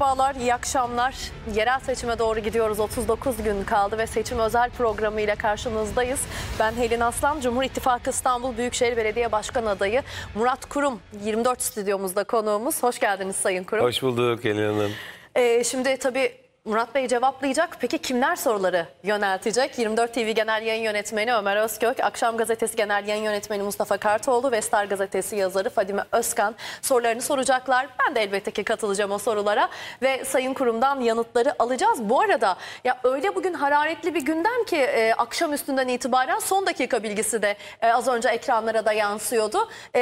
Merhabalar, iyi akşamlar. Yerel seçime doğru gidiyoruz. 39 gün kaldı ve seçim özel programı ile karşınızdayız. Ben Helin Aslan, Cumhur İttifakı İstanbul Büyükşehir Belediye Başkan Adayı Murat Kurum 24 stüdyomuzda konuğumuz. Hoş geldiniz Sayın Kurum. Hoş bulduk Helin Hanım. Ee, şimdi tabii Murat Bey cevaplayacak. Peki kimler soruları yöneltecek? 24 TV Genel Yayın Yönetmeni Ömer Özkök, Akşam Gazetesi Genel Yayın Yönetmeni Mustafa Kartoğlu ve Star Gazetesi yazarı Fadime Özkan sorularını soracaklar. Ben de elbette ki katılacağım o sorulara ve Sayın Kurum'dan yanıtları alacağız. Bu arada ya öyle bugün hararetli bir gündem ki e, akşam üstünden itibaren son dakika bilgisi de e, az önce ekranlara da yansıyordu. E,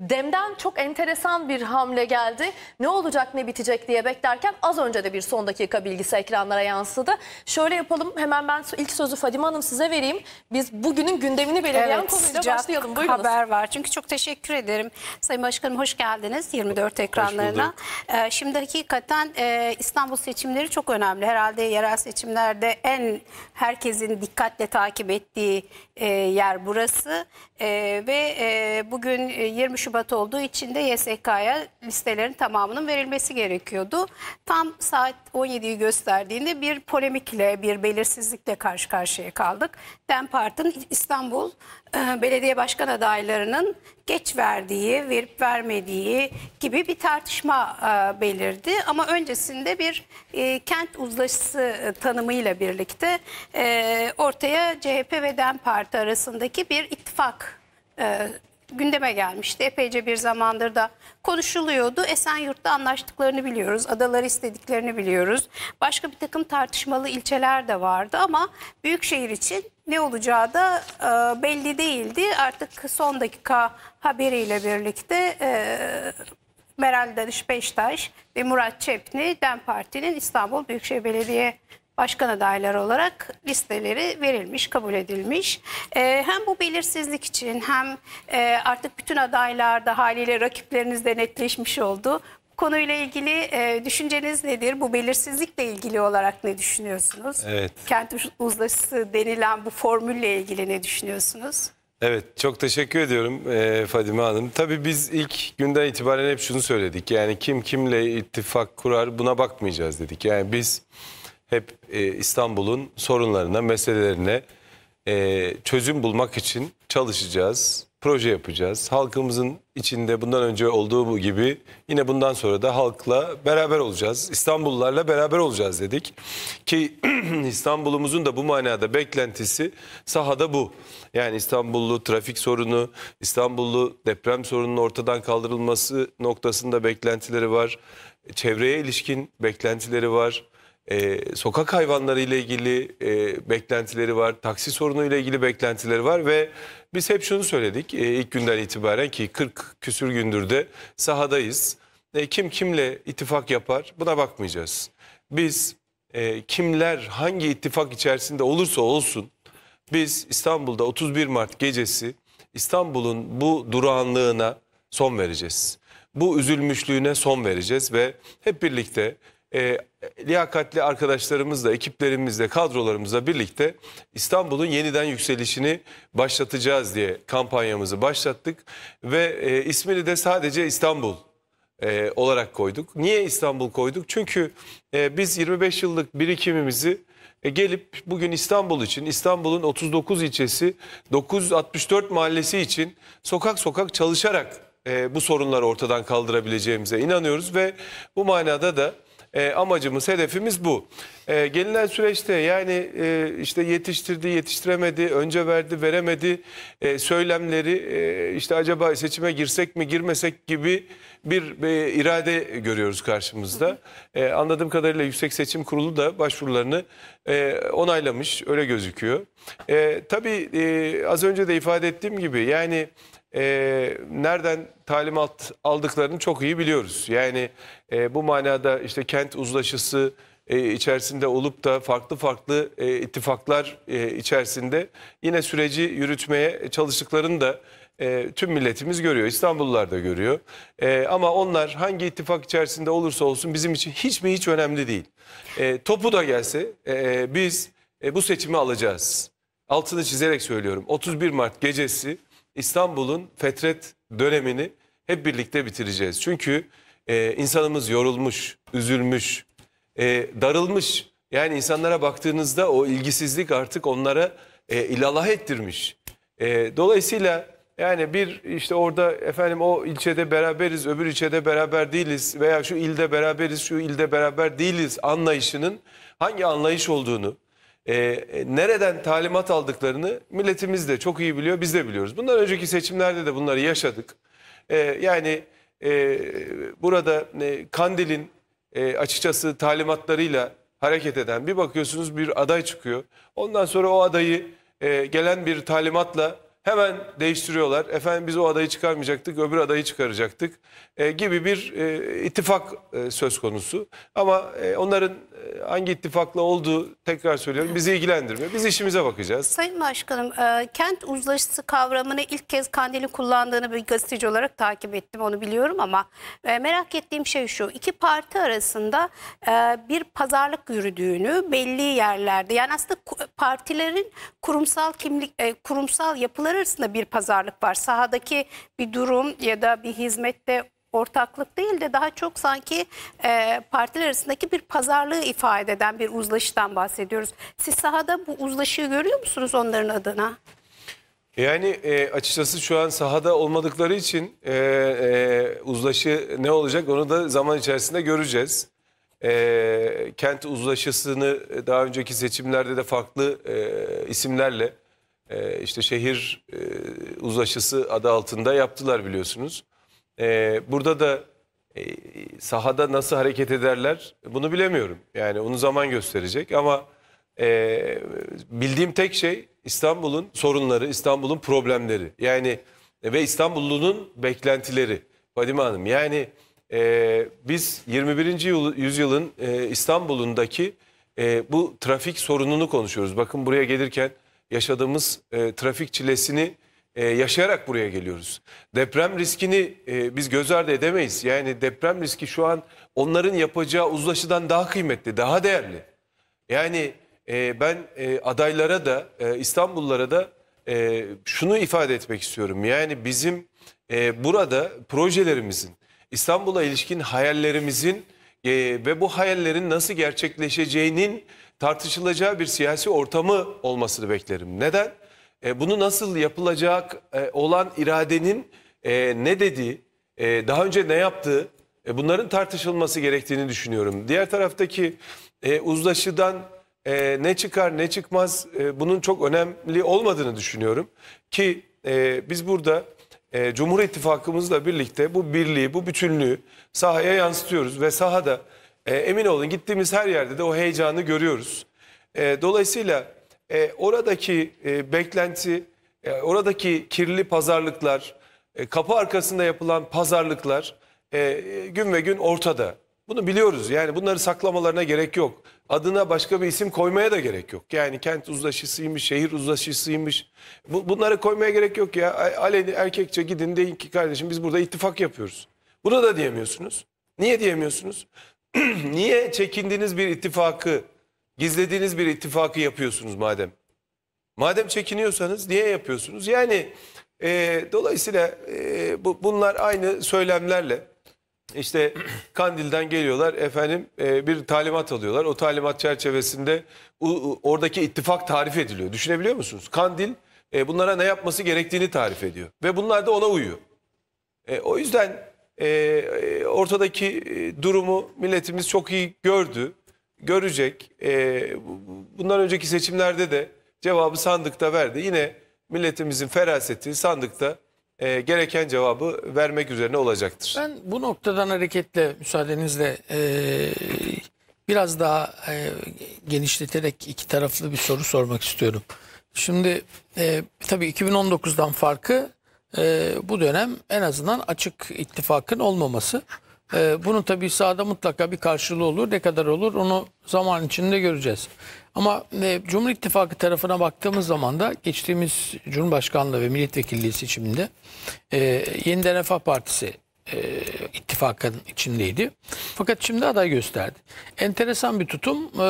Dem'den çok enteresan bir hamle geldi. Ne olacak ne bitecek diye beklerken az önce de bir son dakika bilgisi bilgisayar ekranlara yansıdı. Şöyle yapalım hemen ben ilk sözü Fadime Hanım size vereyim. Biz bugünün gündemini belirleyen evet, konuyla başlayalım. Buyurunuz. haber var. Çünkü çok teşekkür ederim. Sayın Başkanım hoş geldiniz 24 ekranlarına. Ee, şimdi hakikaten e, İstanbul seçimleri çok önemli. Herhalde yerel seçimlerde en herkesin dikkatle takip ettiği e, yer burası e, ve e, bugün 20 Şubat olduğu için de YSK'ya listelerin tamamının verilmesi gerekiyordu. Tam saat 17'yi gösterdiğinde bir polemikle, bir belirsizlikle karşı karşıya kaldık. DEM Parti'nin İstanbul e, belediye başkan adaylarının geç verdiği, verip vermediği gibi bir tartışma e, belirdi. Ama öncesinde bir e, kent uzlaşısı tanımıyla birlikte ortaya CHP ve DEM Parti arasındaki bir ittifak gündeme gelmişti. Epeyce bir zamandır da konuşuluyordu. Esenyurt'ta anlaştıklarını biliyoruz. Adaları istediklerini biliyoruz. Başka bir takım tartışmalı ilçeler de vardı ama Büyükşehir için ne olacağı da e, belli değildi. Artık son dakika haberiyle birlikte e, Meral Danış Beştaş ve Murat Çepni DEM Parti'nin İstanbul Büyükşehir Belediye başkan adayları olarak listeleri verilmiş, kabul edilmiş. ee, hem bu belirsizlik için hem e, artık bütün adaylarda haliyle rakipleriniz de netleşmiş oldu konuyla ilgili e, düşünceniz nedir? Bu belirsizlikle ilgili olarak ne düşünüyorsunuz? Evet. Kent uzlaşısı denilen bu formülle ilgili ne düşünüyorsunuz? Evet çok teşekkür ediyorum e, Fadime Hanım. Tabii biz ilk günden itibaren hep şunu söyledik. Yani kim kimle ittifak kurar buna bakmayacağız dedik. Yani biz hep e, İstanbul'un sorunlarına, meselelerine e, çözüm bulmak için çalışacağız proje yapacağız. Halkımızın içinde bundan önce olduğu bu gibi yine bundan sonra da halkla beraber olacağız. İstanbullularla beraber olacağız dedik. Ki İstanbul'umuzun da bu manada beklentisi sahada bu. Yani İstanbullu trafik sorunu, İstanbullu deprem sorununun ortadan kaldırılması noktasında beklentileri var. Çevreye ilişkin beklentileri var e, sokak hayvanları ile ilgili e, beklentileri var, taksi sorunu ile ilgili beklentileri var ve biz hep şunu söyledik e, ilk günden itibaren ki 40 küsür gündür de sahadayız. E, kim kimle ittifak yapar buna bakmayacağız. Biz e, kimler hangi ittifak içerisinde olursa olsun biz İstanbul'da 31 Mart gecesi İstanbul'un bu durağanlığına son vereceğiz. Bu üzülmüşlüğüne son vereceğiz ve hep birlikte e, liyakatli arkadaşlarımızla, ekiplerimizle, kadrolarımızla birlikte İstanbul'un yeniden yükselişini başlatacağız diye kampanyamızı başlattık. Ve e, ismini de sadece İstanbul e, olarak koyduk. Niye İstanbul koyduk? Çünkü e, biz 25 yıllık birikimimizi e, gelip bugün İstanbul için, İstanbul'un 39 ilçesi, 964 mahallesi için sokak sokak çalışarak e, bu sorunları ortadan kaldırabileceğimize inanıyoruz ve bu manada da e, amacımız, hedefimiz bu. E, gelinen süreçte yani e, işte yetiştirdi, yetiştiremedi, önce verdi, veremedi e, söylemleri e, işte acaba seçime girsek mi, girmesek gibi bir e, irade görüyoruz karşımızda. E, anladığım kadarıyla Yüksek Seçim Kurulu da başvurularını e, onaylamış, öyle gözüküyor. E, tabii e, az önce de ifade ettiğim gibi yani e, nereden talimat aldıklarını çok iyi biliyoruz. Yani e, bu manada işte kent uzlaşısı e, içerisinde olup da farklı farklı e, ittifaklar e, içerisinde yine süreci yürütmeye çalıştıklarını da e, tüm milletimiz görüyor. İstanbullular da görüyor. E, ama onlar hangi ittifak içerisinde olursa olsun bizim için hiç mi hiç önemli değil. E, topu da gelse e, biz e, bu seçimi alacağız. Altını çizerek söylüyorum. 31 Mart gecesi İstanbul'un fetret dönemini hep birlikte bitireceğiz. Çünkü e, insanımız yorulmuş, üzülmüş, e, darılmış. Yani insanlara baktığınızda o ilgisizlik artık onlara e, ilalah ettirmiş. E, dolayısıyla yani bir işte orada efendim o ilçede beraberiz, öbür ilçede beraber değiliz veya şu ilde beraberiz, şu ilde beraber değiliz anlayışının hangi anlayış olduğunu, e, nereden talimat aldıklarını milletimiz de çok iyi biliyor, biz de biliyoruz. Bundan önceki seçimlerde de bunları yaşadık. E, yani e, burada e, Kandil'in e, açıkçası talimatlarıyla hareket eden bir bakıyorsunuz bir aday çıkıyor. Ondan sonra o adayı e, gelen bir talimatla hemen değiştiriyorlar. Efendim biz o adayı çıkarmayacaktık, öbür adayı çıkaracaktık e, gibi bir e, ittifak e, söz konusu. Ama e, onların ee, hangi ittifakla oldu tekrar söylüyorum bizi ilgilendirmiyor. Biz işimize bakacağız. Sayın Başkanım e, kent uzlaşısı kavramını ilk kez Kandil'in kullandığını bir gazeteci olarak takip ettim onu biliyorum ama e, merak ettiğim şey şu iki parti arasında e, bir pazarlık yürüdüğünü belli yerlerde yani aslında partilerin kurumsal kimlik e, kurumsal yapılar arasında bir pazarlık var. Sahadaki bir durum ya da bir hizmette ortaklık değil de daha çok sanki e, partiler arasındaki bir pazarlığı ifade eden bir uzlaşıdan bahsediyoruz. Siz sahada bu uzlaşıyı görüyor musunuz onların adına? Yani e, açıkçası şu an sahada olmadıkları için e, e, uzlaşı ne olacak onu da zaman içerisinde göreceğiz. E, kent uzlaşısını daha önceki seçimlerde de farklı e, isimlerle e, işte şehir e, uzlaşısı adı altında yaptılar biliyorsunuz. Ee, burada da e, sahada nasıl hareket ederler bunu bilemiyorum. Yani onu zaman gösterecek ama e, bildiğim tek şey İstanbul'un sorunları, İstanbul'un problemleri. Yani ve İstanbullunun beklentileri Fadime Hanım. Yani e, biz 21. yüzyılın e, İstanbul'undaki e, bu trafik sorununu konuşuyoruz. Bakın buraya gelirken yaşadığımız e, trafik çilesini e, yaşayarak buraya geliyoruz. Deprem riskini e, biz göz ardı edemeyiz. Yani deprem riski şu an onların yapacağı uzlaşıdan daha kıymetli, daha değerli. Yani e, ben e, adaylara da e, İstanbullulara da e, şunu ifade etmek istiyorum. Yani bizim e, burada projelerimizin, İstanbul'a ilişkin hayallerimizin e, ve bu hayallerin nasıl gerçekleşeceğinin tartışılacağı bir siyasi ortamı olmasını beklerim. Neden? E, bunu nasıl yapılacak e, olan iradenin e, ne dediği, daha önce ne yaptığı bunların tartışılması gerektiğini düşünüyorum. Diğer taraftaki e, uzlaşıdan ne çıkar ne çıkmaz bunun çok önemli olmadığını düşünüyorum. Ki biz burada e, Cumhur İttifakımızla birlikte bu birliği, bu bütünlüğü sahaya yansıtıyoruz ve sahada emin olun gittiğimiz her yerde de o heyecanı görüyoruz. E, dolayısıyla e, oradaki e, beklenti, e, oradaki kirli pazarlıklar, e, kapı arkasında yapılan pazarlıklar e, e, gün ve gün ortada. Bunu biliyoruz yani bunları saklamalarına gerek yok. Adına başka bir isim koymaya da gerek yok. Yani kent uzlaşısıymış, şehir uzlaşısıymış. Bu, bunları koymaya gerek yok ya. Aleni erkekçe gidin deyin ki kardeşim biz burada ittifak yapıyoruz. Bunu da diyemiyorsunuz. Niye diyemiyorsunuz? Niye çekindiğiniz bir ittifakı Gizlediğiniz bir ittifakı yapıyorsunuz madem. Madem çekiniyorsanız niye yapıyorsunuz? Yani e, dolayısıyla e, bu, bunlar aynı söylemlerle işte Kandil'den geliyorlar efendim e, bir talimat alıyorlar. O talimat çerçevesinde u, oradaki ittifak tarif ediliyor. Düşünebiliyor musunuz? Kandil e, bunlara ne yapması gerektiğini tarif ediyor. Ve bunlar da ona uyuyor. E, o yüzden e, e ortadaki e, durumu milletimiz çok iyi gördü görecek. E, bundan önceki seçimlerde de cevabı sandıkta verdi. Yine milletimizin feraseti sandıkta e, gereken cevabı vermek üzerine olacaktır. Ben bu noktadan hareketle müsaadenizle e, biraz daha e, genişleterek iki taraflı bir soru sormak istiyorum. Şimdi e, tabii 2019'dan farkı e, bu dönem en azından açık ittifakın olmaması. Ee, bunun tabii sahada mutlaka bir karşılığı olur. Ne kadar olur onu zaman içinde göreceğiz. Ama e, Cumhur İttifakı tarafına baktığımız zaman da geçtiğimiz Cumhurbaşkanlığı ve milletvekilliği seçiminde e, Yeniden Refah Partisi e, ittifakın içindeydi. Fakat şimdi aday gösterdi. Enteresan bir tutum. E,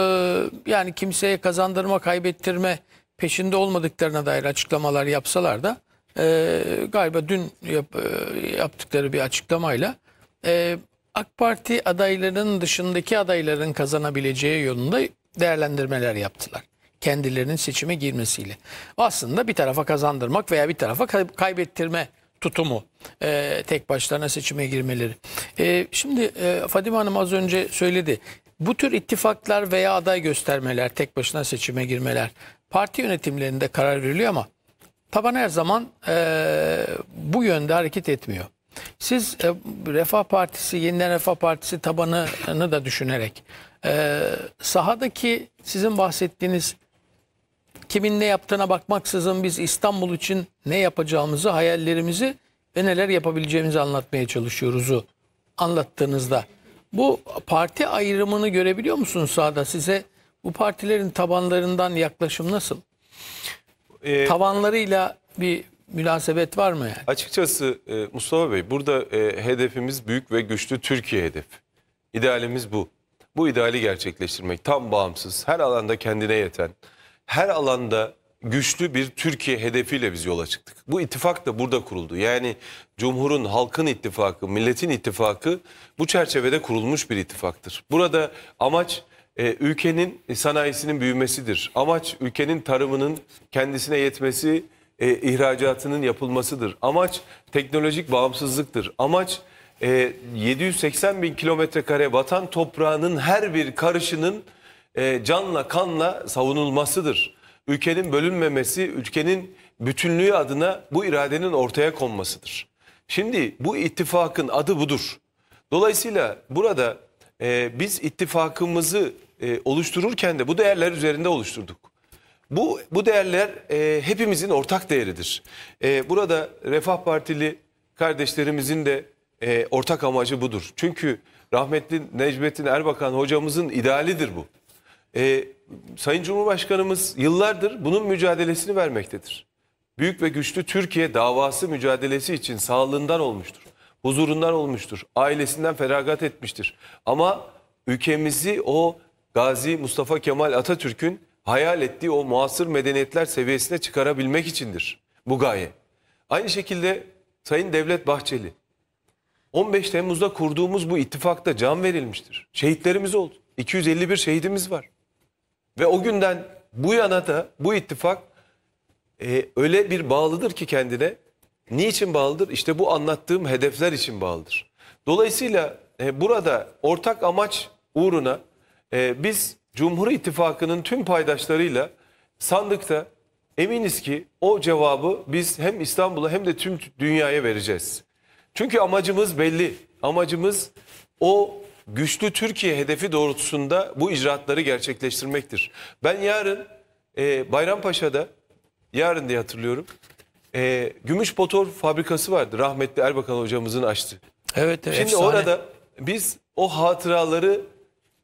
yani kimseye kazandırma, kaybettirme peşinde olmadıklarına dair açıklamalar yapsalar da e, galiba dün yap, e, yaptıkları bir açıklamayla e, AK Parti adaylarının dışındaki adayların kazanabileceği yolunda değerlendirmeler yaptılar. Kendilerinin seçime girmesiyle. Aslında bir tarafa kazandırmak veya bir tarafa kaybettirme tutumu e, tek başlarına seçime girmeleri. E, şimdi e, Fadime Hanım az önce söyledi. Bu tür ittifaklar veya aday göstermeler, tek başına seçime girmeler parti yönetimlerinde karar veriliyor ama taban her zaman e, bu yönde hareket etmiyor. Siz e, Refah Partisi, Yeniden Refah Partisi tabanını da düşünerek e, sahadaki sizin bahsettiğiniz kimin ne yaptığına bakmaksızın biz İstanbul için ne yapacağımızı, hayallerimizi ve neler yapabileceğimizi anlatmaya çalışıyoruzu anlattığınızda bu parti ayrımını görebiliyor musunuz sahada? Size bu partilerin tabanlarından yaklaşım nasıl? Ee, Tavanlarıyla bir münasebet var mı yani? Açıkçası e, Mustafa Bey burada e, hedefimiz büyük ve güçlü Türkiye hedef. İdealimiz bu. Bu ideali gerçekleştirmek tam bağımsız, her alanda kendine yeten, her alanda güçlü bir Türkiye hedefiyle biz yola çıktık. Bu ittifak da burada kuruldu. Yani Cumhur'un, halkın ittifakı, milletin ittifakı bu çerçevede kurulmuş bir ittifaktır. Burada amaç e, ülkenin sanayisinin büyümesidir. Amaç ülkenin tarımının kendisine yetmesi, e, ihracatının yapılmasıdır. Amaç teknolojik bağımsızlıktır. Amaç e, 780 bin kilometre kare vatan toprağının her bir karışının e, canla kanla savunulmasıdır. Ülkenin bölünmemesi, ülkenin bütünlüğü adına bu iradenin ortaya konmasıdır. Şimdi bu ittifakın adı budur. Dolayısıyla burada e, biz ittifakımızı e, oluştururken de bu değerler üzerinde oluşturduk. Bu, bu değerler e, hepimizin ortak değeridir. E, burada Refah Partili kardeşlerimizin de e, ortak amacı budur. Çünkü rahmetli Necmettin Erbakan hocamızın idealidir bu. E, Sayın Cumhurbaşkanımız yıllardır bunun mücadelesini vermektedir. Büyük ve güçlü Türkiye davası mücadelesi için sağlığından olmuştur. Huzurundan olmuştur. Ailesinden feragat etmiştir. Ama ülkemizi o Gazi Mustafa Kemal Atatürk'ün hayal ettiği o muasır medeniyetler seviyesine çıkarabilmek içindir bu gaye. Aynı şekilde Sayın Devlet Bahçeli 15 Temmuz'da kurduğumuz bu ittifakta can verilmiştir. Şehitlerimiz oldu. 251 şehidimiz var. Ve o günden bu yana da bu ittifak e, öyle bir bağlıdır ki kendine. Niçin bağlıdır? İşte bu anlattığım hedefler için bağlıdır. Dolayısıyla e, burada ortak amaç uğruna e, biz Cumhur İttifakı'nın tüm paydaşlarıyla sandıkta eminiz ki o cevabı biz hem İstanbul'a hem de tüm dünyaya vereceğiz. Çünkü amacımız belli. Amacımız o güçlü Türkiye hedefi doğrultusunda bu icraatları gerçekleştirmektir. Ben yarın e, Bayrampaşa'da, yarın diye hatırlıyorum, e, Gümüş Potor Fabrikası vardı. Rahmetli Erbakan hocamızın açtı. Evet, evet Şimdi efsane. orada biz o hatıraları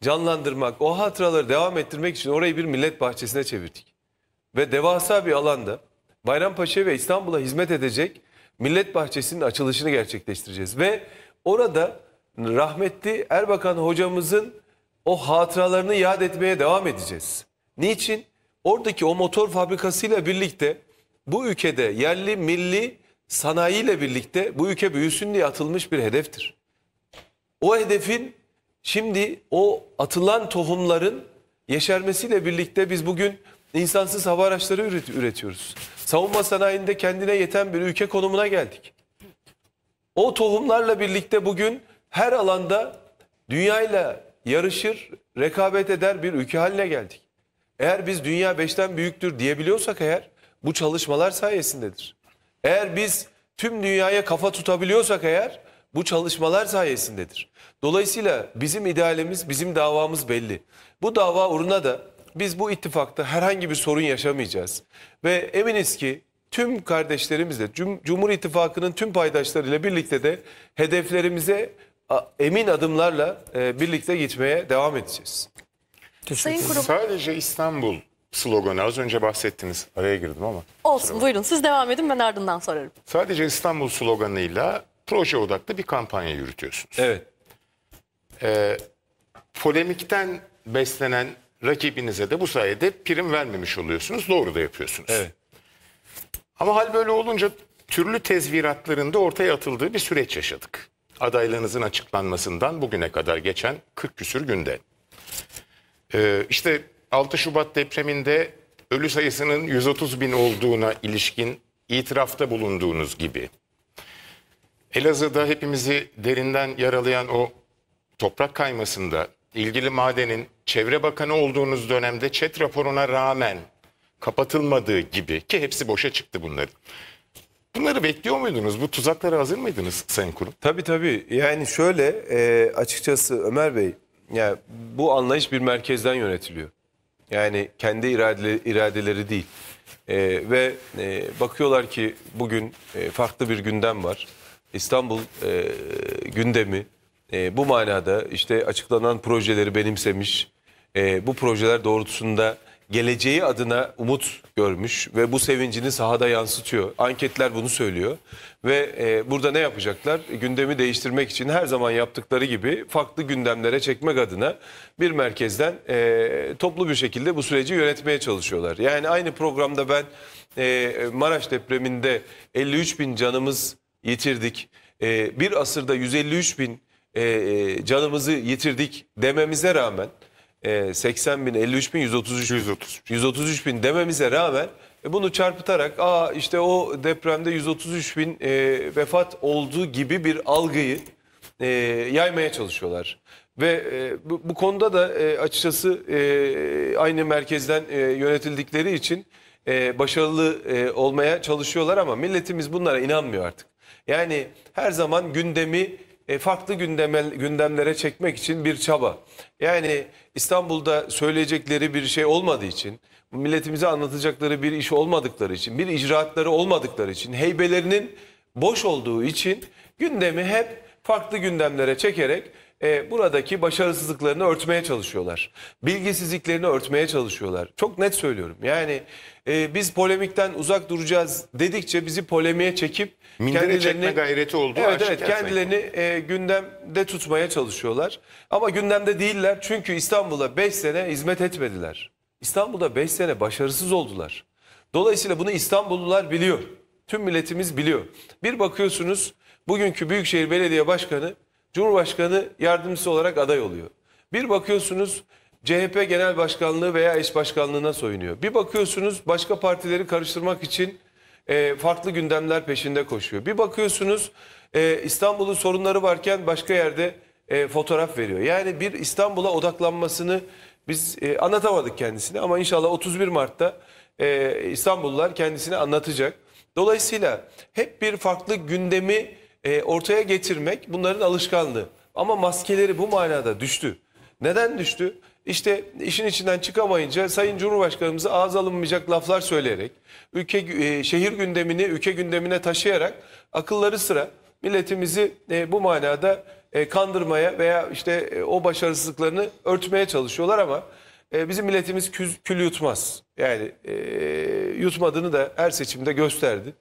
canlandırmak, o hatıraları devam ettirmek için orayı bir millet bahçesine çevirdik. Ve devasa bir alanda Bayrampaşa ve İstanbul'a hizmet edecek millet bahçesinin açılışını gerçekleştireceğiz. Ve orada rahmetli Erbakan hocamızın o hatıralarını yad etmeye devam edeceğiz. Niçin? Oradaki o motor fabrikasıyla birlikte bu ülkede yerli milli sanayiyle birlikte bu ülke büyüsün diye atılmış bir hedeftir. O hedefin Şimdi o atılan tohumların yeşermesiyle birlikte biz bugün insansız hava araçları üretiyoruz. Savunma sanayinde kendine yeten bir ülke konumuna geldik. O tohumlarla birlikte bugün her alanda dünyayla yarışır, rekabet eder bir ülke haline geldik. Eğer biz dünya beşten büyüktür diyebiliyorsak eğer bu çalışmalar sayesindedir. Eğer biz tüm dünyaya kafa tutabiliyorsak eğer bu çalışmalar sayesindedir. Dolayısıyla bizim idealimiz, bizim davamız belli. Bu dava uğruna da biz bu ittifakta herhangi bir sorun yaşamayacağız. Ve eminiz ki tüm kardeşlerimizle, Cum Cumhur İttifakı'nın tüm paydaşlarıyla birlikte de hedeflerimize emin adımlarla e, birlikte gitmeye devam edeceğiz. Sayın Kurum. Sadece İstanbul sloganı az önce bahsettiniz. Araya girdim ama. Olsun buyurun siz devam edin ben ardından sorarım. Sadece İstanbul sloganıyla proje odaklı bir kampanya yürütüyorsunuz. Evet. Ee, polemikten beslenen rakibinize de bu sayede prim vermemiş oluyorsunuz. Doğru da yapıyorsunuz. Evet. Ama hal böyle olunca türlü tezviratlarında ortaya atıldığı bir süreç yaşadık. Adaylığınızın açıklanmasından bugüne kadar geçen 40 küsür günde. Ee, işte 6 Şubat depreminde ölü sayısının 130 bin olduğuna ilişkin itirafta bulunduğunuz gibi Elazığ'da hepimizi derinden yaralayan o toprak kaymasında ilgili madenin çevre bakanı olduğunuz dönemde çet raporuna rağmen kapatılmadığı gibi ki hepsi boşa çıktı bunları. Bunları bekliyor muydunuz? Bu tuzaklara hazır mıydınız Sayın Kurum? Tabii tabii. Yani şöyle e, açıkçası Ömer Bey yani bu anlayış bir merkezden yönetiliyor. Yani kendi irade, iradeleri değil. E, ve e, bakıyorlar ki bugün e, farklı bir gündem var. İstanbul e, gündemi e, bu manada işte açıklanan projeleri benimsemiş, e, bu projeler doğrultusunda geleceği adına umut görmüş ve bu sevincini sahada yansıtıyor. Anketler bunu söylüyor ve e, burada ne yapacaklar? Gündemi değiştirmek için her zaman yaptıkları gibi farklı gündemlere çekmek adına bir merkezden e, toplu bir şekilde bu süreci yönetmeye çalışıyorlar. Yani aynı programda ben e, Maraş depreminde 53 bin canımız yitirdik. E, bir asırda 153 bin e, e, canımızı yitirdik dememize rağmen e, 80 bin 53 bin 133 bin, 133. 133 bin dememize rağmen e, bunu çarpıtarak aa işte o depremde 133 bin e, vefat olduğu gibi bir algıyı e, yaymaya çalışıyorlar. Ve e, bu, bu konuda da e, açıkçası e, aynı merkezden e, yönetildikleri için e, başarılı e, olmaya çalışıyorlar ama milletimiz bunlara inanmıyor artık. Yani her zaman gündemi e, farklı gündemlere çekmek için bir çaba. Yani İstanbul'da söyleyecekleri bir şey olmadığı için, milletimize anlatacakları bir iş olmadıkları için, bir icraatları olmadıkları için, heybelerinin boş olduğu için gündemi hep farklı gündemlere çekerek e, buradaki başarısızlıklarını örtmeye çalışıyorlar. Bilgisizliklerini örtmeye çalışıyorlar. Çok net söylüyorum. Yani e, biz polemikten uzak duracağız dedikçe bizi polemiğe çekip kendilerini çekme gayreti olduğu Evet evet kendilerini e, gündemde tutmaya çalışıyorlar. Ama gündemde değiller çünkü İstanbul'a 5 sene hizmet etmediler. İstanbul'da 5 sene başarısız oldular. Dolayısıyla bunu İstanbullular biliyor. Tüm milletimiz biliyor. Bir bakıyorsunuz bugünkü Büyükşehir Belediye Başkanı Cumhurbaşkanı yardımcısı olarak aday oluyor. Bir bakıyorsunuz CHP genel başkanlığı veya eş başkanlığına soyunuyor. Bir bakıyorsunuz başka partileri karıştırmak için e, farklı gündemler peşinde koşuyor. Bir bakıyorsunuz e, İstanbul'un sorunları varken başka yerde e, fotoğraf veriyor. Yani bir İstanbul'a odaklanmasını biz e, anlatamadık kendisine ama inşallah 31 Mart'ta e, İstanbullular kendisini anlatacak. Dolayısıyla hep bir farklı gündemi e, ortaya getirmek bunların alışkanlığı. Ama maskeleri bu manada düştü. Neden düştü? İşte işin içinden çıkamayınca Sayın Cumhurbaşkanımıza ağız alınmayacak laflar söyleyerek, ülke e, şehir gündemini ülke gündemine taşıyarak akılları sıra milletimizi e, bu manada e, kandırmaya veya işte e, o başarısızlıklarını örtmeye çalışıyorlar ama e, bizim milletimiz kül, kül yutmaz. Yani e, yutmadığını da her seçimde gösterdi.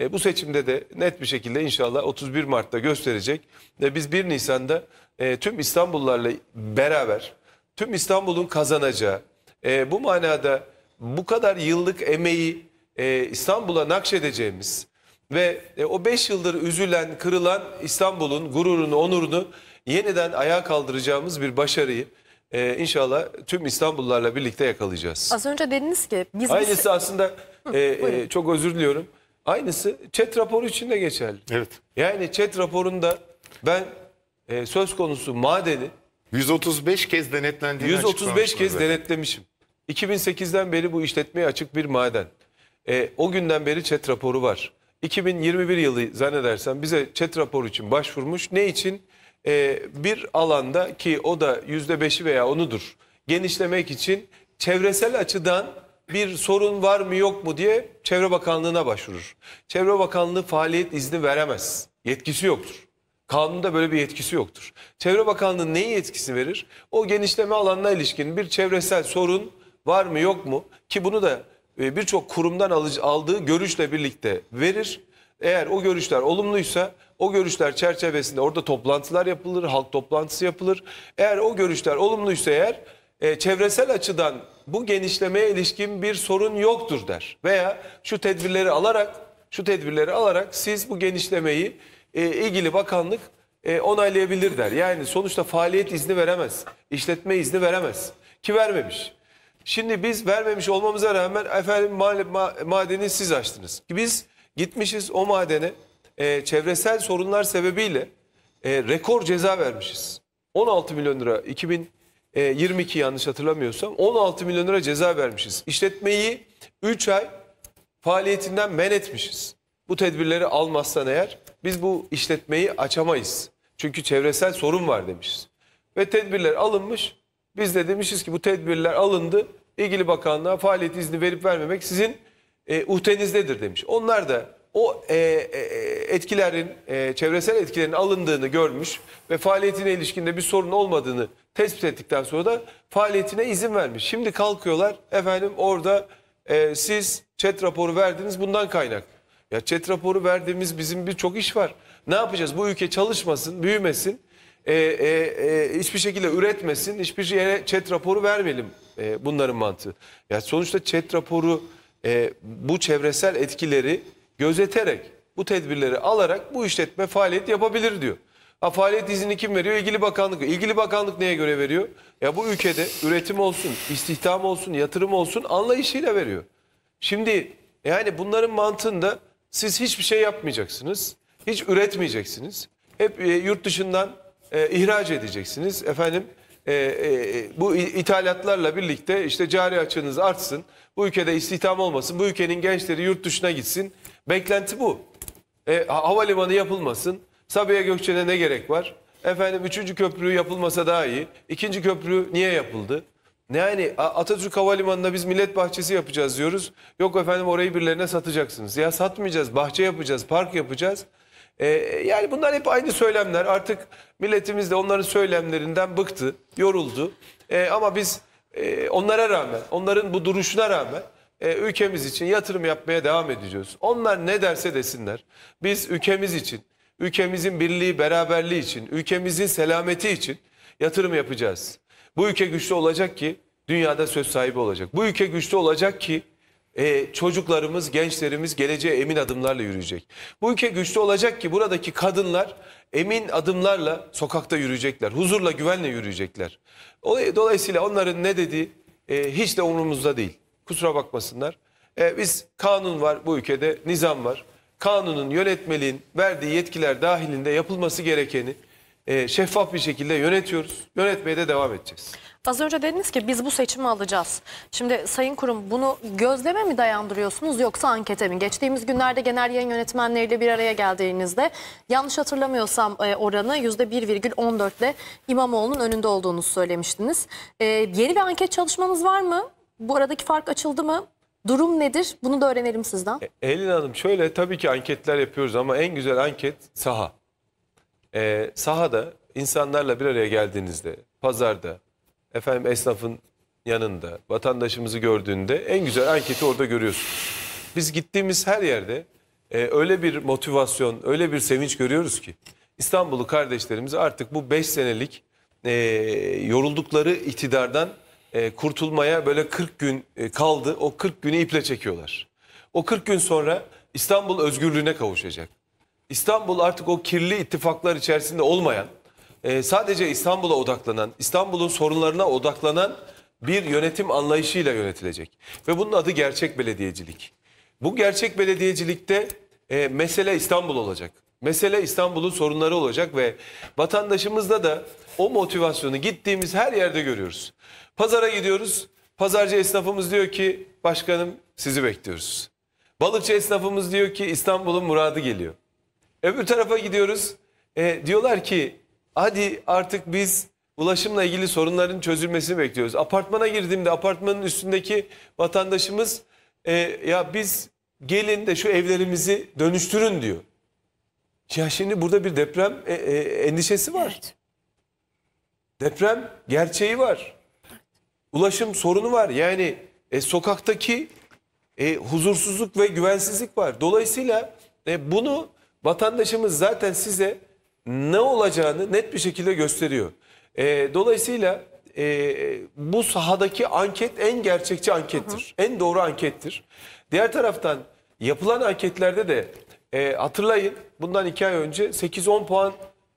E, bu seçimde de net bir şekilde inşallah 31 Mart'ta gösterecek. E, biz 1 Nisan'da e, tüm İstanbullularla beraber tüm İstanbul'un kazanacağı e, bu manada bu kadar yıllık emeği e, İstanbul'a nakşedeceğimiz ve e, o 5 yıldır üzülen, kırılan İstanbul'un gururunu, onurunu yeniden ayağa kaldıracağımız bir başarıyı e, inşallah tüm İstanbullularla birlikte yakalayacağız. Az önce dediniz ki biz... Aynısı biz... aslında e, e, çok özür diliyorum. Aynısı chat raporu için de geçerli. Evet. Yani chat raporunda ben e, söz konusu madeni 135 kez denetlendiğini 135 kez zaten. denetlemişim. 2008'den beri bu işletmeye açık bir maden. E, o günden beri chat raporu var. 2021 yılı zannedersem bize chat raporu için başvurmuş. Ne için? E, bir alanda ki o da %5'i veya onudur. Genişlemek için çevresel açıdan bir sorun var mı yok mu diye Çevre Bakanlığı'na başvurur. Çevre Bakanlığı faaliyet izni veremez. Yetkisi yoktur. Kanunda böyle bir yetkisi yoktur. Çevre Bakanlığı neyi yetkisi verir? O genişleme alanına ilişkin bir çevresel sorun var mı yok mu? Ki bunu da e, birçok kurumdan aldığı görüşle birlikte verir. Eğer o görüşler olumluysa o görüşler çerçevesinde orada toplantılar yapılır, halk toplantısı yapılır. Eğer o görüşler olumluysa eğer e, çevresel açıdan bu genişlemeye ilişkin bir sorun yoktur der. Veya şu tedbirleri alarak şu tedbirleri alarak siz bu genişlemeyi e, ilgili bakanlık e, onaylayabilir der. Yani sonuçta faaliyet izni veremez. işletme izni veremez. Ki vermemiş. Şimdi biz vermemiş olmamıza rağmen efendim ma madeni siz açtınız. Biz gitmişiz o madene e, çevresel sorunlar sebebiyle e, rekor ceza vermişiz. 16 milyon lira 2000 e, 22 yanlış hatırlamıyorsam 16 milyon lira ceza vermişiz. İşletmeyi 3 ay faaliyetinden men etmişiz. Bu tedbirleri almazsan eğer biz bu işletmeyi açamayız. Çünkü çevresel sorun var demişiz. Ve tedbirler alınmış. Biz de demişiz ki bu tedbirler alındı. İlgili bakanlığa faaliyet izni verip vermemek sizin e, uhtenizdedir demiş. Onlar da o e, e, e, etkilerin, e, çevresel etkilerin alındığını görmüş ve faaliyetine ilişkinde bir sorun olmadığını tespit ettikten sonra da faaliyetine izin vermiş. Şimdi kalkıyorlar efendim orada e, siz chat raporu verdiniz bundan kaynak. Ya chat raporu verdiğimiz bizim birçok iş var. Ne yapacağız? Bu ülke çalışmasın, büyümesin, e, e, e, hiçbir şekilde üretmesin, hiçbir yere chat raporu vermeyelim e, bunların mantığı. Ya sonuçta chat raporu e, bu çevresel etkileri gözeterek bu tedbirleri alarak bu işletme faaliyet yapabilir diyor. Ha, faaliyet izni kim veriyor? İlgili bakanlık. İlgili bakanlık neye göre veriyor? Ya bu ülkede üretim olsun, istihdam olsun, yatırım olsun anlayışıyla veriyor. Şimdi yani bunların mantığında siz hiçbir şey yapmayacaksınız. Hiç üretmeyeceksiniz. Hep e, yurt dışından e, ihraç edeceksiniz. Efendim e, e, bu ithalatlarla birlikte işte cari açığınız artsın. Bu ülkede istihdam olmasın. Bu ülkenin gençleri yurt dışına gitsin. Beklenti bu. E, havalimanı yapılmasın. Sabiha Gökçen'e ne gerek var? Efendim üçüncü köprü yapılmasa daha iyi. İkinci köprü niye yapıldı? Yani Atatürk Havalimanı'na biz millet bahçesi yapacağız diyoruz. Yok efendim orayı birilerine satacaksınız. Ya satmayacağız, bahçe yapacağız, park yapacağız. Ee, yani bunlar hep aynı söylemler. Artık milletimiz de onların söylemlerinden bıktı, yoruldu. Ee, ama biz e, onlara rağmen, onların bu duruşuna rağmen e, ülkemiz için yatırım yapmaya devam edeceğiz. Onlar ne derse desinler. Biz ülkemiz için, ülkemizin birliği, beraberliği için, ülkemizin selameti için yatırım yapacağız. Bu ülke güçlü olacak ki dünyada söz sahibi olacak. Bu ülke güçlü olacak ki e, çocuklarımız, gençlerimiz geleceğe emin adımlarla yürüyecek. Bu ülke güçlü olacak ki buradaki kadınlar emin adımlarla sokakta yürüyecekler. Huzurla, güvenle yürüyecekler. Dolayısıyla onların ne dediği e, hiç de umurumuzda değil. Kusura bakmasınlar. E, biz kanun var bu ülkede, nizam var. Kanunun, yönetmeliğin verdiği yetkiler dahilinde yapılması gerekeni e, şeffaf bir şekilde yönetiyoruz. Yönetmeye de devam edeceğiz. Az önce dediniz ki biz bu seçimi alacağız. Şimdi Sayın Kurum bunu gözleme mi dayandırıyorsunuz yoksa ankete mi? Geçtiğimiz günlerde genel yayın yönetmenleriyle bir araya geldiğinizde yanlış hatırlamıyorsam e, oranı %1,14 ile İmamoğlu'nun önünde olduğunu söylemiştiniz. E, yeni bir anket çalışmanız var mı? Bu aradaki fark açıldı mı? Durum nedir? Bunu da öğrenelim sizden. E, Elin Hanım şöyle tabii ki anketler yapıyoruz ama en güzel anket saha. E, sahada insanlarla bir araya geldiğinizde, pazarda, efendim esnafın yanında, vatandaşımızı gördüğünde en güzel anketi orada görüyorsunuz. Biz gittiğimiz her yerde e, öyle bir motivasyon, öyle bir sevinç görüyoruz ki. İstanbul'u kardeşlerimiz artık bu 5 senelik e, yoruldukları iktidardan e, kurtulmaya böyle 40 gün e, kaldı. O 40 günü iple çekiyorlar. O 40 gün sonra İstanbul özgürlüğüne kavuşacak. İstanbul artık o kirli ittifaklar içerisinde olmayan, e, sadece İstanbul'a odaklanan, İstanbul'un sorunlarına odaklanan bir yönetim anlayışıyla yönetilecek. Ve bunun adı gerçek belediyecilik. Bu gerçek belediyecilikte e, mesele İstanbul olacak. Mesele İstanbul'un sorunları olacak ve vatandaşımızda da o motivasyonu gittiğimiz her yerde görüyoruz. Pazara gidiyoruz. Pazarcı esnafımız diyor ki başkanım sizi bekliyoruz. Balıkçı esnafımız diyor ki İstanbul'un muradı geliyor. Öbür tarafa gidiyoruz. E, diyorlar ki hadi artık biz ulaşımla ilgili sorunların çözülmesini bekliyoruz. Apartmana girdiğimde apartmanın üstündeki vatandaşımız e, ya biz gelin de şu evlerimizi dönüştürün diyor. Ya şimdi burada bir deprem e, e, endişesi var. Evet. Deprem gerçeği var ulaşım sorunu var. Yani e, sokaktaki e, huzursuzluk ve güvensizlik var. Dolayısıyla e, bunu vatandaşımız zaten size ne olacağını net bir şekilde gösteriyor. E, dolayısıyla e, bu sahadaki anket en gerçekçi ankettir. Hı hı. En doğru ankettir. Diğer taraftan yapılan anketlerde de e, hatırlayın bundan iki ay önce 8-10 puan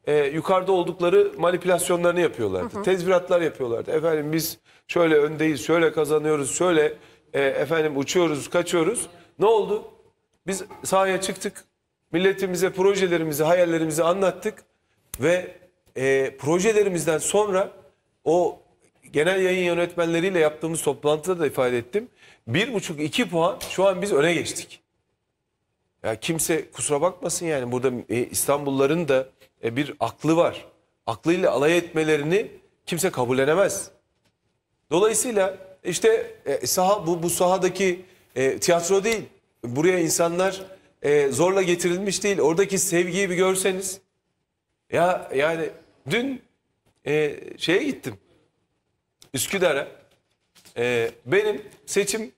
e, yukarıda oldukları manipülasyonlarını yapıyorlardı. Hı hı. Tezviratlar yapıyorlardı. Efendim biz şöyle öndeyiz, şöyle kazanıyoruz, şöyle e, efendim uçuyoruz, kaçıyoruz. Ne oldu? Biz sahaya çıktık. Milletimize projelerimizi, hayallerimizi anlattık ve e, projelerimizden sonra o genel yayın yönetmenleriyle yaptığımız toplantıda da ifade ettim. Bir buçuk iki puan şu an biz öne geçtik. Ya kimse kusura bakmasın yani burada e, İstanbulluların da e, bir aklı var. Aklıyla alay etmelerini kimse kabullenemez. Dolayısıyla işte e, saha bu, bu sahadaki e, tiyatro değil. Buraya insanlar e, zorla getirilmiş değil. Oradaki sevgiyi bir görseniz. Ya yani dün e, şeye gittim. Üsküdar'a. E, benim seçim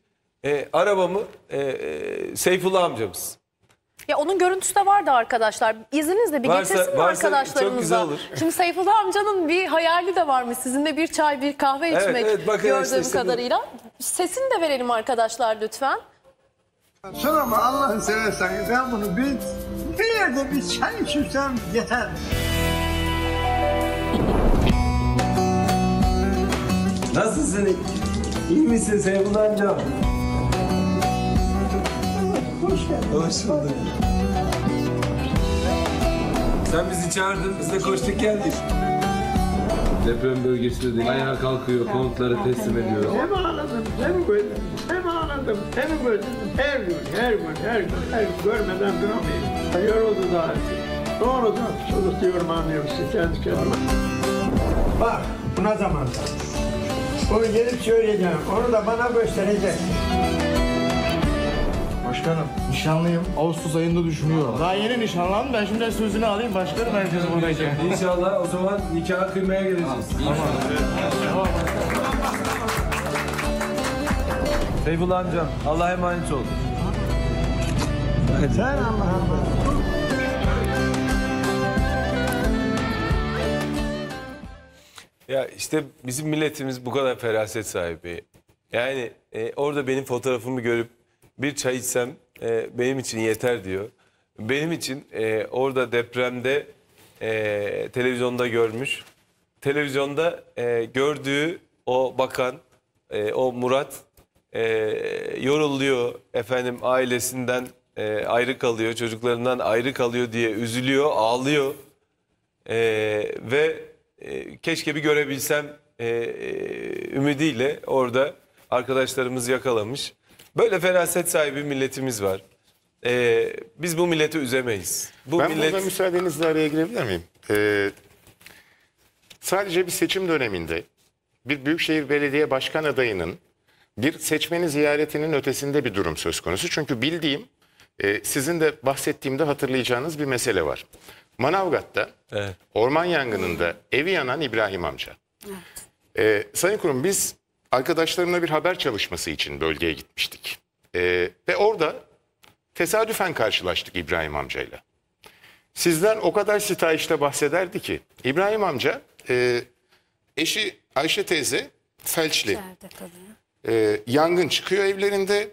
e, arabamı e, e Seyfullah amcamız ya onun görüntüsü de vardı arkadaşlar. İzninizle bir Varsa- getirsin varsa arkadaşlarımıza? çok güzel olur. Şimdi Seyfullah amcanın bir hayali de varmış. Sizinle bir çay, bir kahve Evet, içmek evet, gördüğüm işte bu. kadarıyla. Sesini de verelim arkadaşlar lütfen. Sorma Allah'ın seversen ben bunu bir, bir yerde bir çay içirsem yeter. Nasılsın? İyi misin Seyfullah amcam? Hoş geldin. Hoş bulduk. Sen bizi çağırdın, biz de koştuk geldik. Deprem bölgesinde de ayağa kalkıyor, konutları teslim ediyor. Hem ağladım, hem güldüm, hem ağladım, hem güldüm. Her gün, her gün, her gün, her gün görmeden duramayayım. Yoruldu daha. Doğrudan çocuk diyorum anlıyorum sizi kendi kendime. Bak, buna zaman. Onu gelip söyleyeceğim, onu da bana göstereceksin. Başkanım nişanlıyım. Ağustos ayında düşünüyorum. Daha yeni nişanlandım. Ben şimdi sözünü alayım. Başkanım herkes buradaki. İnşallah o zaman nikah kıymaya geleceğiz. Tamam. Tamam. Feyzullah amcam Allah emanet ol. Sen Allah'a emanet Ya işte bizim milletimiz bu kadar feraset sahibi. Yani e, orada benim fotoğrafımı görüp bir çay içsem e, benim için yeter diyor. Benim için e, orada depremde e, televizyonda görmüş. Televizyonda e, gördüğü o bakan, e, o Murat e, yoruluyor efendim ailesinden e, ayrı kalıyor, çocuklarından ayrı kalıyor diye üzülüyor, ağlıyor. E, ve e, keşke bir görebilsem e, e ümidiyle orada arkadaşlarımız yakalamış. Böyle feraset sahibi milletimiz var. Ee, biz bu milleti üzemeyiz. Bu ben millet... burada müsaadenizle araya girebilir miyim? Ee, sadece bir seçim döneminde bir büyükşehir belediye başkan adayının bir seçmeni ziyaretinin ötesinde bir durum söz konusu. Çünkü bildiğim e, sizin de bahsettiğimde hatırlayacağınız bir mesele var. Manavgat'ta evet. orman yangınında evi yanan İbrahim amca. Evet. E, Sayın Kurum biz arkadaşlarımla bir haber çalışması için bölgeye gitmiştik. Ee, ve orada tesadüfen karşılaştık İbrahim amcayla. Sizden o kadar sitayişte bahsederdi ki İbrahim amca e, eşi Ayşe teyze felçli. E, yangın çıkıyor evlerinde.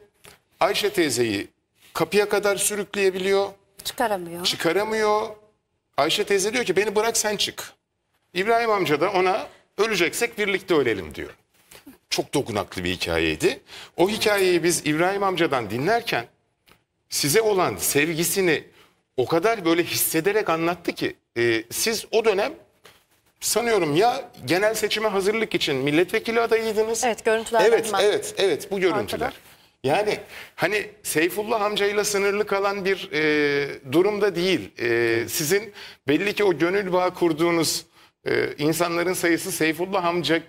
Ayşe teyzeyi kapıya kadar sürükleyebiliyor. Çıkaramıyor. Çıkaramıyor. Ayşe teyze diyor ki beni bırak sen çık. İbrahim amca da ona öleceksek birlikte ölelim diyor çok dokunaklı bir hikayeydi. O hikayeyi biz İbrahim amcadan dinlerken size olan sevgisini o kadar böyle hissederek anlattı ki e, siz o dönem sanıyorum ya genel seçime hazırlık için milletvekili adayıydınız. Evet görüntüler. Evet evet evet bu görüntüler. Yani hani Seyfullah amcayla sınırlı kalan bir e, durumda değil. E, sizin belli ki o gönül bağ kurduğunuz e, insanların sayısı Seyfullah amca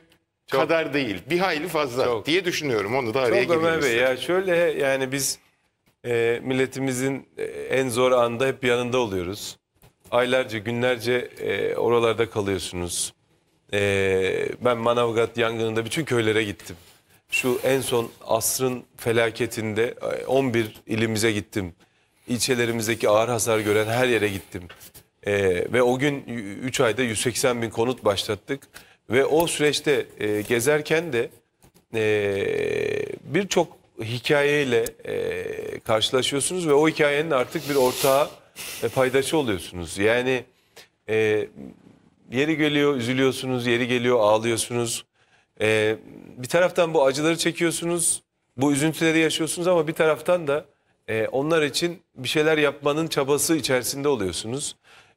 çok, kadar değil. Bir hayli fazla çok, diye düşünüyorum. Onu da araya girmek istedim. Ya şöyle yani biz e, milletimizin e, en zor anda hep yanında oluyoruz. Aylarca, günlerce e, oralarda kalıyorsunuz. E, ben Manavgat yangınında bütün köylere gittim. Şu en son asrın felaketinde 11 e, ilimize gittim. İlçelerimizdeki ağır hasar gören her yere gittim. E, ve o gün 3 ayda 180 bin konut başlattık. Ve o süreçte e, gezerken de e, birçok hikayeyle e, karşılaşıyorsunuz ve o hikayenin artık bir ortağı ve paydaşı oluyorsunuz. Yani e, yeri geliyor üzülüyorsunuz, yeri geliyor ağlıyorsunuz. E, bir taraftan bu acıları çekiyorsunuz, bu üzüntüleri yaşıyorsunuz ama bir taraftan da e, onlar için bir şeyler yapmanın çabası içerisinde oluyorsunuz.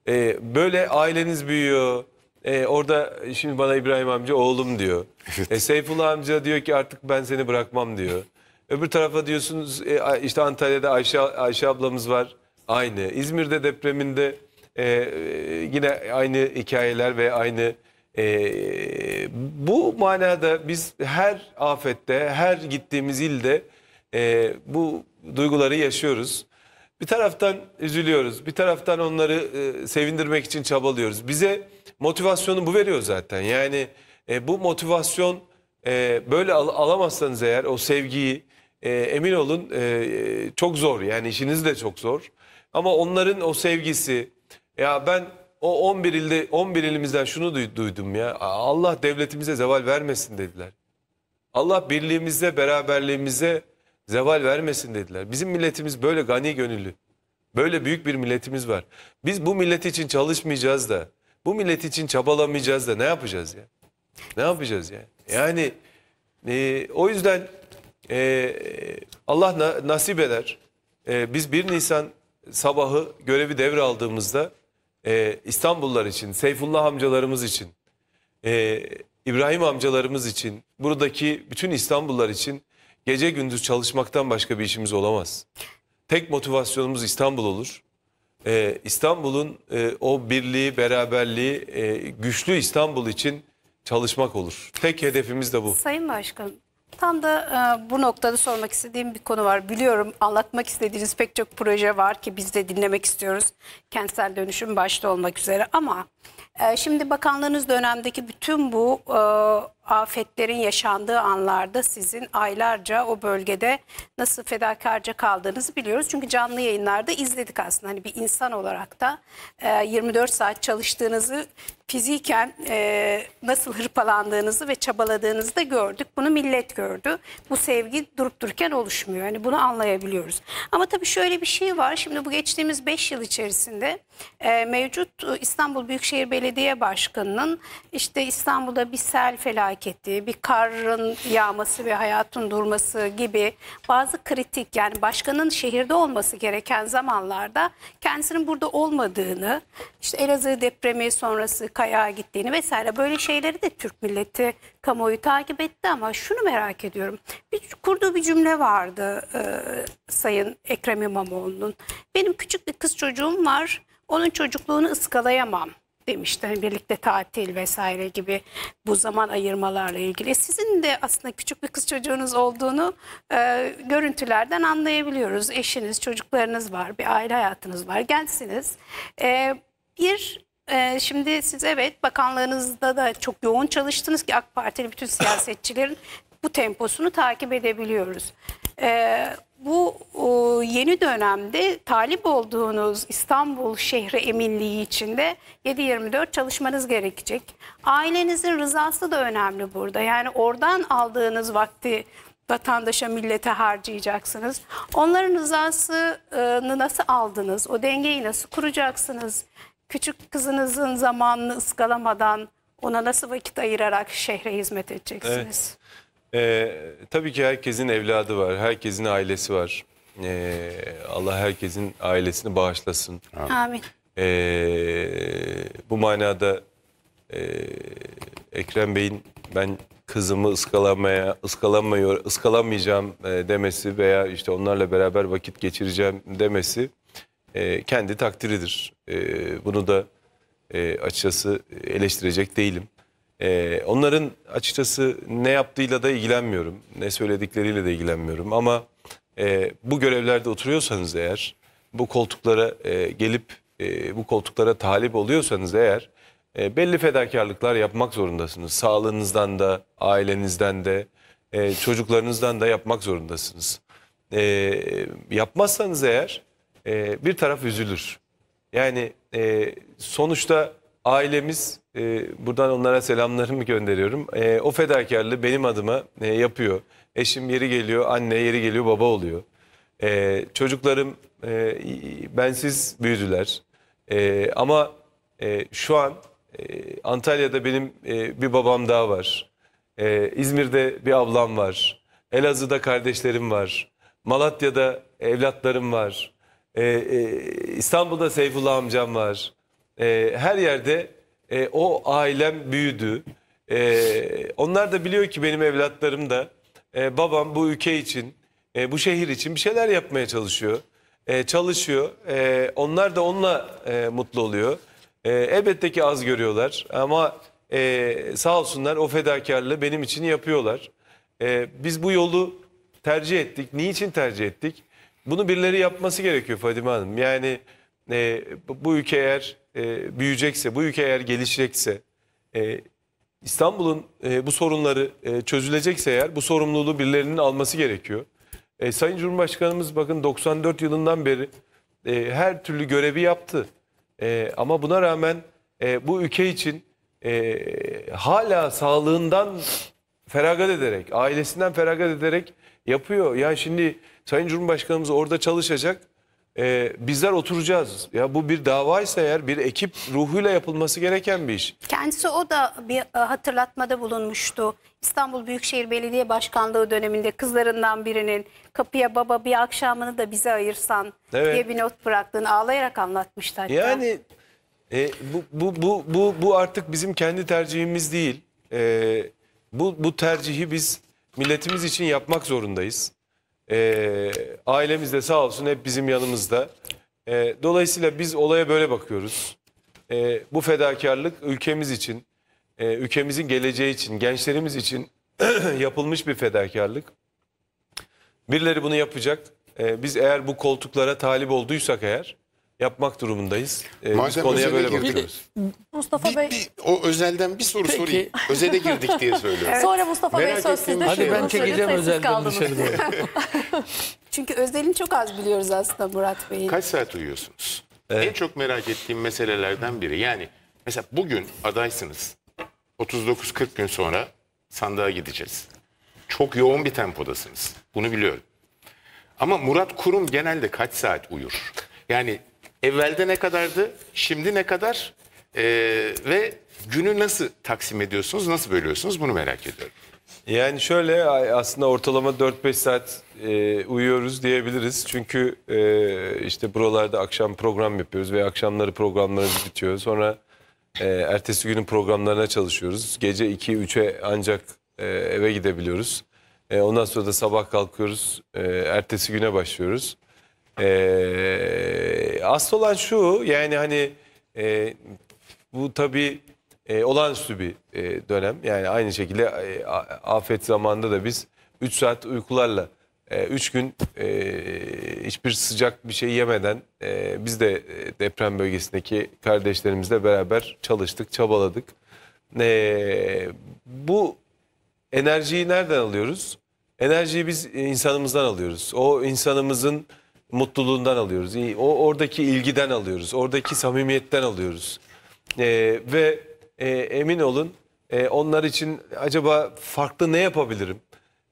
E, böyle aileniz büyüyor, e, orada e, şimdi bana İbrahim amca oğlum diyor. Evet. E, Seyfullah amca diyor ki artık ben seni bırakmam diyor. Öbür tarafa diyorsunuz e, işte Antalya'da Ayşe, Ayşe ablamız var. Aynı. İzmir'de depreminde e, e, yine aynı hikayeler ve aynı e, bu manada biz her afette, her gittiğimiz ilde e, bu duyguları yaşıyoruz. Bir taraftan üzülüyoruz, bir taraftan onları e, sevindirmek için çabalıyoruz. Bize motivasyonu bu veriyor zaten. Yani e, bu motivasyon e, böyle al, alamazsanız eğer o sevgiyi e, emin olun e, çok zor. Yani işiniz de çok zor. Ama onların o sevgisi ya ben o 11 ilde 11 ilimizden şunu duydum ya. Allah devletimize zeval vermesin dediler. Allah birliğimize, beraberliğimize zeval vermesin dediler. Bizim milletimiz böyle gani gönüllü. Böyle büyük bir milletimiz var. Biz bu millet için çalışmayacağız da bu millet için çabalamayacağız da ne yapacağız ya? Ne yapacağız ya? Yani e, o yüzden e, Allah na, nasip eder. E, biz 1 Nisan sabahı görevi devraldığımızda e, İstanbullular için, Seyfullah amcalarımız için, e, İbrahim amcalarımız için, buradaki bütün İstanbullular için gece gündüz çalışmaktan başka bir işimiz olamaz. Tek motivasyonumuz İstanbul olur e, İstanbul'un e, o birliği, beraberliği, e, güçlü İstanbul için çalışmak olur. Tek hedefimiz de bu. Sayın Başkan, tam da e, bu noktada sormak istediğim bir konu var. Biliyorum anlatmak istediğiniz pek çok proje var ki biz de dinlemek istiyoruz. Kentsel dönüşüm başta olmak üzere ama ee, şimdi bakanlığınız dönemdeki bütün bu e, afetlerin yaşandığı anlarda sizin aylarca o bölgede nasıl fedakarca kaldığınızı biliyoruz. Çünkü canlı yayınlarda izledik aslında. Hani bir insan olarak da e, 24 saat çalıştığınızı fiziken e, nasıl hırpalandığınızı ve çabaladığınızı da gördük. Bunu millet gördü. Bu sevgi durup dururken oluşmuyor. Yani bunu anlayabiliyoruz. Ama tabii şöyle bir şey var. Şimdi bu geçtiğimiz 5 yıl içerisinde e, mevcut e, İstanbul Büyükşehir Belediye Başkanı'nın işte İstanbul'da bir sel felaketi, bir karın yağması ve hayatın durması gibi bazı kritik yani başkanın şehirde olması gereken zamanlarda kendisinin burada olmadığını, işte Elazığ depremi sonrası kayağa gittiğini vesaire böyle şeyleri de Türk milleti kamuoyu takip etti ama şunu merak ediyorum. Bir, kurduğu bir cümle vardı e, Sayın Ekrem İmamoğlu'nun. Benim küçük bir kız çocuğum var onun çocukluğunu ıskalayamam demişti. Hani birlikte tatil vesaire gibi bu zaman ayırmalarla ilgili. Sizin de aslında küçük bir kız çocuğunuz olduğunu e, görüntülerden anlayabiliyoruz. Eşiniz, çocuklarınız var, bir aile hayatınız var, gelsiniz E, bir ee, şimdi siz evet bakanlığınızda da çok yoğun çalıştınız ki AK Partili bütün siyasetçilerin bu temposunu takip edebiliyoruz. Ee, bu yeni dönemde talip olduğunuz İstanbul şehri eminliği içinde 7-24 çalışmanız gerekecek. Ailenizin rızası da önemli burada. Yani oradan aldığınız vakti vatandaşa, millete harcayacaksınız. Onların rızasını nasıl aldınız? O dengeyi nasıl kuracaksınız? küçük kızınızın zamanını ıskalamadan ona nasıl vakit ayırarak şehre hizmet edeceksiniz? Evet. Ee, tabii ki herkesin evladı var, herkesin ailesi var. Ee, Allah herkesin ailesini bağışlasın. Amin. Ee, bu manada e, Ekrem Bey'in ben kızımı ıskalamaya, ıskalanmıyor, ıskalamayacağım e, demesi veya işte onlarla beraber vakit geçireceğim demesi e, kendi takdiridir. E, bunu da e, açıkçası eleştirecek değilim. E, onların açıkçası ne yaptığıyla da ilgilenmiyorum. Ne söyledikleriyle de ilgilenmiyorum. Ama e, bu görevlerde oturuyorsanız eğer, bu koltuklara e, gelip e, bu koltuklara talip oluyorsanız eğer, e, belli fedakarlıklar yapmak zorundasınız. Sağlığınızdan da, ailenizden de, e, çocuklarınızdan da yapmak zorundasınız. E, yapmazsanız eğer e, bir taraf üzülür. Yani e, sonuçta ailemiz e, buradan onlara selamlarımı gönderiyorum. E, o fedakarlığı benim adıma e, yapıyor. Eşim yeri geliyor anne yeri geliyor baba oluyor. E, çocuklarım e, bensiz büyüdüler. E, ama e, şu an e, Antalya'da benim e, bir babam daha var. E, İzmir'de bir ablam var. Elazığ'da kardeşlerim var. Malatya'da evlatlarım var. Ee, e, İstanbul'da Seyfullah amcam var. E, her yerde e, o ailem büyüdü. E, onlar da biliyor ki benim evlatlarım da e, babam bu ülke için, e, bu şehir için bir şeyler yapmaya çalışıyor. E, çalışıyor. E, onlar da onunla e, mutlu oluyor. E, elbette ki az görüyorlar ama e, sağ olsunlar o fedakarlığı benim için yapıyorlar. E, biz bu yolu tercih ettik. Niçin tercih ettik? Bunu birileri yapması gerekiyor Fadime Hanım. Yani e, bu ülke eğer e, büyüyecekse, bu ülke eğer gelişecekse, e, İstanbul'un e, bu sorunları e, çözülecekse eğer bu sorumluluğu birilerinin alması gerekiyor. E, Sayın Cumhurbaşkanımız bakın 94 yılından beri e, her türlü görevi yaptı. E, ama buna rağmen e, bu ülke için e, hala sağlığından feragat ederek, ailesinden feragat ederek yapıyor. Ya şimdi Sayın Cumhurbaşkanımız orada çalışacak. Ee, bizler oturacağız. Ya bu bir davaysa eğer bir ekip ruhuyla yapılması gereken bir iş. Kendisi o da bir e, hatırlatmada bulunmuştu. İstanbul Büyükşehir Belediye Başkanlığı döneminde kızlarından birinin kapıya baba bir akşamını da bize ayırsan evet. diye bir not bıraktığını ağlayarak anlatmıştı hatta. Yani e, bu, bu, bu, bu, bu artık bizim kendi tercihimiz değil. E, bu, bu tercihi biz milletimiz için yapmak zorundayız. E, ailemiz de sağ olsun hep bizim yanımızda. E, dolayısıyla biz olaya böyle bakıyoruz. E, bu fedakarlık ülkemiz için, e, ülkemizin geleceği için, gençlerimiz için yapılmış bir fedakarlık. Birileri bunu yapacak. E, biz eğer bu koltuklara talip olduysak eğer yapmak durumundayız. Ee, biz konuya böyle girdik. bakıyoruz. Mustafa Bir, Bey bir, o özelden bir soru Peki. sorayım. Özele girdik diye söylüyorum. sonra Mustafa Merak Bey söz sizde. Hadi ben Şöyle çekeceğim özelden dışarı Çünkü özelini çok az biliyoruz aslında Murat Bey'in. Kaç saat uyuyorsunuz? En çok merak ettiğim meselelerden biri. Yani mesela bugün adaysınız. 39-40 gün sonra sandığa gideceğiz. Çok yoğun bir tempodasınız. Bunu biliyorum. Ama Murat Kurum genelde kaç saat uyur? Yani Evvelde ne kadardı? Şimdi ne kadar? Ee, ve günü nasıl taksim ediyorsunuz? Nasıl bölüyorsunuz? Bunu merak ediyorum. Yani şöyle aslında ortalama 4-5 saat e, uyuyoruz diyebiliriz. Çünkü e, işte buralarda akşam program yapıyoruz ve akşamları programlarımız bitiyor. Sonra e, ertesi günün programlarına çalışıyoruz. Gece 2-3'e ancak e, eve gidebiliyoruz. E, ondan sonra da sabah kalkıyoruz. E, ertesi güne başlıyoruz. Ee, asıl olan şu yani hani e, bu tabii e, olağanüstü bir e, dönem. Yani aynı şekilde e, afet zamanında da biz 3 saat uykularla 3 e, gün e, hiçbir sıcak bir şey yemeden e, biz de e, deprem bölgesindeki kardeşlerimizle beraber çalıştık, çabaladık. E, bu enerjiyi nereden alıyoruz? Enerjiyi biz insanımızdan alıyoruz. O insanımızın mutluluğundan alıyoruz. O oradaki ilgiden alıyoruz. Oradaki samimiyetten alıyoruz. E, ve e, emin olun e, onlar için acaba farklı ne yapabilirim?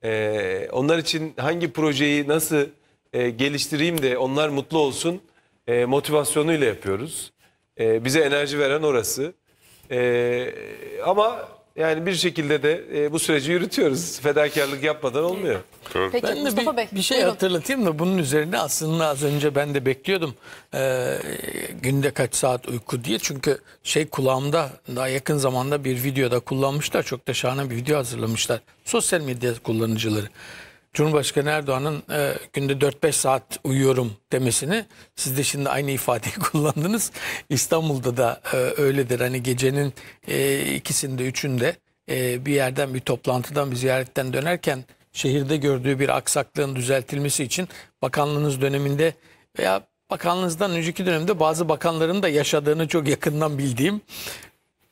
E, onlar için hangi projeyi nasıl e, geliştireyim de onlar mutlu olsun e, motivasyonuyla yapıyoruz. E, bize enerji veren orası. E, ama yani bir şekilde de e, bu süreci yürütüyoruz. Fedakarlık yapmadan olmuyor. Evet. Peki ben de bir, Bey. Bir şey buyurun. hatırlatayım da bunun üzerine aslında az önce ben de bekliyordum. Ee, günde kaç saat uyku diye. Çünkü şey kulağımda daha yakın zamanda bir videoda kullanmışlar. Çok da şahane bir video hazırlamışlar. Sosyal medya kullanıcıları. Cumhurbaşkanı Erdoğan'ın e, günde 4-5 saat uyuyorum demesini siz de şimdi aynı ifadeyi kullandınız. İstanbul'da da e, öyledir. Hani gecenin e, ikisinde, üçünde e, bir yerden bir toplantıdan bir ziyaretten dönerken şehirde gördüğü bir aksaklığın düzeltilmesi için bakanlığınız döneminde veya bakanlığınızdan önceki dönemde bazı bakanların da yaşadığını çok yakından bildiğim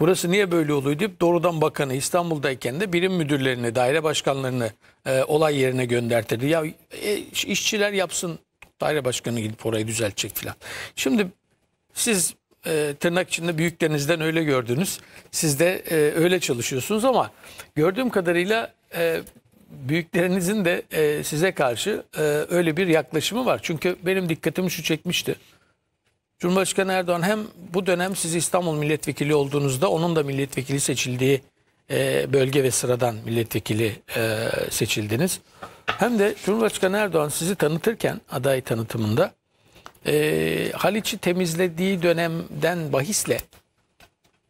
burası niye böyle oluyor deyip doğrudan bakanı İstanbul'dayken de birim müdürlerini, daire başkanlarını e, olay yerine göndertirdi. Ya e, işçiler yapsın daire başkanı gidip orayı düzeltecek filan. Şimdi siz e, tırnak içinde büyüklerinizden öyle gördünüz. Siz de e, öyle çalışıyorsunuz ama gördüğüm kadarıyla e, büyüklerinizin de e, size karşı e, öyle bir yaklaşımı var. Çünkü benim dikkatimi şu çekmişti. Cumhurbaşkanı Erdoğan hem bu dönem siz İstanbul milletvekili olduğunuzda onun da milletvekili seçildiği e, bölge ve sıradan milletvekili e, seçildiniz. Hem de Cumhurbaşkanı Erdoğan sizi tanıtırken aday tanıtımında e, Haliç'i temizlediği dönemden bahisle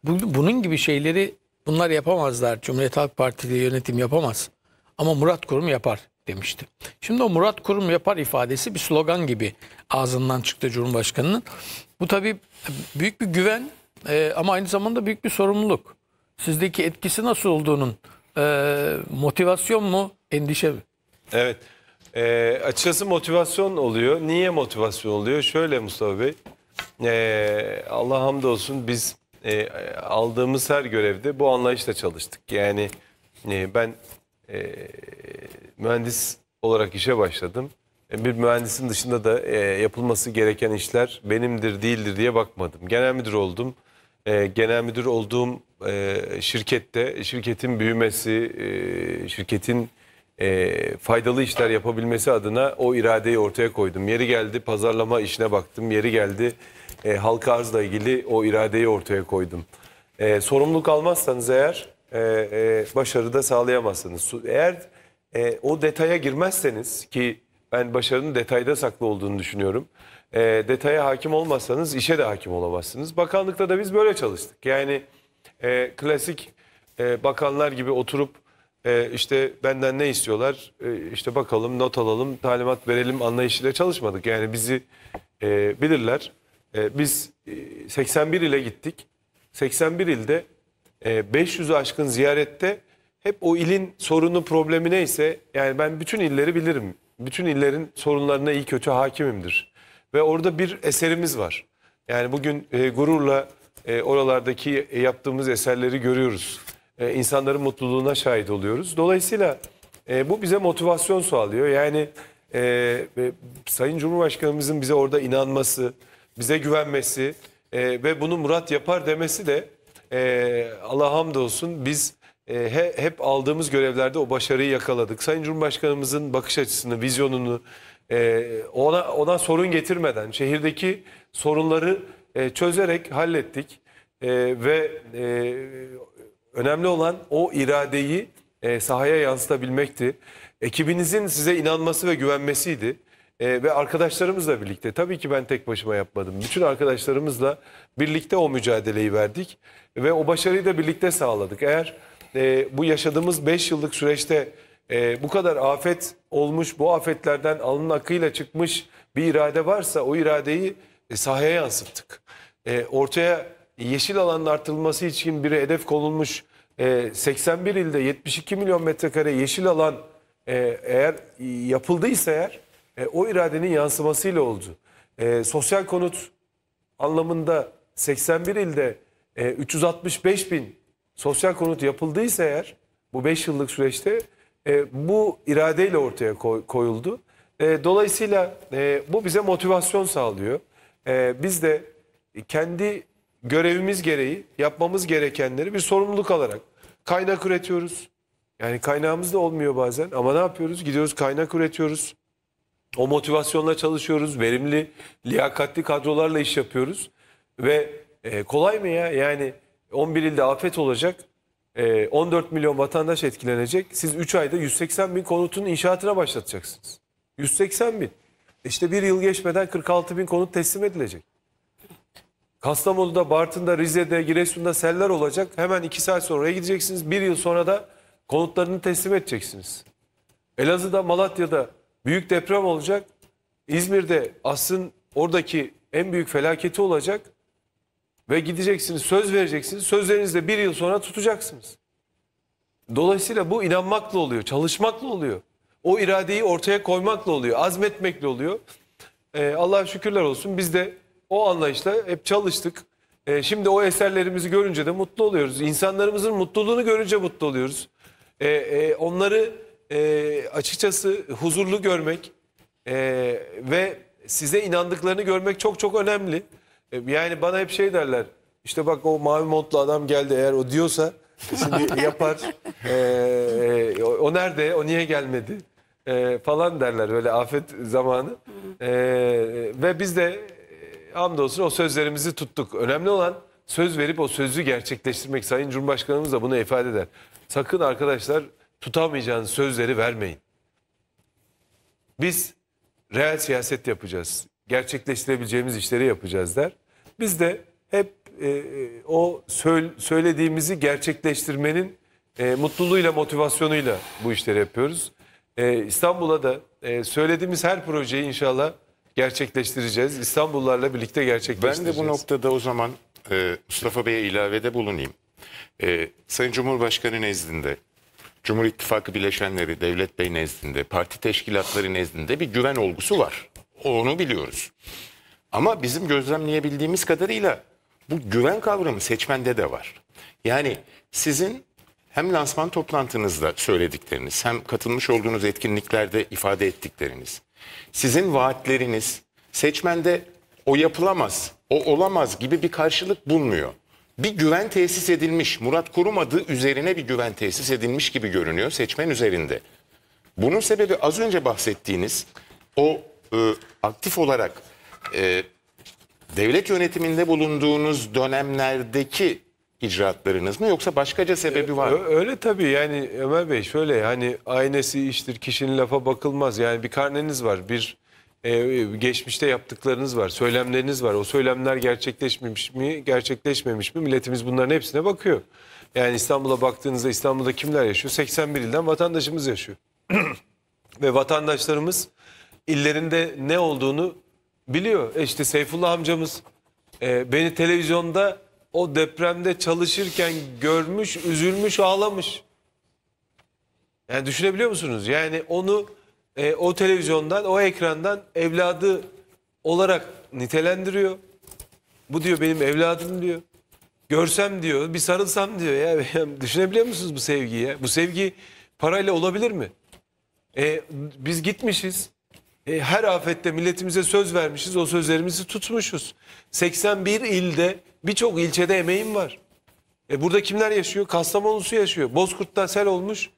bu, bunun gibi şeyleri bunlar yapamazlar. Cumhuriyet Halk Partili yönetim yapamaz. Ama Murat Kurum yapar demişti. Şimdi o Murat Kurum yapar ifadesi bir slogan gibi ağzından çıktı Cumhurbaşkanı'nın. Bu tabii büyük bir güven e, ama aynı zamanda büyük bir sorumluluk. Sizdeki etkisi nasıl olduğunun e, motivasyon mu, endişe mi? Evet. E, açıkçası motivasyon oluyor. Niye motivasyon oluyor? Şöyle Mustafa Bey. E, Allah hamdolsun biz e, aldığımız her görevde bu anlayışla çalıştık. Yani e, ben e, mühendis olarak işe başladım. E, bir mühendisin dışında da e, yapılması gereken işler benimdir değildir diye bakmadım. Genel müdür oldum. E, genel müdür olduğum şirkette şirketin büyümesi, şirketin faydalı işler yapabilmesi adına o iradeyi ortaya koydum. Yeri geldi pazarlama işine baktım. Yeri geldi halka arzla ilgili o iradeyi ortaya koydum. Sorumluluk almazsanız eğer başarı da sağlayamazsınız. Eğer e, o detaya girmezseniz ki ben başarının detayda saklı olduğunu düşünüyorum. E, detaya hakim olmazsanız işe de hakim olamazsınız. Bakanlıkta da biz böyle çalıştık. Yani e, klasik e, bakanlar gibi oturup e, işte benden ne istiyorlar e, işte bakalım not alalım talimat verelim anlayışıyla çalışmadık. Yani bizi e, bilirler. E, biz e, 81 ile gittik. 81 ilde e, 500'ü aşkın ziyarette hep o ilin sorunu problemi neyse yani ben bütün illeri bilirim. Bütün illerin sorunlarına iyi kötü hakimimdir. Ve orada bir eserimiz var. Yani bugün e, gururla e, oralardaki yaptığımız eserleri görüyoruz. E, insanların mutluluğuna şahit oluyoruz. Dolayısıyla e, bu bize motivasyon sağlıyor. Yani e, e, Sayın Cumhurbaşkanımızın bize orada inanması, bize güvenmesi e, ve bunu Murat yapar demesi de e, Allah'a hamdolsun biz ee, he, hep aldığımız görevlerde o başarıyı yakaladık. Sayın Cumhurbaşkanımızın bakış açısını, vizyonunu e, ona, ona sorun getirmeden şehirdeki sorunları e, çözerek hallettik. E, ve e, önemli olan o iradeyi e, sahaya yansıtabilmekti. Ekibinizin size inanması ve güvenmesiydi. E, ve arkadaşlarımızla birlikte, tabii ki ben tek başıma yapmadım. Bütün arkadaşlarımızla birlikte o mücadeleyi verdik. Ve o başarıyı da birlikte sağladık. Eğer e, bu yaşadığımız 5 yıllık süreçte e, bu kadar afet olmuş, bu afetlerden alın akıyla çıkmış bir irade varsa o iradeyi e, sahaya yansıttık. E, ortaya yeşil alanın artırılması için bir hedef konulmuş e, 81 ilde 72 milyon metrekare yeşil alan e, eğer yapıldıysa eğer e, o iradenin yansımasıyla oldu. E, sosyal konut anlamında 81 ilde e, 365 bin sosyal konut yapıldıysa eğer bu 5 yıllık süreçte e, bu iradeyle ortaya koy, koyuldu. E, dolayısıyla e, bu bize motivasyon sağlıyor. E, biz de kendi görevimiz gereği yapmamız gerekenleri bir sorumluluk alarak kaynak üretiyoruz. Yani kaynağımız da olmuyor bazen ama ne yapıyoruz? Gidiyoruz kaynak üretiyoruz. O motivasyonla çalışıyoruz. Verimli, liyakatli kadrolarla iş yapıyoruz. Ve e, kolay mı ya? Yani 11 ilde afet olacak. 14 ee, milyon vatandaş etkilenecek. Siz 3 ayda 180 bin konutun inşaatına başlatacaksınız. 180 bin. İşte bir yıl geçmeden 46 bin konut teslim edilecek. Kastamonu'da, Bartın'da, Rize'de, Giresun'da seller olacak. Hemen 2 saat sonra oraya gideceksiniz. Bir yıl sonra da konutlarını teslim edeceksiniz. Elazığ'da, Malatya'da büyük deprem olacak. İzmir'de asın oradaki en büyük felaketi olacak. Ve gideceksiniz, söz vereceksiniz. sözlerinizle bir yıl sonra tutacaksınız. Dolayısıyla bu inanmakla oluyor, çalışmakla oluyor. O iradeyi ortaya koymakla oluyor, azmetmekle oluyor. Ee, Allah'a şükürler olsun biz de o anlayışla hep çalıştık. Ee, şimdi o eserlerimizi görünce de mutlu oluyoruz. İnsanlarımızın mutluluğunu görünce mutlu oluyoruz. Ee, e, onları e, açıkçası huzurlu görmek e, ve size inandıklarını görmek çok çok önemli. E, yani bana hep şey derler. İşte bak o mavi montlu adam geldi eğer o diyorsa şimdi yapar. Ee, o nerede? O niye gelmedi? Ee, falan derler böyle afet zamanı. Ee, ve biz de e, hamdolsun o sözlerimizi tuttuk. Önemli olan söz verip o sözü gerçekleştirmek. Sayın Cumhurbaşkanımız da bunu ifade eder. Sakın arkadaşlar tutamayacağınız sözleri vermeyin. Biz reel siyaset yapacağız. Gerçekleştirebileceğimiz işleri yapacağız der. Biz de hep e, e o söylediğimizi gerçekleştirmenin e, mutluluğuyla, motivasyonuyla bu işleri yapıyoruz. E, İstanbul'a da e, söylediğimiz her projeyi inşallah gerçekleştireceğiz. İstanbullarla birlikte gerçekleştireceğiz. Ben de bu noktada o zaman e, Mustafa Bey'e ilavede bulunayım. E, Sayın Cumhurbaşkanı nezdinde, Cumhur İttifakı bileşenleri, Devlet Bey nezdinde, parti teşkilatları nezdinde bir güven olgusu var. Onu biliyoruz. Ama bizim gözlemleyebildiğimiz kadarıyla bu güven kavramı seçmende de var. Yani sizin hem lansman toplantınızda söyledikleriniz hem katılmış olduğunuz etkinliklerde ifade ettikleriniz, sizin vaatleriniz seçmende o yapılamaz, o olamaz gibi bir karşılık bulmuyor. Bir güven tesis edilmiş, Murat Kurum adı üzerine bir güven tesis edilmiş gibi görünüyor seçmen üzerinde. Bunun sebebi az önce bahsettiğiniz o e, aktif olarak e, devlet yönetiminde bulunduğunuz dönemlerdeki icraatlarınız mı yoksa başkaca sebebi ee, var mı? Öyle tabii yani Ömer Bey şöyle hani aynesi iştir kişinin lafa bakılmaz. Yani bir karneniz var bir e, geçmişte yaptıklarınız var söylemleriniz var. O söylemler gerçekleşmemiş mi gerçekleşmemiş mi milletimiz bunların hepsine bakıyor. Yani İstanbul'a baktığınızda İstanbul'da kimler yaşıyor? 81 ilden vatandaşımız yaşıyor. Ve vatandaşlarımız illerinde ne olduğunu biliyor. E işte Seyfullah amcamız e, beni televizyonda o depremde çalışırken görmüş, üzülmüş, ağlamış. Yani düşünebiliyor musunuz? Yani onu e, o televizyondan, o ekrandan evladı olarak nitelendiriyor. Bu diyor benim evladım diyor. Görsem diyor, bir sarılsam diyor ya. düşünebiliyor musunuz bu sevgiyi ya? Bu sevgi parayla olabilir mi? E, biz gitmişiz e, her afette milletimize söz vermişiz. O sözlerimizi tutmuşuz. 81 ilde birçok ilçede emeğim var. E burada kimler yaşıyor? Kastamonu'su yaşıyor. Bozkurt'ta sel olmuş.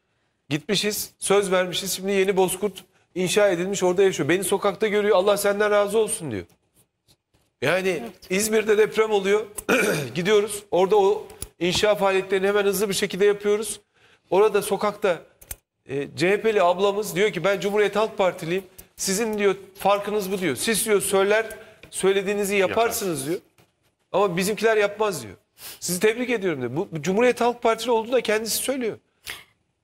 Gitmişiz, söz vermişiz. Şimdi yeni Bozkurt inşa edilmiş orada yaşıyor. Beni sokakta görüyor. Allah senden razı olsun diyor. Yani evet. İzmir'de deprem oluyor. Gidiyoruz. Orada o inşa faaliyetlerini hemen hızlı bir şekilde yapıyoruz. Orada sokakta e, CHP'li ablamız diyor ki ben Cumhuriyet Halk Partiliyim. Sizin diyor farkınız bu diyor. Siz diyor söyler söylediğinizi yaparsınız diyor. Ama bizimkiler yapmaz diyor. Sizi tebrik ediyorum diyor. Bu Cumhuriyet Halk Partili olduğu da kendisi söylüyor.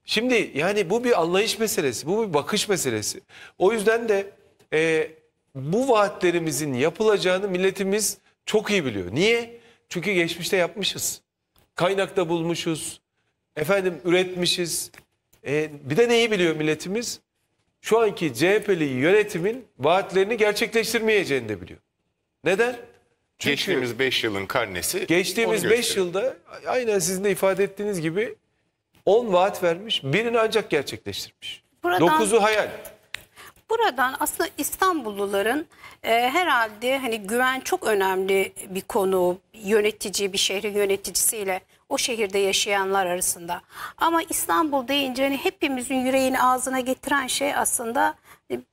Şimdi yani bu bir anlayış meselesi, bu bir bakış meselesi. O yüzden de e, bu vaatlerimizin yapılacağını milletimiz çok iyi biliyor. Niye? Çünkü geçmişte yapmışız. Kaynakta bulmuşuz, efendim üretmişiz. E, bir de neyi biliyor milletimiz? şu anki CHP'li yönetimin vaatlerini gerçekleştirmeyeceğini de biliyor. Neden? Çünkü geçtiğimiz 5 yılın karnesi Geçtiğimiz 5 yılda aynen sizin de ifade ettiğiniz gibi 10 vaat vermiş, birini ancak gerçekleştirmiş. 9'u hayal. Buradan aslında İstanbulluların e, herhalde hani güven çok önemli bir konu. Yönetici, bir şehrin yöneticisiyle o şehirde yaşayanlar arasında. Ama İstanbul deyince hani hepimizin yüreğini ağzına getiren şey aslında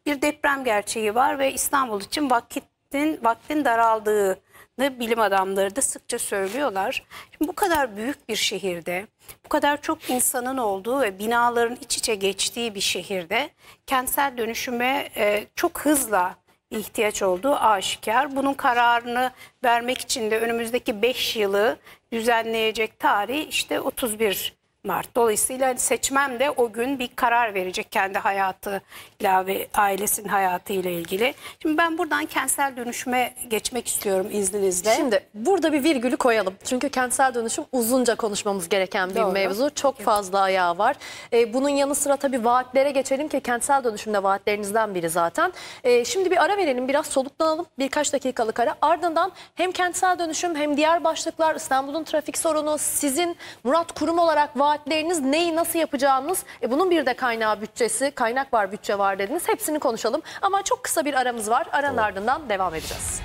bir deprem gerçeği var ve İstanbul için vaktin vaktin daraldığı bilim adamları da sıkça söylüyorlar. Şimdi bu kadar büyük bir şehirde, bu kadar çok insanın olduğu ve binaların iç içe geçtiği bir şehirde kentsel dönüşüme e, çok hızla ihtiyaç olduğu aşikar. Bunun kararını vermek için de önümüzdeki 5 yılı düzenleyecek tarih işte 31 Mart. Dolayısıyla seçmem de o gün bir karar verecek kendi hayatıyla ve ailesinin hayatı ile ilgili. Şimdi ben buradan kentsel dönüşüme geçmek istiyorum izninizle. Şimdi burada bir virgülü koyalım. Çünkü kentsel dönüşüm uzunca konuşmamız gereken bir Doğru. mevzu. Çok fazla ayağı var. Ee, bunun yanı sıra tabii vaatlere geçelim ki kentsel dönüşümde vaatlerinizden biri zaten. Ee, şimdi bir ara verelim, biraz soluklanalım. Birkaç dakikalık ara. Ardından hem kentsel dönüşüm hem diğer başlıklar, İstanbul'un trafik sorunu, sizin Murat Kurum olarak vaat vaatleriniz, neyi nasıl yapacağınız, e, bunun bir de kaynağı bütçesi, kaynak var bütçe var dediniz. Hepsini konuşalım ama çok kısa bir aramız var. Aranın ardından devam edeceğiz.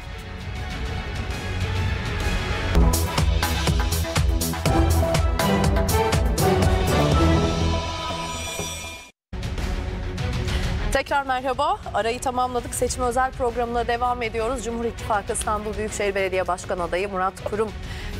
Tekrar merhaba. Arayı tamamladık. Seçim özel programına devam ediyoruz. Cumhur İttifakı İstanbul Büyükşehir Belediye Başkan adayı Murat Kurum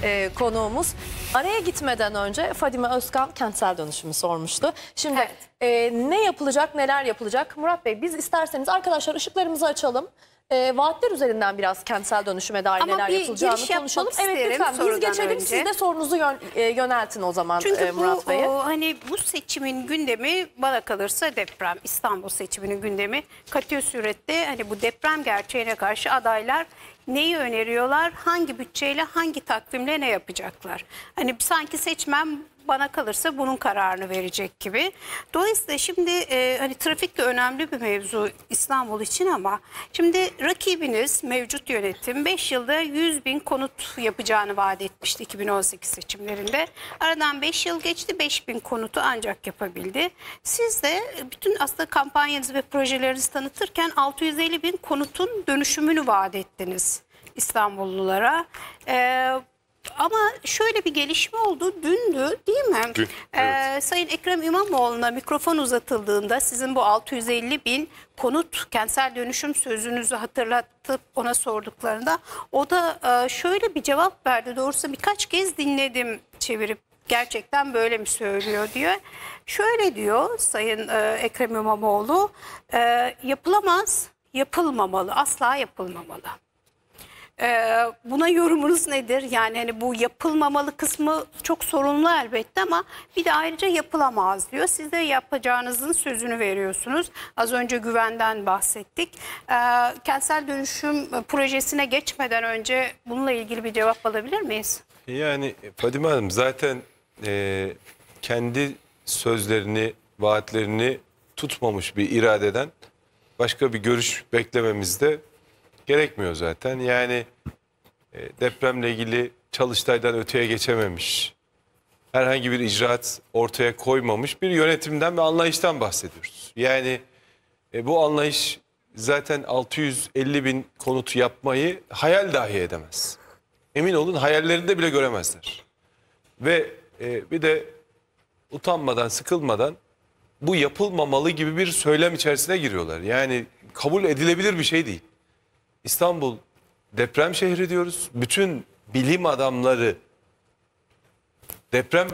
e, konuğumuz. Araya gitmeden önce Fadime Özkan kentsel dönüşümü sormuştu. Şimdi evet. e, ne yapılacak, neler yapılacak? Murat Bey biz isterseniz arkadaşlar ışıklarımızı açalım e, vaatler üzerinden biraz kentsel dönüşüme dair Ama neler bir yapılacağını giriş konuşalım. Evet lütfen biz sorudan geçelim önce. siz de sorunuzu yön, e, yöneltin o zaman Çünkü e, Murat bu Bey'e. o, hani bu seçimin gündemi bana kalırsa deprem. İstanbul seçiminin gündemi. Katı surette hani bu deprem gerçeğine karşı adaylar neyi öneriyorlar? Hangi bütçeyle, hangi takvimle ne yapacaklar? Hani sanki seçmen bana kalırsa bunun kararını verecek gibi. Dolayısıyla şimdi e, hani trafik de önemli bir mevzu İstanbul için ama şimdi rakibiniz mevcut yönetim 5 yılda 100 bin konut yapacağını vaat etmişti 2018 seçimlerinde. Aradan 5 yıl geçti 5 bin konutu ancak yapabildi. Siz de bütün aslında kampanyanızı ve projelerinizi tanıtırken 650 bin konutun dönüşümünü vaat ettiniz. İstanbullulara. Ee, ama şöyle bir gelişme oldu. Dündü değil mi? Dün, ee, evet. ee, Sayın Ekrem İmamoğlu'na mikrofon uzatıldığında sizin bu 650 bin konut kentsel dönüşüm sözünüzü hatırlatıp ona sorduklarında o da e, şöyle bir cevap verdi. Doğrusu birkaç kez dinledim çevirip gerçekten böyle mi söylüyor diyor. Şöyle diyor Sayın e, Ekrem İmamoğlu e, yapılamaz, yapılmamalı, asla yapılmamalı. Ee, buna yorumunuz nedir? Yani hani bu yapılmamalı kısmı çok sorunlu elbette ama bir de ayrıca yapılamaz diyor. Siz de yapacağınızın sözünü veriyorsunuz. Az önce güvenden bahsettik. Ee, kentsel dönüşüm projesine geçmeden önce bununla ilgili bir cevap alabilir miyiz? Yani Fadime Hanım zaten e, kendi sözlerini, vaatlerini tutmamış bir iradeden başka bir görüş beklememiz de Gerekmiyor zaten. Yani e, depremle ilgili çalıştaydan öteye geçememiş, herhangi bir icraat ortaya koymamış bir yönetimden ve anlayıştan bahsediyoruz. Yani e, bu anlayış zaten 650 bin konut yapmayı hayal dahi edemez. Emin olun hayallerinde bile göremezler. Ve e, bir de utanmadan, sıkılmadan bu yapılmamalı gibi bir söylem içerisine giriyorlar. Yani kabul edilebilir bir şey değil. İstanbul deprem şehri diyoruz. Bütün bilim adamları deprem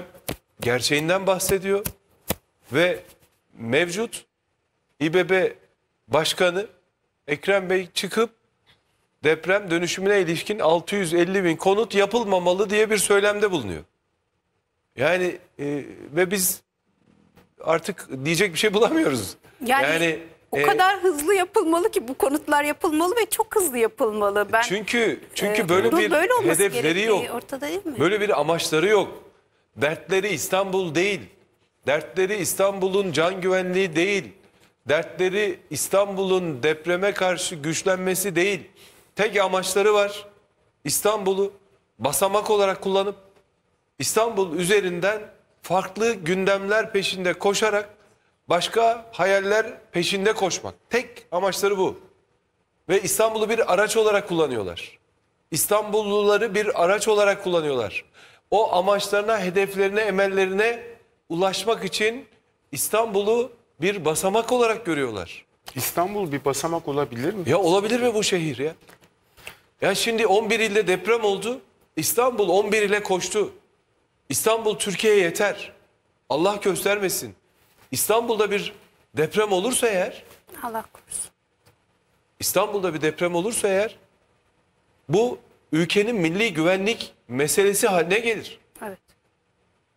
gerçeğinden bahsediyor ve mevcut İBB Başkanı Ekrem Bey çıkıp deprem dönüşümüne ilişkin 650 bin konut yapılmamalı diye bir söylemde bulunuyor. Yani e, ve biz artık diyecek bir şey bulamıyoruz. Yani, yani o ee, kadar hızlı yapılmalı ki bu konutlar yapılmalı ve çok hızlı yapılmalı. Ben Çünkü çünkü e, böyle bir böyle hedefleri yok. Ortada değil mi? Böyle bir amaçları yok. Dertleri İstanbul değil. Dertleri İstanbul'un can güvenliği değil. Dertleri İstanbul'un depreme karşı güçlenmesi değil. Tek amaçları var. İstanbul'u basamak olarak kullanıp İstanbul üzerinden farklı gündemler peşinde koşarak Başka hayaller peşinde koşmak. Tek amaçları bu. Ve İstanbul'u bir araç olarak kullanıyorlar. İstanbulluları bir araç olarak kullanıyorlar. O amaçlarına, hedeflerine, emellerine ulaşmak için İstanbul'u bir basamak olarak görüyorlar. İstanbul bir basamak olabilir mi? Ya olabilir mi bu şehir ya? Ya şimdi 11 ilde deprem oldu. İstanbul 11 ile koştu. İstanbul Türkiye'ye yeter. Allah göstermesin. İstanbul'da bir deprem olursa eğer Allah korusun. İstanbul'da bir deprem olursa eğer bu ülkenin milli güvenlik meselesi haline gelir. Evet.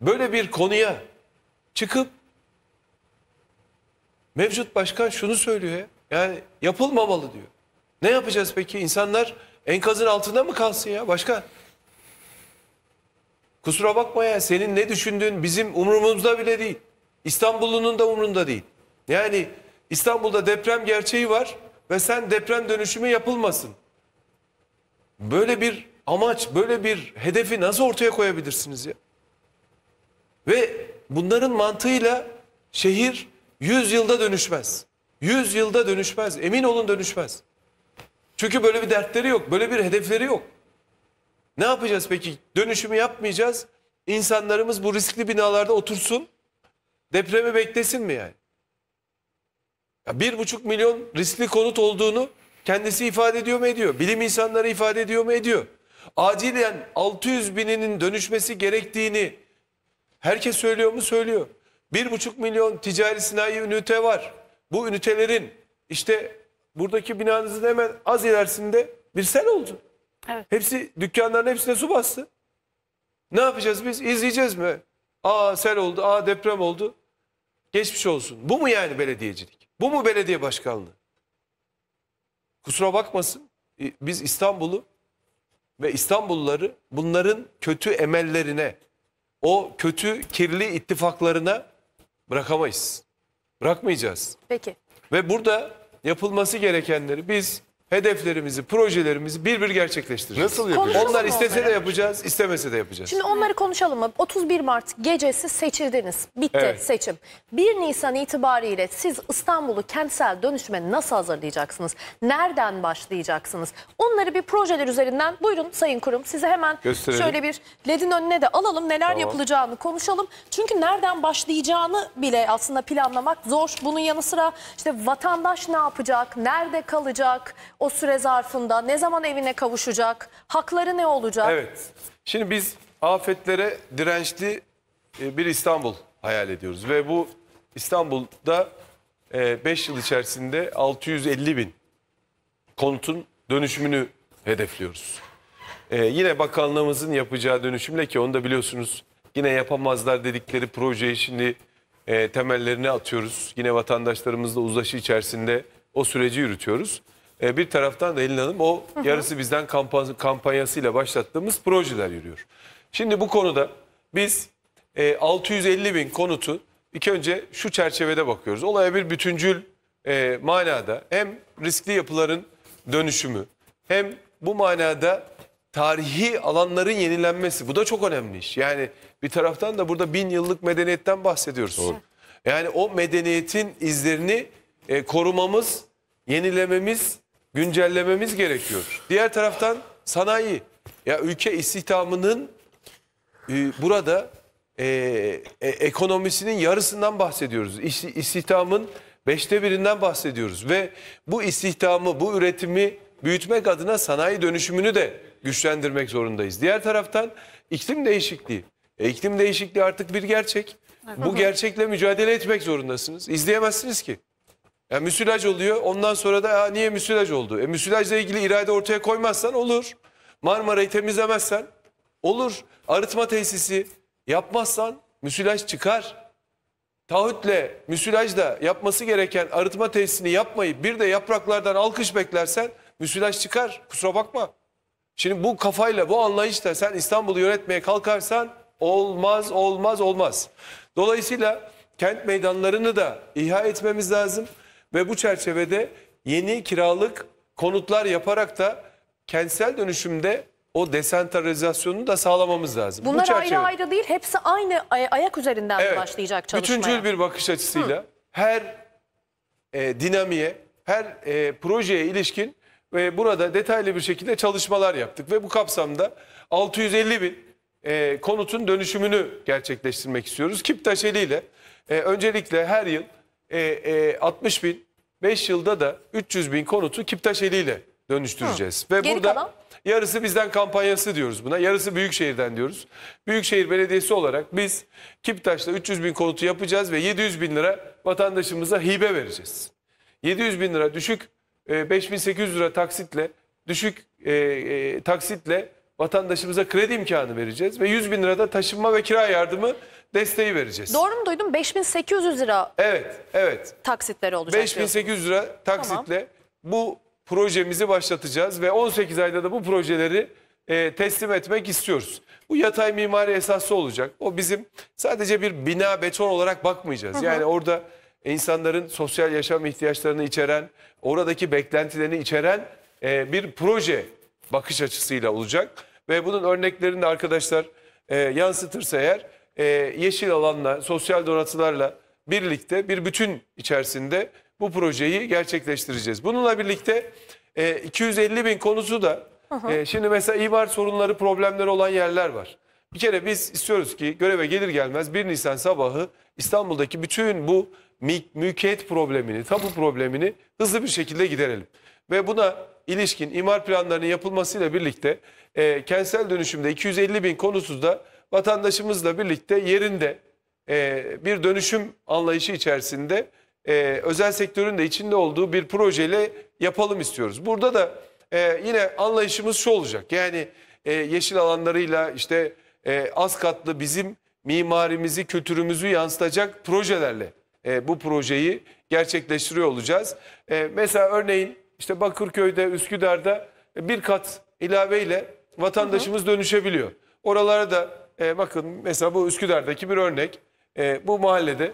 Böyle bir konuya çıkıp mevcut başkan şunu söylüyor ya, yani yapılmamalı diyor. Ne yapacağız peki? İnsanlar enkazın altında mı kalsın ya başkan? Kusura bakma ya senin ne düşündüğün bizim umurumuzda bile değil. İstanbul'unun da umrunda değil. Yani İstanbul'da deprem gerçeği var ve sen deprem dönüşümü yapılmasın. Böyle bir amaç, böyle bir hedefi nasıl ortaya koyabilirsiniz ya? Ve bunların mantığıyla şehir 100 yılda dönüşmez. 100 yılda dönüşmez. Emin olun dönüşmez. Çünkü böyle bir dertleri yok, böyle bir hedefleri yok. Ne yapacağız peki? Dönüşümü yapmayacağız. İnsanlarımız bu riskli binalarda otursun. Depremi beklesin mi yani? Ya bir buçuk milyon riskli konut olduğunu kendisi ifade ediyor mu ediyor? Bilim insanları ifade ediyor mu ediyor? Acilen 600 bininin dönüşmesi gerektiğini herkes söylüyor mu söylüyor. Bir buçuk milyon ticari sinayi ünite var. Bu ünitelerin işte buradaki binanızın hemen az ilerisinde bir sel oldu. Evet. Hepsi dükkanların hepsine su bastı. Ne yapacağız biz? İzleyeceğiz mi? Aa sel oldu, aa deprem oldu. Geçmiş olsun. Bu mu yani belediyecilik? Bu mu belediye başkanlığı? Kusura bakmasın. E, biz İstanbul'u ve İstanbulluları bunların kötü emellerine, o kötü kirli ittifaklarına bırakamayız. Bırakmayacağız. Peki. Ve burada yapılması gerekenleri biz hedeflerimizi, projelerimizi bir bir gerçekleştireceğiz. Nasıl yapacağız? Onlar istese de yapacağız, istemese de yapacağız. Şimdi onları konuşalım mı? 31 Mart gecesi seçildiniz. Bitti Evet. seçim. 1 Nisan itibariyle siz İstanbul'u kentsel dönüşüme nasıl hazırlayacaksınız? Nereden başlayacaksınız? Onları bir projeler üzerinden buyurun Sayın Kurum size hemen Gösterelim. şöyle bir LED'in önüne de alalım. Neler yapılacağını konuşalım. Çünkü nereden başlayacağını bile aslında planlamak zor. Bunun yanı sıra işte vatandaş ne yapacak? Nerede kalacak? o süre zarfında? Ne zaman evine kavuşacak? Hakları ne olacak? Evet. Şimdi biz afetlere dirençli e, bir İstanbul hayal ediyoruz. Ve bu İstanbul'da 5 e, yıl içerisinde 650 bin konutun dönüşümünü hedefliyoruz. E, yine bakanlığımızın yapacağı dönüşümle ki onu da biliyorsunuz yine yapamazlar dedikleri projeyi şimdi temellerini atıyoruz. Yine vatandaşlarımızla uzlaşı içerisinde o süreci yürütüyoruz. E, bir taraftan da Elin Hanım o yarısı bizden kampanyasıyla başlattığımız projeler yürüyor. Şimdi bu konuda biz 650 e, bin konutu ilk önce şu çerçevede bakıyoruz. Olaya bir bütüncül e, manada hem riskli yapıların dönüşümü hem bu manada tarihi alanların yenilenmesi. Bu da çok önemli iş. Yani bir taraftan da burada bin yıllık medeniyetten bahsediyoruz. Doğru. Yani o medeniyetin izlerini korumamız, yenilememiz güncellememiz gerekiyor. Diğer taraftan sanayi. Ya ülke istihdamının e, burada e, e, ekonomisinin yarısından bahsediyoruz. İş, istihdamın beşte birinden bahsediyoruz. Ve bu istihdamı, bu üretimi büyütmek adına sanayi dönüşümünü de güçlendirmek zorundayız. Diğer taraftan iklim değişikliği. E, iklim değişikliği artık bir gerçek. Bu gerçekle mücadele etmek zorundasınız. İzleyemezsiniz ki. Ya müsilaj oluyor. Ondan sonra da ya niye müsilaj oldu? E müsilajla ilgili irade ortaya koymazsan olur. Marmara'yı temizlemezsen olur. Arıtma tesisi yapmazsan müsilaj çıkar. Taahhütle müsilajda yapması gereken arıtma tesisini yapmayı, bir de yapraklardan alkış beklersen müsilaj çıkar. Kusura bakma. Şimdi bu kafayla bu anlayışla sen İstanbul'u yönetmeye kalkarsan olmaz olmaz olmaz. Dolayısıyla kent meydanlarını da ihya etmemiz lazım. Ve bu çerçevede yeni kiralık konutlar yaparak da kentsel dönüşümde o desentralizasyonu da sağlamamız lazım. Bunlar Bu ayrı ayrı değil, hepsi aynı ay ayak üzerinden evet, başlayacak çalışmaya. Bütüncül bir bakış açısıyla Hı. her e, dinamiğe, her e, projeye ilişkin ve burada detaylı bir şekilde çalışmalar yaptık. Ve bu kapsamda 650 bin e, konutun dönüşümünü gerçekleştirmek istiyoruz. Kiptaşeli ile e, öncelikle her yıl e, e, 60 bin, 5 yılda da 300 bin konutu Kiptaş eliyle dönüştüreceğiz. Hı. Ve Geri burada kalan? yarısı bizden kampanyası diyoruz buna. Yarısı Büyükşehir'den diyoruz. Büyükşehir Belediyesi olarak biz Kiptaş'ta 300 bin konutu yapacağız ve 700 bin lira vatandaşımıza hibe vereceğiz. 700 bin lira düşük 5800 e, lira taksitle düşük e, e, taksitle vatandaşımıza kredi imkanı vereceğiz ve 100 bin lirada taşınma ve kira yardımı desteği vereceğiz. Doğru mu duydum? 5800 lira Evet, evet. taksitleri olacak. 5800 lira taksitle bu projemizi başlatacağız ve 18 ayda da bu projeleri e, teslim etmek istiyoruz. Bu yatay mimari esaslı olacak. O bizim sadece bir bina beton olarak bakmayacağız. Yani orada insanların sosyal yaşam ihtiyaçlarını içeren, oradaki beklentilerini içeren e, bir proje bakış açısıyla olacak. Ve bunun örneklerini arkadaşlar e, yansıtırsa eğer e, yeşil alanla, sosyal donatılarla birlikte bir bütün içerisinde bu projeyi gerçekleştireceğiz. Bununla birlikte e, 250 bin konusu da e, şimdi mesela imar sorunları problemleri olan yerler var. Bir kere biz istiyoruz ki göreve gelir gelmez 1 Nisan sabahı İstanbul'daki bütün bu mü mülkiyet problemini, tapu problemini hızlı bir şekilde giderelim. Ve buna ilişkin imar planlarının yapılmasıyla birlikte e, kentsel dönüşümde 250 bin konusunda vatandaşımızla birlikte yerinde e, bir dönüşüm anlayışı içerisinde e, özel sektörün de içinde olduğu bir projeyle yapalım istiyoruz. Burada da e, yine anlayışımız şu olacak. Yani e, yeşil alanlarıyla işte e, az katlı bizim mimarimizi, kültürümüzü yansıtacak projelerle e, bu projeyi gerçekleştiriyor olacağız. E, mesela örneğin işte Bakırköy'de, Üsküdar'da bir kat ilaveyle vatandaşımız hı hı. dönüşebiliyor. Oralara da e, bakın mesela bu Üsküdar'daki bir örnek. E, bu mahallede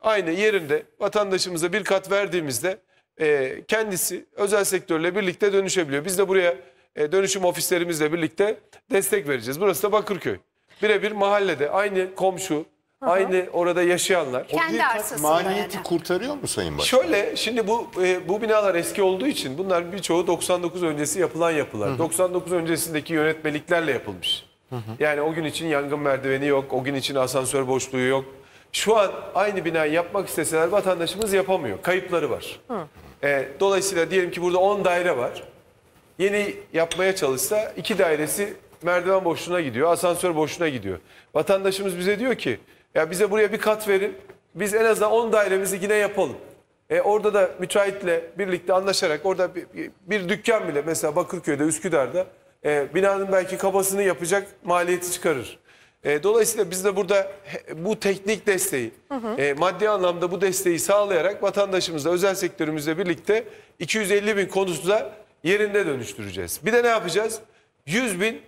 aynı yerinde vatandaşımıza bir kat verdiğimizde e, kendisi özel sektörle birlikte dönüşebiliyor. Biz de buraya e, dönüşüm ofislerimizle birlikte destek vereceğiz. Burası da Bakırköy. Birebir mahallede aynı komşu, Hı hı. aynı orada yaşayanlar. O Kendi bir kat arsasında maliyeti yani. kurtarıyor mu Sayın Başkan? Şöyle şimdi bu e, bu binalar eski olduğu için bunlar birçoğu 99 öncesi yapılan yapılar. 99 öncesindeki yönetmeliklerle yapılmış. Hı Yani o gün için yangın merdiveni yok, o gün için asansör boşluğu yok. Şu an aynı binayı yapmak isteseler vatandaşımız yapamıyor. Kayıpları var. Hı. E, dolayısıyla diyelim ki burada 10 daire var. Yeni yapmaya çalışsa iki dairesi merdiven boşluğuna gidiyor, asansör boşluğuna gidiyor. Vatandaşımız bize diyor ki ya bize buraya bir kat verin, biz en azından 10 dairemizi yine yapalım. E, orada da müteahhitle birlikte anlaşarak orada bir, bir dükkan bile mesela Bakırköy'de, Üsküdar'da e, binanın belki kabasını yapacak maliyeti çıkarır. E, dolayısıyla biz de burada bu teknik desteği, hı hı. E, maddi anlamda bu desteği sağlayarak vatandaşımızla, özel sektörümüzle birlikte 250 bin konutuza yerinde dönüştüreceğiz. Bir de ne yapacağız? 100 bin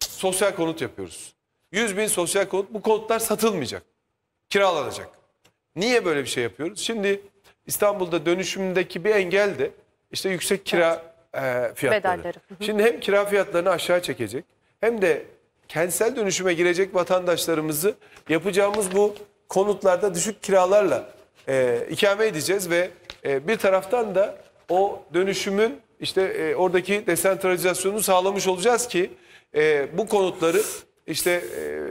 sosyal konut yapıyoruz. 100 bin sosyal konut, bu konutlar satılmayacak, kiralanacak. Niye böyle bir şey yapıyoruz? Şimdi İstanbul'da dönüşümdeki bir engel de işte yüksek kira evet e, fiyatları. Şimdi hem kira fiyatlarını aşağı çekecek hem de kentsel dönüşüme girecek vatandaşlarımızı yapacağımız bu konutlarda düşük kiralarla e, ikame edeceğiz ve e, bir taraftan da o dönüşümün işte e, oradaki desentralizasyonunu sağlamış olacağız ki e, bu konutları işte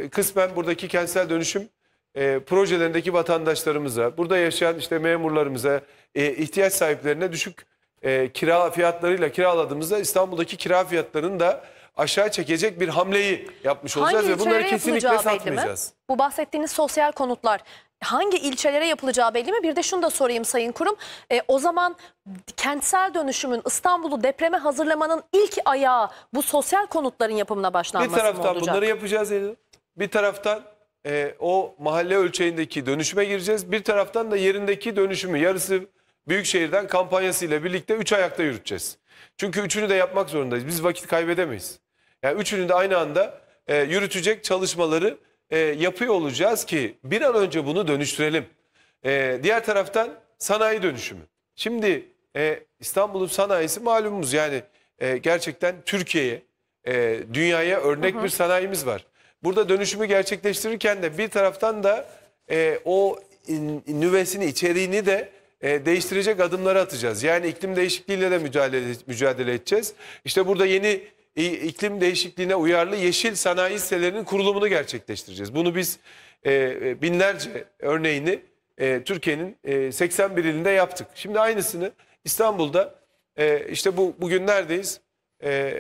e, kısmen buradaki kentsel dönüşüm e, projelerindeki vatandaşlarımıza, burada yaşayan işte memurlarımıza, e, ihtiyaç sahiplerine düşük e, kira fiyatlarıyla kiraladığımızda İstanbul'daki kira fiyatlarının da aşağı çekecek bir hamleyi yapmış olacağız Hangi ve bunları kesinlikle satmayacağız. Bu bahsettiğiniz sosyal konutlar hangi ilçelere yapılacağı belli mi? Bir de şunu da sorayım Sayın Kurum. E, o zaman kentsel dönüşümün İstanbul'u depreme hazırlamanın ilk ayağı bu sosyal konutların yapımına başlanması olacak? Bir taraftan olacak? bunları yapacağız Elif. Bir taraftan e, o mahalle ölçeğindeki dönüşüme gireceğiz. Bir taraftan da yerindeki dönüşümü yarısı Büyükşehir'den kampanyasıyla birlikte üç ayakta yürüteceğiz. Çünkü üçünü de yapmak zorundayız. Biz vakit kaybedemeyiz. Yani üçünü de aynı anda e, yürütecek çalışmaları e, yapıyor olacağız ki bir an önce bunu dönüştürelim. E, diğer taraftan sanayi dönüşümü. Şimdi e, İstanbul'un sanayisi malumumuz yani e, gerçekten Türkiye'ye, e, dünyaya örnek hı hı. bir sanayimiz var. Burada dönüşümü gerçekleştirirken de bir taraftan da e, o nüvesini, içeriğini de e, değiştirecek adımları atacağız. Yani iklim değişikliğiyle de mücadele, mücadele edeceğiz. İşte burada yeni iklim değişikliğine uyarlı yeşil sanayi sitelerinin kurulumunu gerçekleştireceğiz. Bunu biz e, e binlerce örneğini e, Türkiye'nin e, 81 ilinde yaptık. Şimdi aynısını İstanbul'da e, işte bu bugün neredeyiz? E,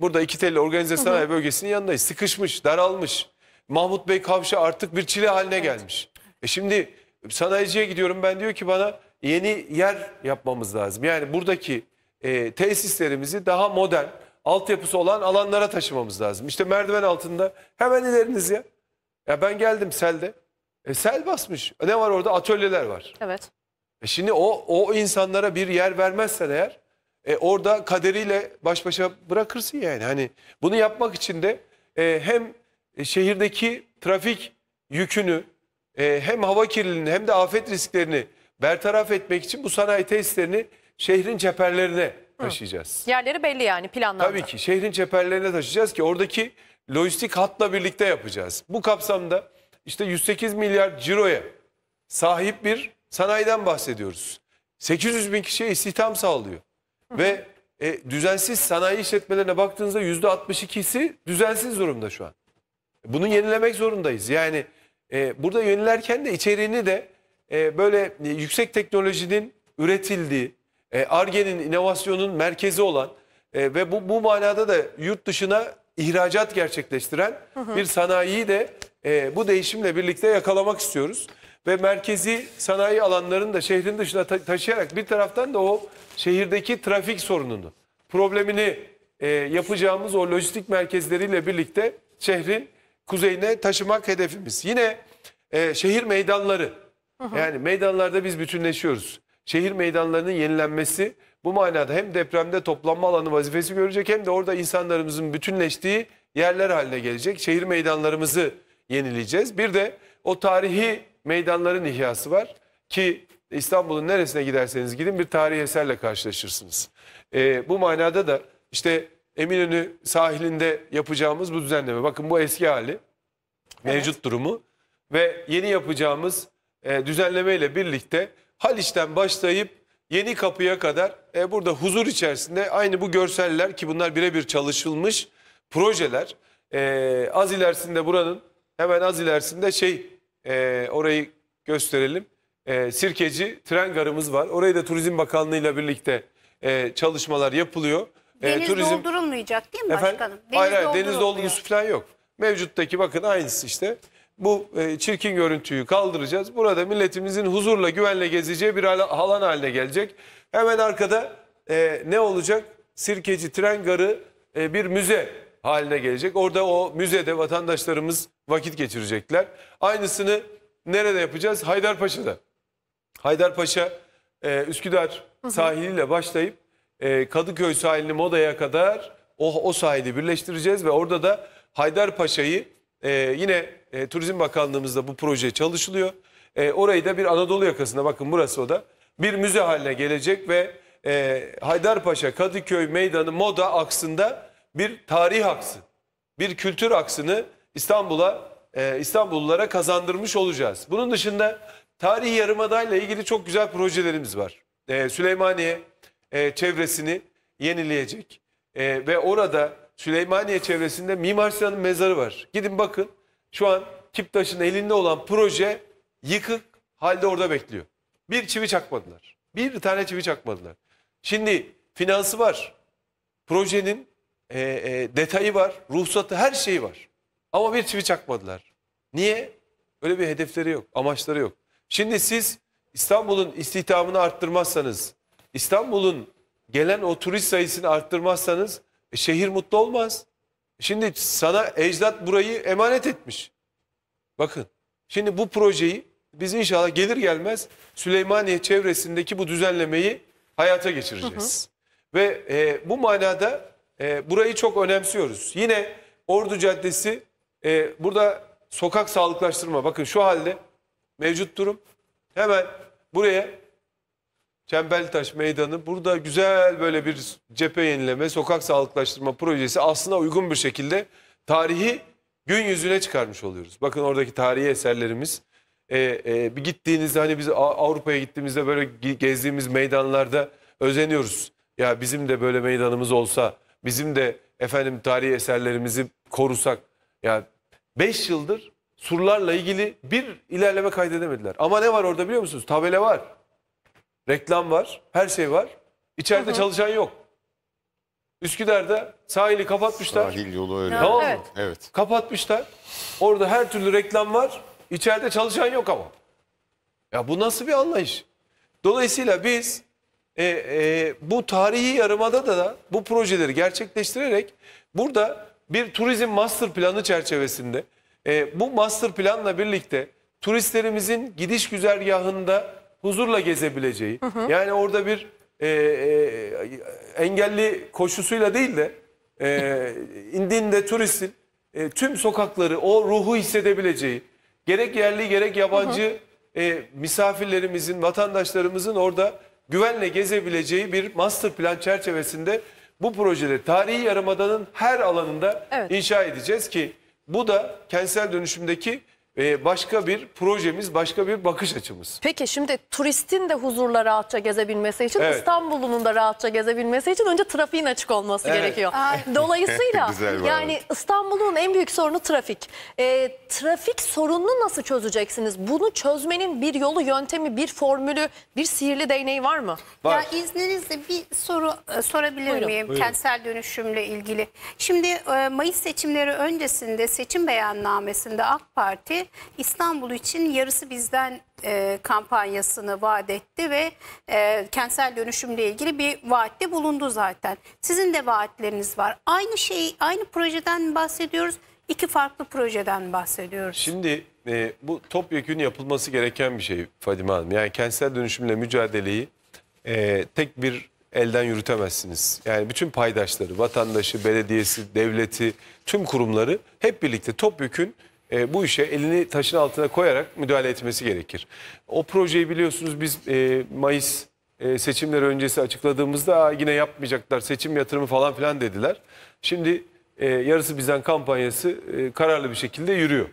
burada iki telli organize sanayi hı hı. bölgesinin yanındayız. Sıkışmış, daralmış. Mahmut Bey kavşağı artık bir çile haline evet. gelmiş. E şimdi Sanayiciye gidiyorum ben diyor ki bana yeni yer yapmamız lazım. Yani buradaki e, tesislerimizi daha modern, altyapısı olan alanlara taşımamız lazım. İşte merdiven altında hemen ileriniz ya. Ya ben geldim selde. E, sel basmış. Ne var orada? Atölyeler var. Evet. E şimdi o, o insanlara bir yer vermezsen eğer e, orada kaderiyle baş başa bırakırsın yani. Hani bunu yapmak için de e, hem şehirdeki trafik yükünü e, hem hava kirliliğini hem de afet risklerini bertaraf etmek için bu sanayi tesislerini şehrin çeperlerine taşıyacağız. Yerleri belli yani planlandı. Tabii ki şehrin çeperlerine taşıyacağız ki oradaki lojistik hatla birlikte yapacağız. Bu kapsamda işte 108 milyar ciroya sahip bir sanayiden bahsediyoruz. 800 bin kişiye istihdam sağlıyor. Ve e, düzensiz sanayi işletmelerine baktığınızda %62'si düzensiz durumda şu an. Bunu yenilemek zorundayız. Yani e, burada yenilerken de içeriğini de e, böyle e, yüksek teknolojinin üretildiği, e, ARGE'nin inovasyonun merkezi olan e, ve bu, bu manada da yurt dışına ihracat gerçekleştiren hı hı. bir sanayiyi de e, bu değişimle birlikte yakalamak istiyoruz. Ve merkezi sanayi alanlarını da şehrin dışına ta taşıyarak bir taraftan da o şehirdeki trafik sorununu, problemini e, yapacağımız o lojistik merkezleriyle birlikte şehrin kuzeyine taşımak hedefimiz. Yine e, şehir meydanları. Hı Yani meydanlarda biz bütünleşiyoruz. Şehir meydanlarının yenilenmesi bu manada hem depremde toplanma alanı vazifesi görecek hem de orada insanlarımızın bütünleştiği yerler haline gelecek. Şehir meydanlarımızı yenileyeceğiz. Bir de o tarihi meydanların ihyası var ki İstanbul'un neresine giderseniz gidin bir tarihi eserle karşılaşırsınız. E, bu manada da işte Eminönü sahilinde yapacağımız bu düzenleme. Bakın bu eski hali, mevcut evet. durumu ve yeni yapacağımız e, düzenleme ile birlikte Haliç'ten başlayıp Yeni Kapı'ya kadar e, burada huzur içerisinde aynı bu görseller ki bunlar birebir çalışılmış projeler. E, az ilerisinde buranın hemen az ilerisinde şey e, orayı gösterelim. E, Sirkeci tren garımız var. Orayı da Turizm Bakanlığı ile birlikte e, çalışmalar yapılıyor. Ee, deniz turizm... doldurulmayacak değil mi Efendim? başkanım? Deniz hayır hayır deniz dolgusu falan yok. Mevcuttaki bakın aynısı işte. Bu e, çirkin görüntüyü kaldıracağız. Burada milletimizin huzurla güvenle gezeceği bir halan haline gelecek. Hemen arkada e, ne olacak? Sirkeci tren garı e, bir müze haline gelecek. Orada o müzede vatandaşlarımız vakit geçirecekler. Aynısını nerede yapacağız? Haydarpaşa'da. Haydarpaşa e, Üsküdar sahiliyle başlayıp ee, Kadıköy sahilini Moda'ya kadar o, o sahili birleştireceğiz ve orada da Haydarpaşa'yı e, yine e, Turizm Bakanlığımızda bu proje çalışılıyor. E, orayı da bir Anadolu yakasında bakın burası o da bir müze haline gelecek ve e, Haydarpaşa Kadıköy Meydanı Moda aksında bir tarih aksı, bir kültür aksını İstanbul'a e, İstanbullulara kazandırmış olacağız. Bunun dışında tarihi yarımadayla ilgili çok güzel projelerimiz var. E, Süleymaniye e, çevresini yenileyecek. E, ve orada Süleymaniye çevresinde Mimar Sinan'ın mezarı var. Gidin bakın şu an Kiptaş'ın elinde olan proje yıkık halde orada bekliyor. Bir çivi çakmadılar. Bir tane çivi çakmadılar. Şimdi finansı var. Projenin e, e, detayı var. Ruhsatı her şeyi var. Ama bir çivi çakmadılar. Niye? Öyle bir hedefleri yok. Amaçları yok. Şimdi siz İstanbul'un istihdamını arttırmazsanız, İstanbul'un gelen o turist sayısını arttırmazsanız e, şehir mutlu olmaz. Şimdi sana ecdat burayı emanet etmiş. Bakın şimdi bu projeyi biz inşallah gelir gelmez Süleymaniye çevresindeki bu düzenlemeyi hayata geçireceğiz. Hı hı. Ve e, bu manada e, burayı çok önemsiyoruz. Yine Ordu Caddesi e, burada sokak sağlıklaştırma bakın şu halde mevcut durum. Hemen buraya Çembeltaş Meydanı burada güzel böyle bir cephe yenileme, sokak sağlıklaştırma projesi aslında uygun bir şekilde tarihi gün yüzüne çıkarmış oluyoruz. Bakın oradaki tarihi eserlerimiz. Ee, e, bir gittiğinizde hani biz Avrupa'ya gittiğimizde böyle gezdiğimiz meydanlarda özeniyoruz. Ya bizim de böyle meydanımız olsa, bizim de efendim tarihi eserlerimizi korusak. Ya 5 yıldır surlarla ilgili bir ilerleme kaydedemediler. Ama ne var orada biliyor musunuz? Tabela var. Reklam var, her şey var. İçeride Hı -hı. çalışan yok. Üsküdar'da sahili kapatmışlar. Sahil yolu öyle. Tamam mı? Evet. Kapatmışlar. Orada her türlü reklam var. İçeride çalışan yok ama. Ya bu nasıl bir anlayış? Dolayısıyla biz e, e, bu tarihi yarımada da, da bu projeleri gerçekleştirerek burada bir turizm master planı çerçevesinde e, bu master planla birlikte turistlerimizin gidiş güzergahında huzurla gezebileceği. Hı hı. Yani orada bir e, e, engelli koşusuyla değil de e, indiğinde turistin e, tüm sokakları o ruhu hissedebileceği gerek yerli gerek yabancı hı hı. E, misafirlerimizin vatandaşlarımızın orada güvenle gezebileceği bir master plan çerçevesinde bu projeleri tarihi yarımadanın her alanında evet. inşa edeceğiz ki bu da kentsel dönüşümdeki e, başka bir projemiz, başka bir bakış açımız. Peki şimdi turistin de huzurla rahatça gezebilmesi için, Evet. İstanbul'un da rahatça gezebilmesi için önce trafiğin açık olması Evet. gerekiyor. Dolayısıyla yani İstanbul'un en büyük sorunu trafik. E, trafik sorununu nasıl çözeceksiniz? Bunu çözmenin bir yolu, yöntemi, bir formülü, bir sihirli değneği var mı? Var. Ya izninizle bir soru e, sorabilir Buyurun. miyim? Buyurun. Kentsel dönüşümle ilgili. Şimdi e, Mayıs seçimleri öncesinde seçim beyannamesinde AK Parti İstanbul için yarısı bizden e, kampanyasını vaat etti ve e, kentsel dönüşümle ilgili bir vaatte bulundu zaten. Sizin de vaatleriniz var. Aynı şey, aynı projeden bahsediyoruz. İki farklı projeden bahsediyoruz. Şimdi e, bu topyekün yapılması gereken bir şey Fadime Hanım. Yani kentsel dönüşümle mücadeleyi e, tek bir elden yürütemezsiniz. Yani bütün paydaşları, vatandaşı, belediyesi, devleti, tüm kurumları hep birlikte topyekün e, bu işe elini taşın altına koyarak müdahale etmesi gerekir. O projeyi biliyorsunuz biz e, Mayıs e, seçimler öncesi açıkladığımızda yine yapmayacaklar seçim yatırımı falan filan dediler. Şimdi e, yarısı bizden kampanyası e, kararlı bir şekilde yürüyor.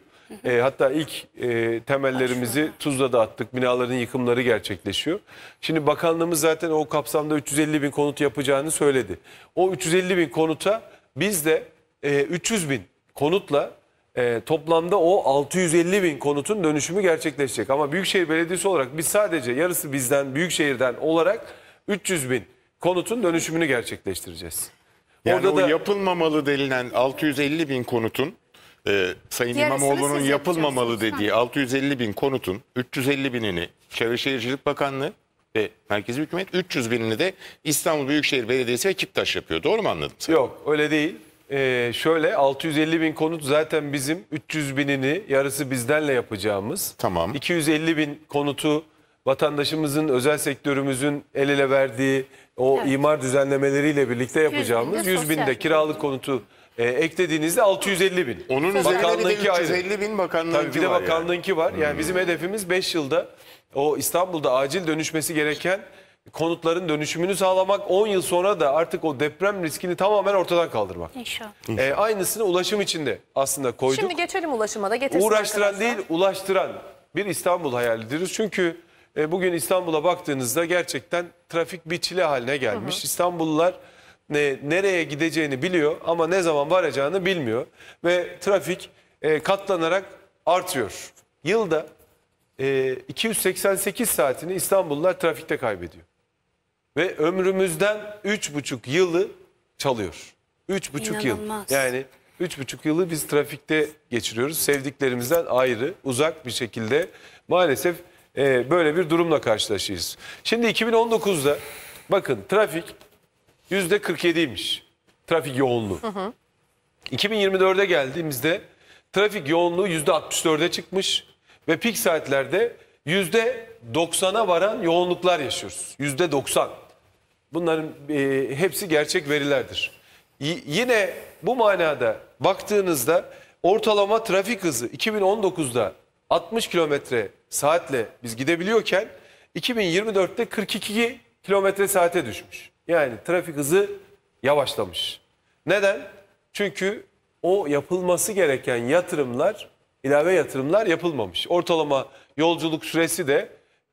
E, hatta ilk e, temellerimizi da attık. Binaların yıkımları gerçekleşiyor. Şimdi bakanlığımız zaten o kapsamda 350 bin konut yapacağını söyledi. O 350 bin konuta biz de e, 300 bin konutla e, toplamda o 650 bin konutun dönüşümü gerçekleşecek. Ama Büyükşehir Belediyesi olarak biz sadece yarısı bizden, Büyükşehir'den olarak 300 bin konutun dönüşümünü gerçekleştireceğiz. Yani Orada o da, yapılmamalı denilen 650 bin konutun e, Sayın Yarısını İmamoğlu'nun yapılmamalı dediği 650 bin konutun 350 binini Çevre Şehircilik Bakanlığı ve merkezi hükümet 300 binini de İstanbul Büyükşehir Belediyesi ve Kiptaş yapıyor. Doğru mu anladım? Sen? Yok öyle değil. Ee, şöyle 650 bin konut zaten bizim 300 binini yarısı bizdenle yapacağımız. Tamam. 250 bin konutu vatandaşımızın, özel sektörümüzün el ele verdiği o Evet. imar düzenlemeleriyle birlikte yapacağımız 100 bin de kiralık konutu e, eklediğinizde 650 bin. Onun Bakanlığınki ayrı. 350 bin bakanlığınki Tabii bir de var yani. bakanlığınki var. Yani hmm. bizim hedefimiz 5 yılda o İstanbul'da acil dönüşmesi gereken konutların dönüşümünü sağlamak, 10 yıl sonra da artık o deprem riskini tamamen ortadan kaldırmak. İnşallah. Ee, aynısını ulaşım içinde aslında koyduk. Şimdi geçelim ulaşıma da getirsin Uğraştıran arkadaşlar. değil, ulaştıran bir İstanbul hayalidir. Çünkü e, bugün İstanbul'a baktığınızda gerçekten trafik bir çile haline gelmiş. Hı İstanbullular ne, nereye gideceğini biliyor ama ne zaman varacağını bilmiyor. Ve trafik e, katlanarak artıyor. Yılda e, 288 saatini İstanbullular trafikte kaybediyor. Ve ömrümüzden üç buçuk yılı çalıyor. Üç buçuk yıl. Yani üç buçuk yılı biz trafikte geçiriyoruz. Sevdiklerimizden ayrı, uzak bir şekilde maalesef e, böyle bir durumla karşılaşıyoruz. Şimdi 2019'da bakın trafik yüzde %47'ymiş. Trafik yoğunluğu. 2024'e geldiğimizde trafik yoğunluğu yüzde %64'e çıkmış ve pik saatlerde yüzde %90'a varan yoğunluklar yaşıyoruz. Yüzde %90. Bunların e, hepsi gerçek verilerdir. Y yine bu manada baktığınızda ortalama trafik hızı 2019'da 60 kilometre saatle biz gidebiliyorken 2024'te 42 kilometre saate düşmüş. Yani trafik hızı yavaşlamış. Neden? Çünkü o yapılması gereken yatırımlar, ilave yatırımlar yapılmamış. Ortalama yolculuk süresi de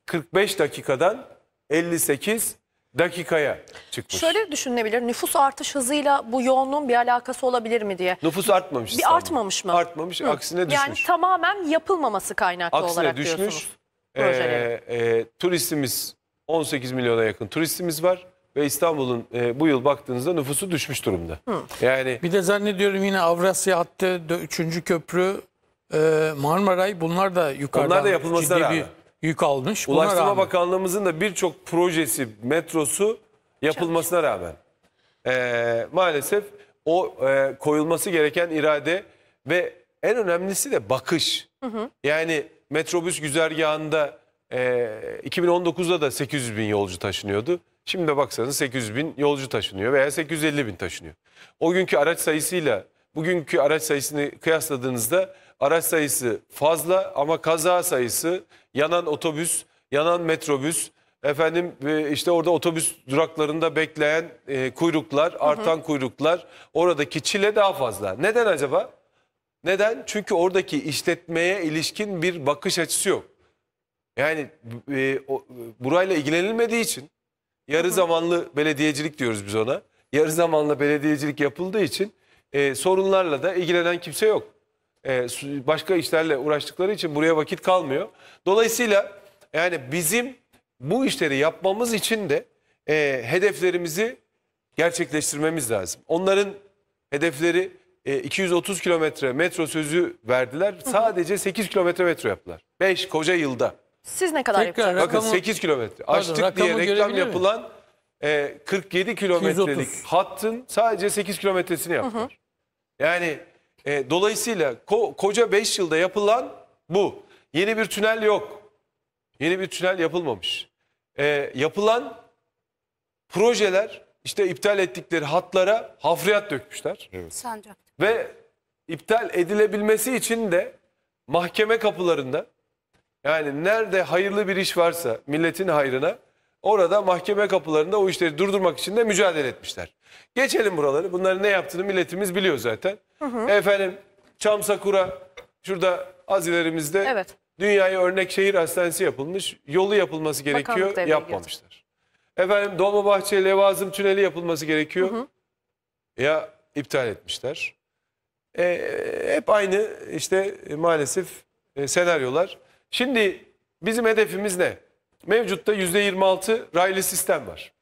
45 dakikadan 58 dakikaya çıkmış. Şöyle düşünülebilir. Nüfus artış hızıyla bu yoğunluğun bir alakası olabilir mi diye. Nüfus artmamış. Bir İstanbul'da. artmamış mı? Artmamış, Hı. aksine düşmüş. Yani tamamen yapılmaması kaynaklı aksine olarak düşmüş. diyorsunuz. Ee, projelerin. e, turistimiz 18 milyona yakın turistimiz var ve İstanbul'un e, bu yıl baktığınızda nüfusu düşmüş durumda. Yani Bir de zannediyorum yine Avrasya hattı, dö- üçüncü köprü, e, Marmaray bunlar da yukarıdan Onlar da yapılmasına ciddi bir yük almış. Ulaştırma rağmen- Bakanlığımızın da birçok projesi, metrosu yapılmasına rağmen eee, maalesef o eee, koyulması gereken irade ve en önemlisi de bakış. Yani metrobüs güzergahında eee 2019'da da 800 bin yolcu taşınıyordu. Şimdi de baksanız 800 bin yolcu taşınıyor veya 850 bin taşınıyor. O günkü araç sayısıyla bugünkü araç sayısını kıyasladığınızda araç sayısı fazla ama kaza sayısı yanan otobüs, yanan metrobüs, efendim e, işte orada otobüs duraklarında bekleyen e, kuyruklar, artan hı hı. kuyruklar oradaki çile daha fazla. Neden acaba? Neden? Çünkü oradaki işletmeye ilişkin bir bakış açısı yok. Yani e, o, burayla ilgilenilmediği için yarı zamanlı belediyecilik diyoruz biz ona. Yarı zamanlı belediyecilik yapıldığı için e, sorunlarla da ilgilenen kimse yok. E, başka işlerle uğraştıkları için buraya vakit kalmıyor. Dolayısıyla yani bizim bu işleri yapmamız için de e, hedeflerimizi gerçekleştirmemiz lazım. Onların hedefleri e, 230 kilometre metro sözü verdiler. Sadece 8 kilometre metro yaptılar. 5 koca yılda. Siz ne kadar Tekrar yapacaksınız? Bakın 8 kilometre. Açtık diye reklam yapılan e, 47 kilometrelik hattın sadece 8 kilometresini yaptılar. Hı hı. Yani e, dolayısıyla ko- koca 5 yılda yapılan bu. Yeni bir tünel yok. Yeni bir tünel yapılmamış. E, yapılan projeler işte iptal ettikleri hatlara hafriyat dökmüşler. Evet. Sancak. Ve iptal edilebilmesi için de mahkeme kapılarında yani nerede hayırlı bir iş varsa milletin hayrına orada mahkeme kapılarında o işleri durdurmak için de mücadele etmişler. Geçelim buraları. Bunların ne yaptığını milletimiz biliyor zaten. Hı hı. Efendim Çamsakura şurada azilerimizde evet. dünyaya örnek şehir hastanesi yapılmış. Yolu yapılması gerekiyor yapmamışlar. Girdi. Efendim Dolmabahçe Levazım Tüneli yapılması gerekiyor. Hı hı. Ya iptal etmişler. E, hep aynı işte maalesef e, senaryolar. Şimdi bizim hedefimiz ne? Mevcutta %26 raylı sistem var.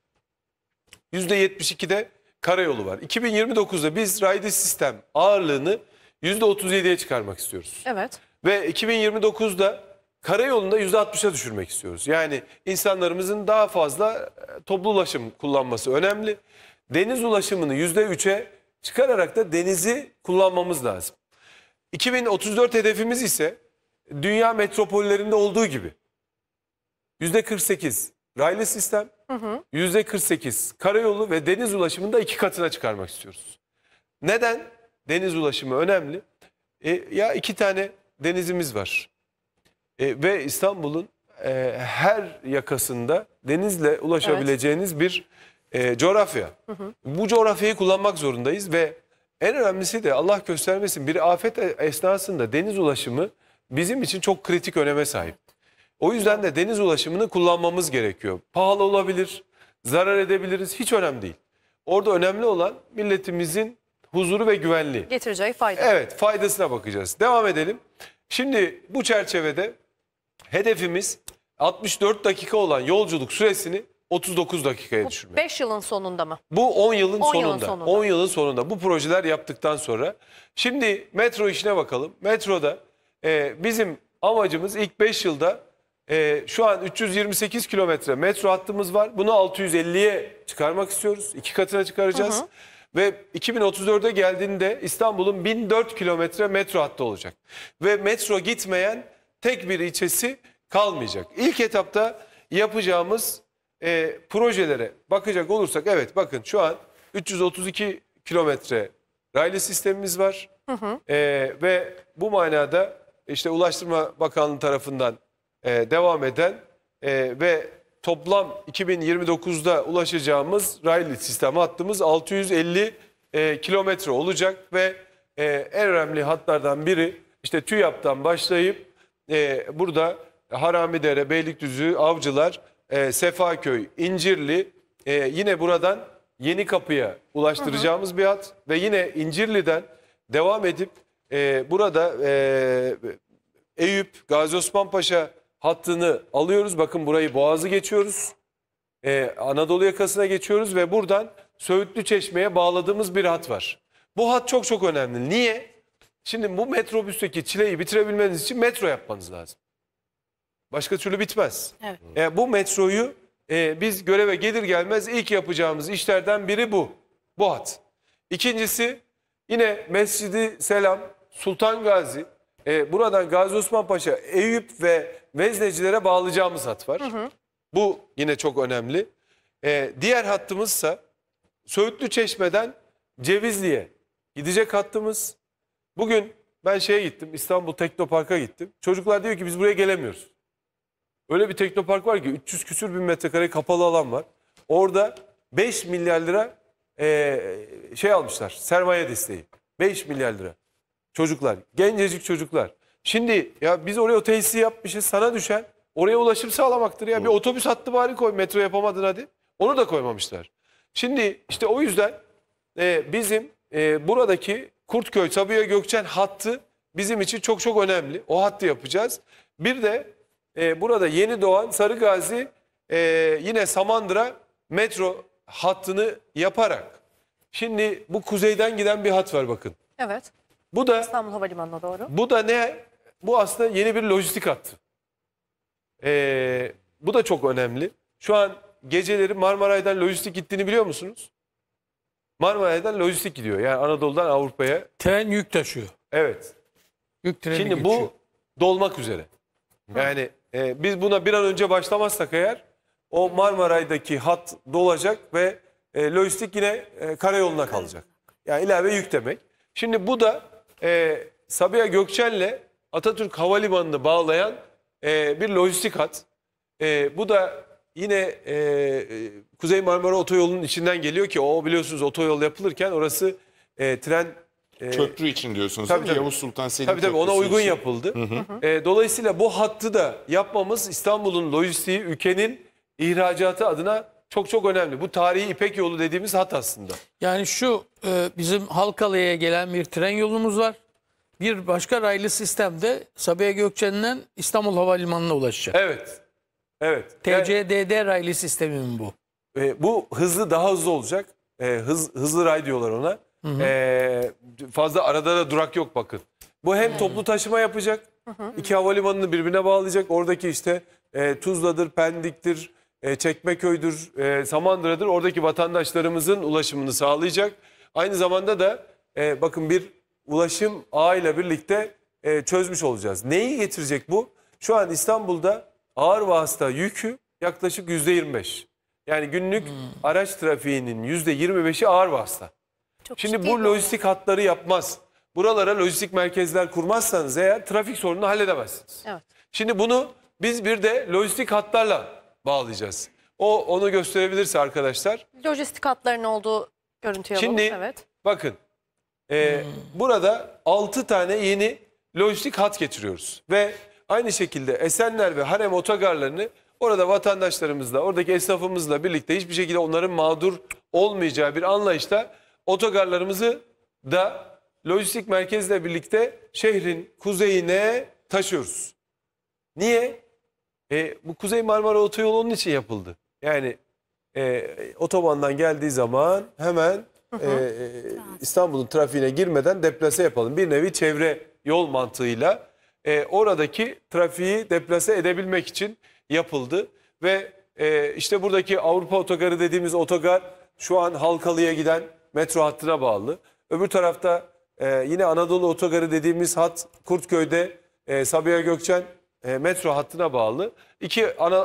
%72'de karayolu var. 2029'da biz raylı sistem ağırlığını %37'ye çıkarmak istiyoruz. Evet. Ve 2029'da karayolunda %60'a düşürmek istiyoruz. Yani insanlarımızın daha fazla e, toplu ulaşım kullanması önemli. Deniz ulaşımını %3'e çıkararak da denizi kullanmamız lazım. 2034 hedefimiz ise dünya metropollerinde olduğu gibi %48 raylı sistem yüzde 48. Karayolu ve deniz ulaşımında iki katına çıkarmak istiyoruz. Neden? Deniz ulaşımı önemli. E, ya iki tane denizimiz var. E, ve İstanbul'un e, her yakasında denizle ulaşabileceğiniz bir e, coğrafya. Hı hı. Bu coğrafyayı kullanmak zorundayız ve en önemlisi de Allah göstermesin bir afet esnasında deniz ulaşımı bizim için çok kritik öneme sahip. O yüzden de deniz ulaşımını kullanmamız gerekiyor. Pahalı olabilir, zarar edebiliriz hiç önemli değil. Orada önemli olan milletimizin huzuru ve güvenliği. Getireceği fayda. Evet faydasına bakacağız. Devam edelim. Şimdi bu çerçevede hedefimiz 64 dakika olan yolculuk süresini 39 dakikaya düşürmek. Bu 5 yılın sonunda mı? Bu 10 yılın 10 sonunda. Yılın sonunda. 10 yılın sonunda. Bu projeler yaptıktan sonra. Şimdi metro işine bakalım. Metroda e, bizim amacımız ilk 5 yılda e, şu an 328 kilometre metro hattımız var. Bunu 650'ye çıkarmak istiyoruz. İki katına çıkaracağız. Hı hı. Ve 2034'e geldiğinde İstanbul'un 1004 kilometre metro hattı olacak. Ve metro gitmeyen tek bir ilçesi kalmayacak. İlk etapta yapacağımız e, projelere bakacak olursak evet bakın şu an 332 kilometre raylı sistemimiz var. Hı hı. E, ve bu manada işte Ulaştırma Bakanlığı tarafından e, devam eden e, ve toplam 2029'da ulaşacağımız raylı sistem hattımız 650 e, kilometre olacak ve e, en önemli hatlardan biri işte TÜYAP'tan başlayıp e, burada Haramidere, Beylikdüzü, Avcılar, e, Sefaköy, İncirli e, yine buradan Yeni Kapı'ya ulaştıracağımız hı hı. bir hat ve yine İncirli'den devam edip e, burada e, Eyüp, Gazi Osman Paşa hattını alıyoruz. Bakın burayı Boğaz'ı geçiyoruz. Ee, Anadolu yakasına geçiyoruz ve buradan Söğütlü Çeşme'ye bağladığımız bir hat var. Bu hat çok çok önemli. Niye? Şimdi bu metrobüsteki çileyi bitirebilmeniz için metro yapmanız lazım. Başka türlü bitmez. Evet. E, bu metroyu e, biz göreve gelir gelmez ilk yapacağımız işlerden biri bu. Bu hat. İkincisi yine Mescidi Selam, Sultan Gazi, e, buradan Gazi Osman Paşa, Eyüp ve Veznecilere bağlayacağımız hat var. Hı hı. Bu yine çok önemli. E, diğer hattımızsa Söğütlü Çeşme'den Cevizli'ye gidecek hattımız. Bugün ben şeye gittim İstanbul Teknopark'a gittim. Çocuklar diyor ki biz buraya gelemiyoruz. Öyle bir teknopark var ki 300 küsür bin metrekare kapalı alan var. Orada 5 milyar lira e, şey almışlar sermaye desteği. 5 milyar lira. Çocuklar, gencecik çocuklar. Şimdi ya biz oraya o tesisi yapmışız sana düşen oraya ulaşım sağlamaktır ya. Bir otobüs hattı bari koy metro yapamadın hadi. Onu da koymamışlar. Şimdi işte o yüzden e, bizim e, buradaki Kurtköy, Sabiha Gökçen hattı bizim için çok çok önemli. O hattı yapacağız. Bir de e, burada yeni doğan Sarıgazi e, yine Samandıra metro hattını yaparak. Şimdi bu kuzeyden giden bir hat var bakın. Evet. Bu da İstanbul Havalimanı'na doğru. Bu da ne? Bu aslında yeni bir lojistik hattı. Ee, bu da çok önemli. Şu an geceleri Marmaray'dan lojistik gittiğini biliyor musunuz? Marmaray'dan lojistik gidiyor. Yani Anadolu'dan Avrupa'ya. Tren yük taşıyor. Evet. Yük treni Şimdi geçiyor. bu dolmak üzere. Yani e, biz buna bir an önce başlamazsak eğer o Marmaray'daki hat dolacak ve e, lojistik yine e, karayoluna kalacak. Yani ilave yük demek. Şimdi bu da e, Sabiha Gökçen'le Atatürk Havalimanı'nı bağlayan e, bir lojistik hat. E, bu da yine e, e, Kuzey Marmara Otoyolu'nun içinden geliyor ki o biliyorsunuz otoyol yapılırken orası e, tren e, Köprü için diyorsunuz tabii, Tabii. Yavuz Sultan Selim Tabii tabii ona uygun için. yapıldı. Hı hı. E, dolayısıyla bu hattı da yapmamız İstanbul'un lojistiği ülkenin ihracatı adına çok çok önemli. Bu tarihi İpek yolu dediğimiz hat aslında. Yani şu e, bizim Halkalı'ya gelen bir tren yolumuz var. Bir başka raylı sistemde Sabiha Gökçen'den İstanbul Havalimanı'na ulaşacak. Evet. Evet. TCDD yani, raylı sistemi mi bu? E, bu hızlı daha hızlı olacak. E, hız, hızlı ray diyorlar ona. Hı hı. E, fazla arada da durak yok bakın. Bu hem hı. toplu taşıma yapacak. Hı hı. İki havalimanını birbirine bağlayacak. Oradaki işte e, Tuzla'dır, Pendik'tir, e, Çekmeköy'dür, e, Samandıra'dır oradaki vatandaşlarımızın ulaşımını sağlayacak. Aynı zamanda da e, bakın bir ulaşım ağıyla birlikte çözmüş olacağız. Neyi getirecek bu? Şu an İstanbul'da ağır vasıta yükü yaklaşık %25. Yani günlük hmm. araç trafiğinin %25'i ağır vasıta. Çok Şimdi bu lojistik hatları yapmaz. Buralara lojistik merkezler kurmazsanız eğer trafik sorununu halledemezsiniz. Evet. Şimdi bunu biz bir de lojistik hatlarla bağlayacağız. O onu gösterebilirse arkadaşlar. Lojistik hatların olduğu görüntüye alalım. evet. bakın e, hmm. burada 6 tane yeni lojistik hat getiriyoruz. Ve aynı şekilde Esenler ve Harem otogarlarını orada vatandaşlarımızla, oradaki esnafımızla birlikte hiçbir şekilde onların mağdur olmayacağı bir anlayışla otogarlarımızı da lojistik merkezle birlikte şehrin kuzeyine taşıyoruz. Niye? E, bu Kuzey Marmara Otoyolu onun için yapıldı. Yani e, otobandan geldiği zaman hemen e, e, İstanbul'un trafiğine girmeden deplase yapalım. Bir nevi çevre yol mantığıyla e, oradaki trafiği deplase edebilmek için yapıldı. Ve e, işte buradaki Avrupa Otogarı dediğimiz otogar şu an Halkalı'ya giden metro hattına bağlı. Öbür tarafta e, yine Anadolu Otogarı dediğimiz hat Kurtköy'de e, Sabiha Gökçen e, metro hattına bağlı iki ana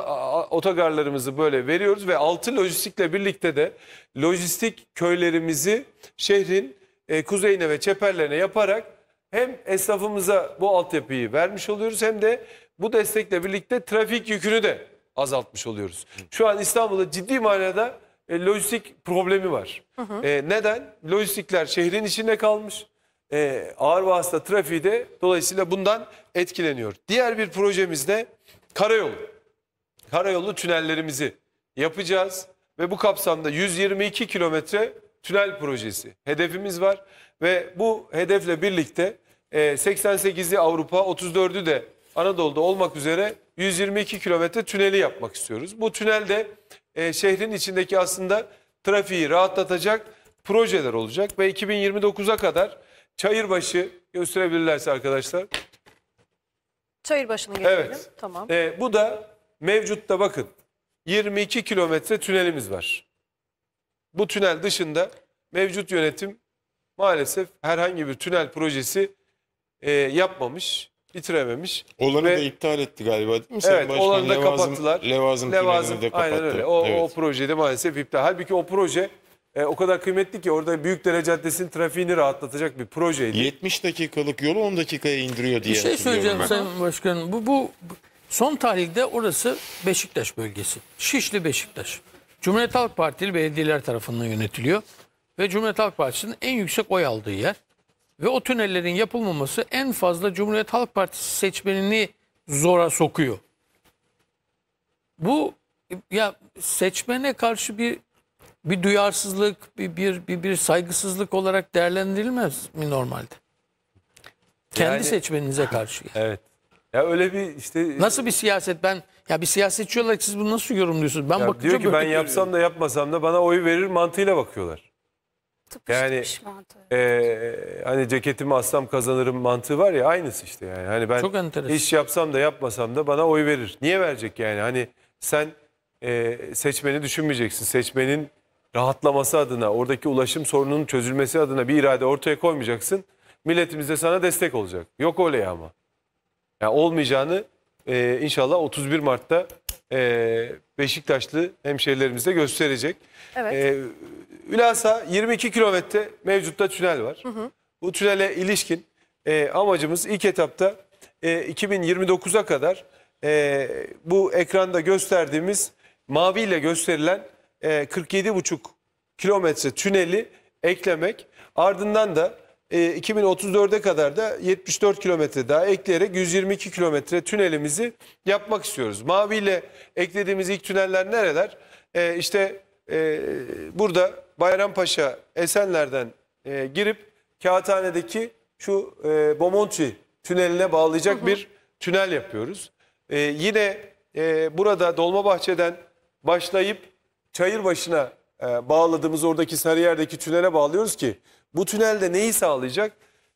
otogarlarımızı böyle veriyoruz ve altı lojistikle birlikte de lojistik köylerimizi şehrin e, kuzeyine ve çeperlerine yaparak hem esnafımıza bu altyapıyı vermiş oluyoruz hem de bu destekle birlikte trafik yükünü de azaltmış oluyoruz. Şu an İstanbul'da ciddi manada e, lojistik problemi var. Hı hı. E, neden? Lojistikler şehrin içinde kalmış. E, ağır vasıta trafiği de dolayısıyla bundan etkileniyor. Diğer bir projemiz de karayolu. Karayolu tünellerimizi yapacağız ve bu kapsamda 122 kilometre tünel projesi hedefimiz var ve bu hedefle birlikte 88'i e, Avrupa 34'ü de Anadolu'da olmak üzere 122 kilometre tüneli yapmak istiyoruz. Bu tünel de e, şehrin içindeki aslında trafiği rahatlatacak projeler olacak ve 2029'a kadar Çayırbaşı gösterebilirlerse arkadaşlar Çayır başını geçelim. Evet. Tamam. Ee, bu da mevcutta bakın 22 kilometre tünelimiz var. Bu tünel dışında mevcut yönetim maalesef herhangi bir tünel projesi e, yapmamış, bitirememiş. Olanı Ve, da iptal etti galiba. Değil mi? evet, Başkan, olanı da levazım, kapattılar. Levazım, levazım de kapattı. Aynen öyle. O, evet. o projede maalesef iptal. Halbuki o proje e, o kadar kıymetli ki orada Büyükdere Caddesi'nin trafiğini rahatlatacak bir projeydi. 70 dakikalık yolu 10 dakikaya indiriyor diye Bir şey hatırlıyorum söyleyeceğim ben. Sayın Başkanım. Bu, bu son tahlilde orası Beşiktaş bölgesi. Şişli Beşiktaş. Cumhuriyet Halk Partili belediyeler tarafından yönetiliyor. Ve Cumhuriyet Halk Partisi'nin en yüksek oy aldığı yer. Ve o tünellerin yapılmaması en fazla Cumhuriyet Halk Partisi seçmenini zora sokuyor. Bu ya seçmene karşı bir bir duyarsızlık, bir, bir, bir, bir saygısızlık olarak değerlendirilmez mi normalde? Kendi yani, seçmeninize karşı. Yani. Evet. Ya öyle bir işte Nasıl bir siyaset ben ya bir siyasetçi olarak siz bunu nasıl yorumluyorsunuz? Ben ya bakınca diyor ki ben yapsam görüyorum. da yapmasam da bana oy verir mantığıyla bakıyorlar. Tıpış yani E, hani ceketimi aslam kazanırım mantığı var ya aynısı işte yani. Hani ben Çok iş yapsam da yapmasam da bana oy verir. Niye verecek yani? Hani sen e, seçmeni düşünmeyeceksin. Seçmenin rahatlaması adına, oradaki ulaşım sorununun çözülmesi adına bir irade ortaya koymayacaksın. Milletimiz de sana destek olacak. Yok öyle ama. Ya yani olmayacağını e, inşallah 31 Mart'ta e, Beşiktaşlı hemşehrilerimiz de gösterecek. Evet. E, Ülasa 22 kilometre mevcutta tünel var. Hı hı. Bu tünele ilişkin e, amacımız ilk etapta e, 2029'a kadar e, bu ekranda gösterdiğimiz maviyle gösterilen e, 47,5 kilometre tüneli eklemek ardından da e, 2034'e kadar da 74 kilometre daha ekleyerek 122 kilometre tünelimizi yapmak istiyoruz. Mavi ile eklediğimiz ilk tüneller nereler? E, işte e, burada Bayrampaşa Esenler'den e, girip Kağıthane'deki şu e, Bomonti tüneline bağlayacak hı hı. bir tünel yapıyoruz. E, yine e, burada Dolmabahçe'den başlayıp çayır başına e, bağladığımız oradaki yerdeki tünele bağlıyoruz ki bu tünelde neyi sağlayacak?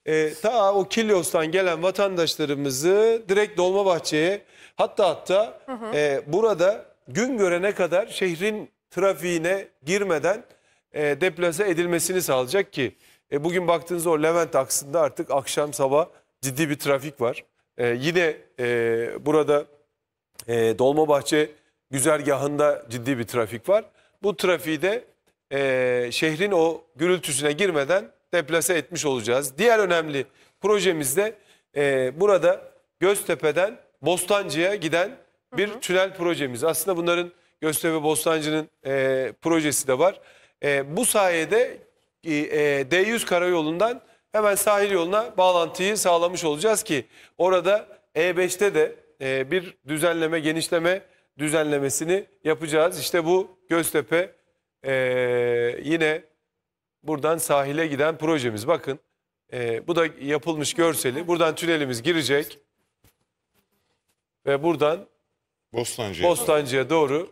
E, ta o Kilios'tan gelen vatandaşlarımızı direkt Dolmabahçe'ye hatta hatta hı hı. E, burada gün görene kadar şehrin trafiğine girmeden e, deplaze edilmesini sağlayacak ki e, bugün baktığınızda o Levent aksında artık akşam sabah ciddi bir trafik var. E, yine e, burada e, Dolmabahçe güzergahında ciddi bir trafik var. Bu trafiği de e, şehrin o gürültüsüne girmeden deplase etmiş olacağız. Diğer önemli projemizde e, burada Göztepe'den Bostancı'ya giden bir hı hı. tünel projemiz. Aslında bunların Göztepe Bostancı'nın e, projesi de var. E, bu sayede e, e, D100 karayolundan hemen sahil yoluna bağlantıyı sağlamış olacağız ki orada E5'te de e, bir düzenleme, genişleme düzenlemesini yapacağız. İşte bu Göztepe e, yine buradan sahile giden projemiz. Bakın e, bu da yapılmış görseli. Buradan tünelimiz girecek ve buradan Bostancı'ya Bostancı doğru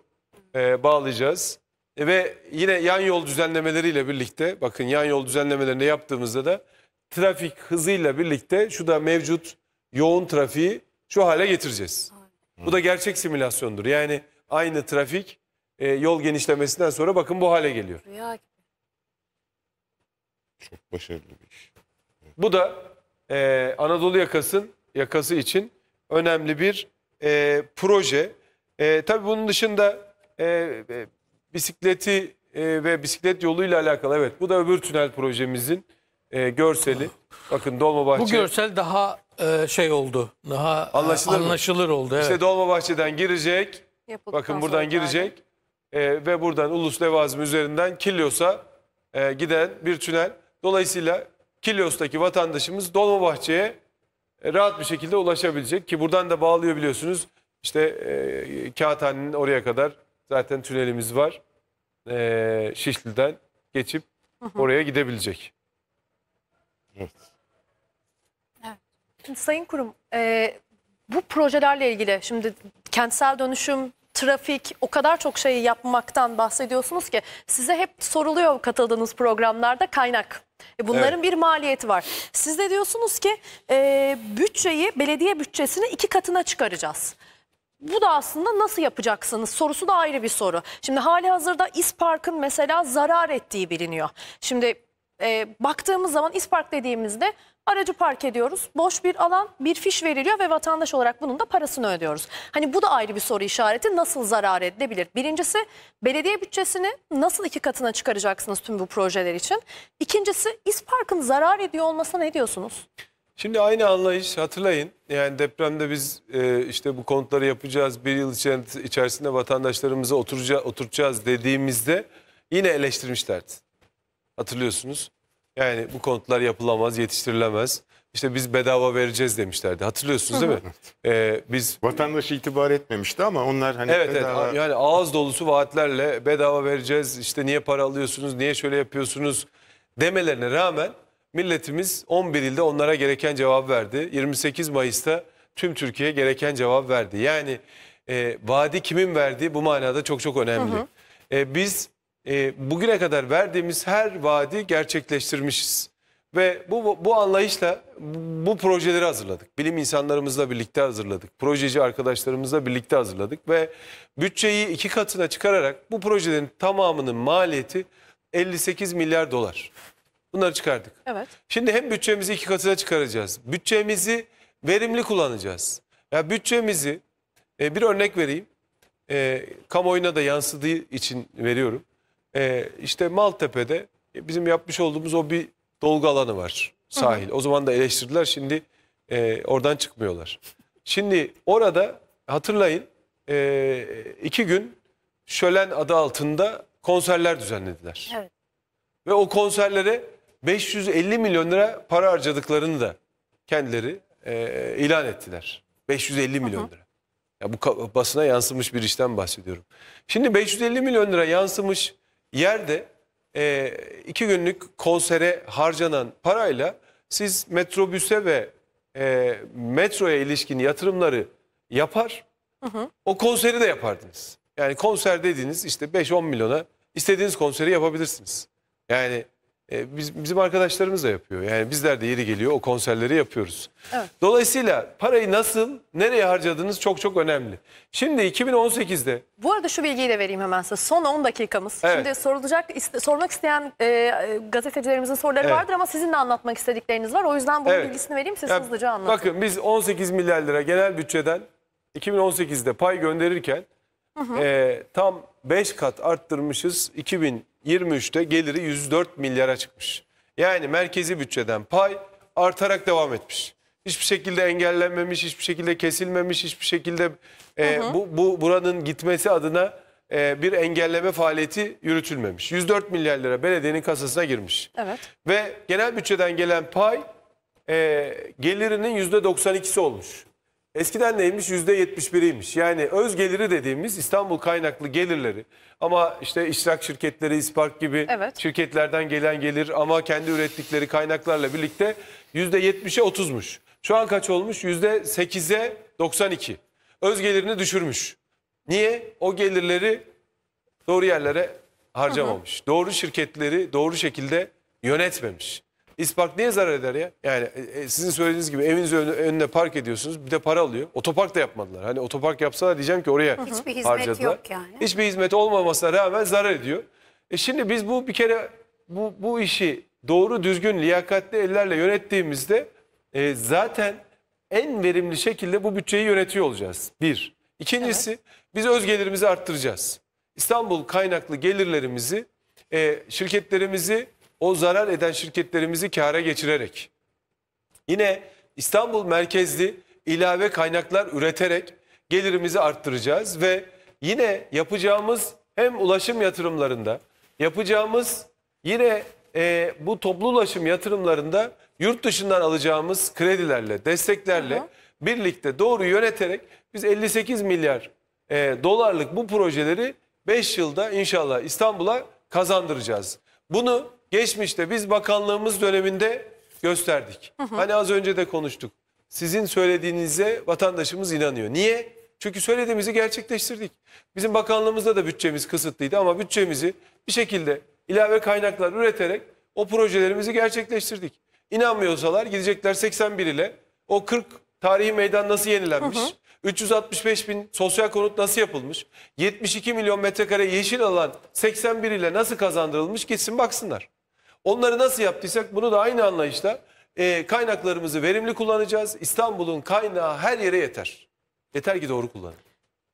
e, bağlayacağız. E, ve yine yan yol düzenlemeleriyle birlikte bakın yan yol düzenlemelerini yaptığımızda da trafik hızıyla birlikte şu da mevcut yoğun trafiği şu hale getireceğiz. Bu da gerçek simülasyondur. Yani aynı trafik e, yol genişlemesinden sonra bakın bu hale geliyor. Rüya gibi. Çok başarılı bir iş. Bu da e, Anadolu yakasın yakası için önemli bir e, proje. E, tabii bunun dışında e, e, bisikleti e, ve bisiklet yoluyla alakalı evet bu da öbür tünel projemizin e, görseli. Bakın Dolmabahçe. Bu görsel daha e, şey oldu. Daha anlaşılır, anlaşılır, oldu. Evet. İşte Dolmabahçe'den girecek. Yapıldıktan Bakın buradan girecek. E, ve buradan Ulus Levazım üzerinden Kilios'a e, giden bir tünel. Dolayısıyla Kilios'taki vatandaşımız Dolmabahçe'ye e, rahat bir şekilde ulaşabilecek. Ki buradan da bağlıyor biliyorsunuz. İşte e, Kağıthane'nin oraya kadar zaten tünelimiz var. E, Şişli'den geçip oraya gidebilecek. Peki. Evet. Şimdi Sayın Kurum, e, bu projelerle ilgili şimdi kentsel dönüşüm, trafik o kadar çok şeyi yapmaktan bahsediyorsunuz ki size hep soruluyor katıldığınız programlarda kaynak. E, bunların evet. bir maliyeti var. Siz de diyorsunuz ki e, bütçeyi, belediye bütçesini iki katına çıkaracağız. Bu da aslında nasıl yapacaksınız sorusu da ayrı bir soru. Şimdi hali hazırda İspark'ın mesela zarar ettiği biliniyor. Şimdi e, baktığımız zaman ispark dediğimizde aracı park ediyoruz. Boş bir alan, bir fiş veriliyor ve vatandaş olarak bunun da parasını ödüyoruz. Hani bu da ayrı bir soru işareti. Nasıl zarar edilebilir? Birincisi belediye bütçesini nasıl iki katına çıkaracaksınız tüm bu projeler için? İkincisi isparkın zarar ediyor olmasına ne diyorsunuz? Şimdi aynı anlayış hatırlayın. Yani depremde biz e, işte bu konutları yapacağız, bir yıl içerisinde vatandaşlarımızı oturacağız oturtacağız dediğimizde yine eleştirmişlerdi. Hatırlıyorsunuz. Yani bu konutlar yapılamaz, yetiştirilemez. İşte biz bedava vereceğiz demişlerdi. Hatırlıyorsunuz değil mi? Ee, biz vatandaşı itibar etmemişti ama onlar hani evet, bedava... evet yani ağız dolusu vaatlerle bedava vereceğiz. İşte niye para alıyorsunuz? Niye şöyle yapıyorsunuz? demelerine rağmen milletimiz 11 ilde onlara gereken cevap verdi. 28 Mayıs'ta tüm Türkiye'ye gereken cevap verdi. Yani e, vaadi kimin verdiği bu manada çok çok önemli. Hı hı. E, biz e, bugüne kadar verdiğimiz her vaadi gerçekleştirmişiz. Ve bu, bu anlayışla bu projeleri hazırladık. Bilim insanlarımızla birlikte hazırladık. Projeci arkadaşlarımızla birlikte hazırladık. Ve bütçeyi iki katına çıkararak bu projenin tamamının maliyeti 58 milyar dolar. Bunları çıkardık. Evet. Şimdi hem bütçemizi iki katına çıkaracağız. Bütçemizi verimli kullanacağız. Ya yani bütçemizi e, bir örnek vereyim. E, kamuoyuna da yansıdığı için veriyorum. Ee, işte Maltepe'de bizim yapmış olduğumuz o bir dolgu alanı var sahil. Hı hı. O zaman da eleştirdiler şimdi e, oradan çıkmıyorlar. Şimdi orada hatırlayın e, iki gün Şölen adı altında konserler düzenlediler. Evet. Ve o konserlere 550 milyon lira para harcadıklarını da kendileri e, ilan ettiler. 550 milyon lira. Ya bu basına yansımış bir işten bahsediyorum. Şimdi 550 milyon lira yansımış yerde e, iki günlük konsere harcanan parayla siz metrobüse ve e, metroya ilişkin yatırımları yapar, hı hı. o konseri de yapardınız. Yani konser dediğiniz işte 5-10 milyona istediğiniz konseri yapabilirsiniz. Yani e, bizim arkadaşlarımız da yapıyor. Yani bizler de yeri geliyor o konserleri yapıyoruz. Evet. Dolayısıyla parayı nasıl, nereye harcadığınız çok çok önemli. Şimdi 2018'de... Bu arada şu bilgiyi de vereyim hemen size. Son 10 dakikamız. Evet. Şimdi sorulacak, iste, sormak isteyen e, gazetecilerimizin soruları evet. vardır ama sizin de anlatmak istedikleriniz var. O yüzden bunun evet. bilgisini vereyim siz ya, hızlıca anlatın. Bakın biz 18 milyar lira genel bütçeden 2018'de pay gönderirken hı hı. E, tam 5 kat arttırmışız. 2023'te geliri 104 milyara çıkmış. Yani merkezi bütçeden pay artarak devam etmiş. Hiçbir şekilde engellenmemiş, hiçbir şekilde kesilmemiş, hiçbir şekilde e, hı hı. bu, bu buranın gitmesi adına e, bir engelleme faaliyeti yürütülmemiş. 104 milyar lira belediyenin kasasına girmiş. Evet. Ve genel bütçeden gelen pay e, gelirinin %92'si olmuş. Eskiden neymiş? %71'iymiş. Yani öz geliri dediğimiz İstanbul kaynaklı gelirleri ama işte iştirak şirketleri, İspark gibi Evet. şirketlerden gelen gelir ama kendi ürettikleri kaynaklarla birlikte %70'e 30'muş. Şu an kaç olmuş? %8'e 92. Öz gelirini düşürmüş. Niye? O gelirleri doğru yerlere harcamamış. Doğru şirketleri doğru şekilde yönetmemiş. İspark niye zarar eder ya? Yani e, e sizin söylediğiniz gibi eviniz önüne, önüne park ediyorsunuz bir de para alıyor. Otopark da yapmadılar. Hani otopark yapsalar diyeceğim ki oraya Hiçbir hizmet yok yani. Hiçbir hizmet olmamasına rağmen zarar ediyor. E şimdi biz bu bir kere bu, bu işi doğru düzgün liyakatli ellerle yönettiğimizde e, zaten en verimli şekilde bu bütçeyi yönetiyor olacağız. Bir. İkincisi evet. biz öz gelirimizi arttıracağız. İstanbul kaynaklı gelirlerimizi, e, şirketlerimizi o zarar eden şirketlerimizi kâra geçirerek yine İstanbul merkezli ilave kaynaklar üreterek gelirimizi arttıracağız ve yine yapacağımız hem ulaşım yatırımlarında yapacağımız yine e, bu toplu ulaşım yatırımlarında yurt dışından alacağımız kredilerle, desteklerle Aha. birlikte doğru yöneterek biz 58 milyar e, dolarlık bu projeleri 5 yılda inşallah İstanbul'a kazandıracağız. Bunu Geçmişte biz bakanlığımız döneminde gösterdik. Hı hı. Hani az önce de konuştuk. Sizin söylediğinize vatandaşımız inanıyor. Niye? Çünkü söylediğimizi gerçekleştirdik. Bizim bakanlığımızda da bütçemiz kısıtlıydı ama bütçemizi bir şekilde ilave kaynaklar üreterek o projelerimizi gerçekleştirdik. İnanmıyorsalar gidecekler 81 ile o 40 tarihi meydan nasıl yenilenmiş? Hı hı. 365 bin sosyal konut nasıl yapılmış? 72 milyon metrekare yeşil alan 81 ile nasıl kazandırılmış? Gitsin baksınlar. Onları nasıl yaptıysak bunu da aynı anlayışla e, kaynaklarımızı verimli kullanacağız. İstanbul'un kaynağı her yere yeter. Yeter ki doğru kullanın.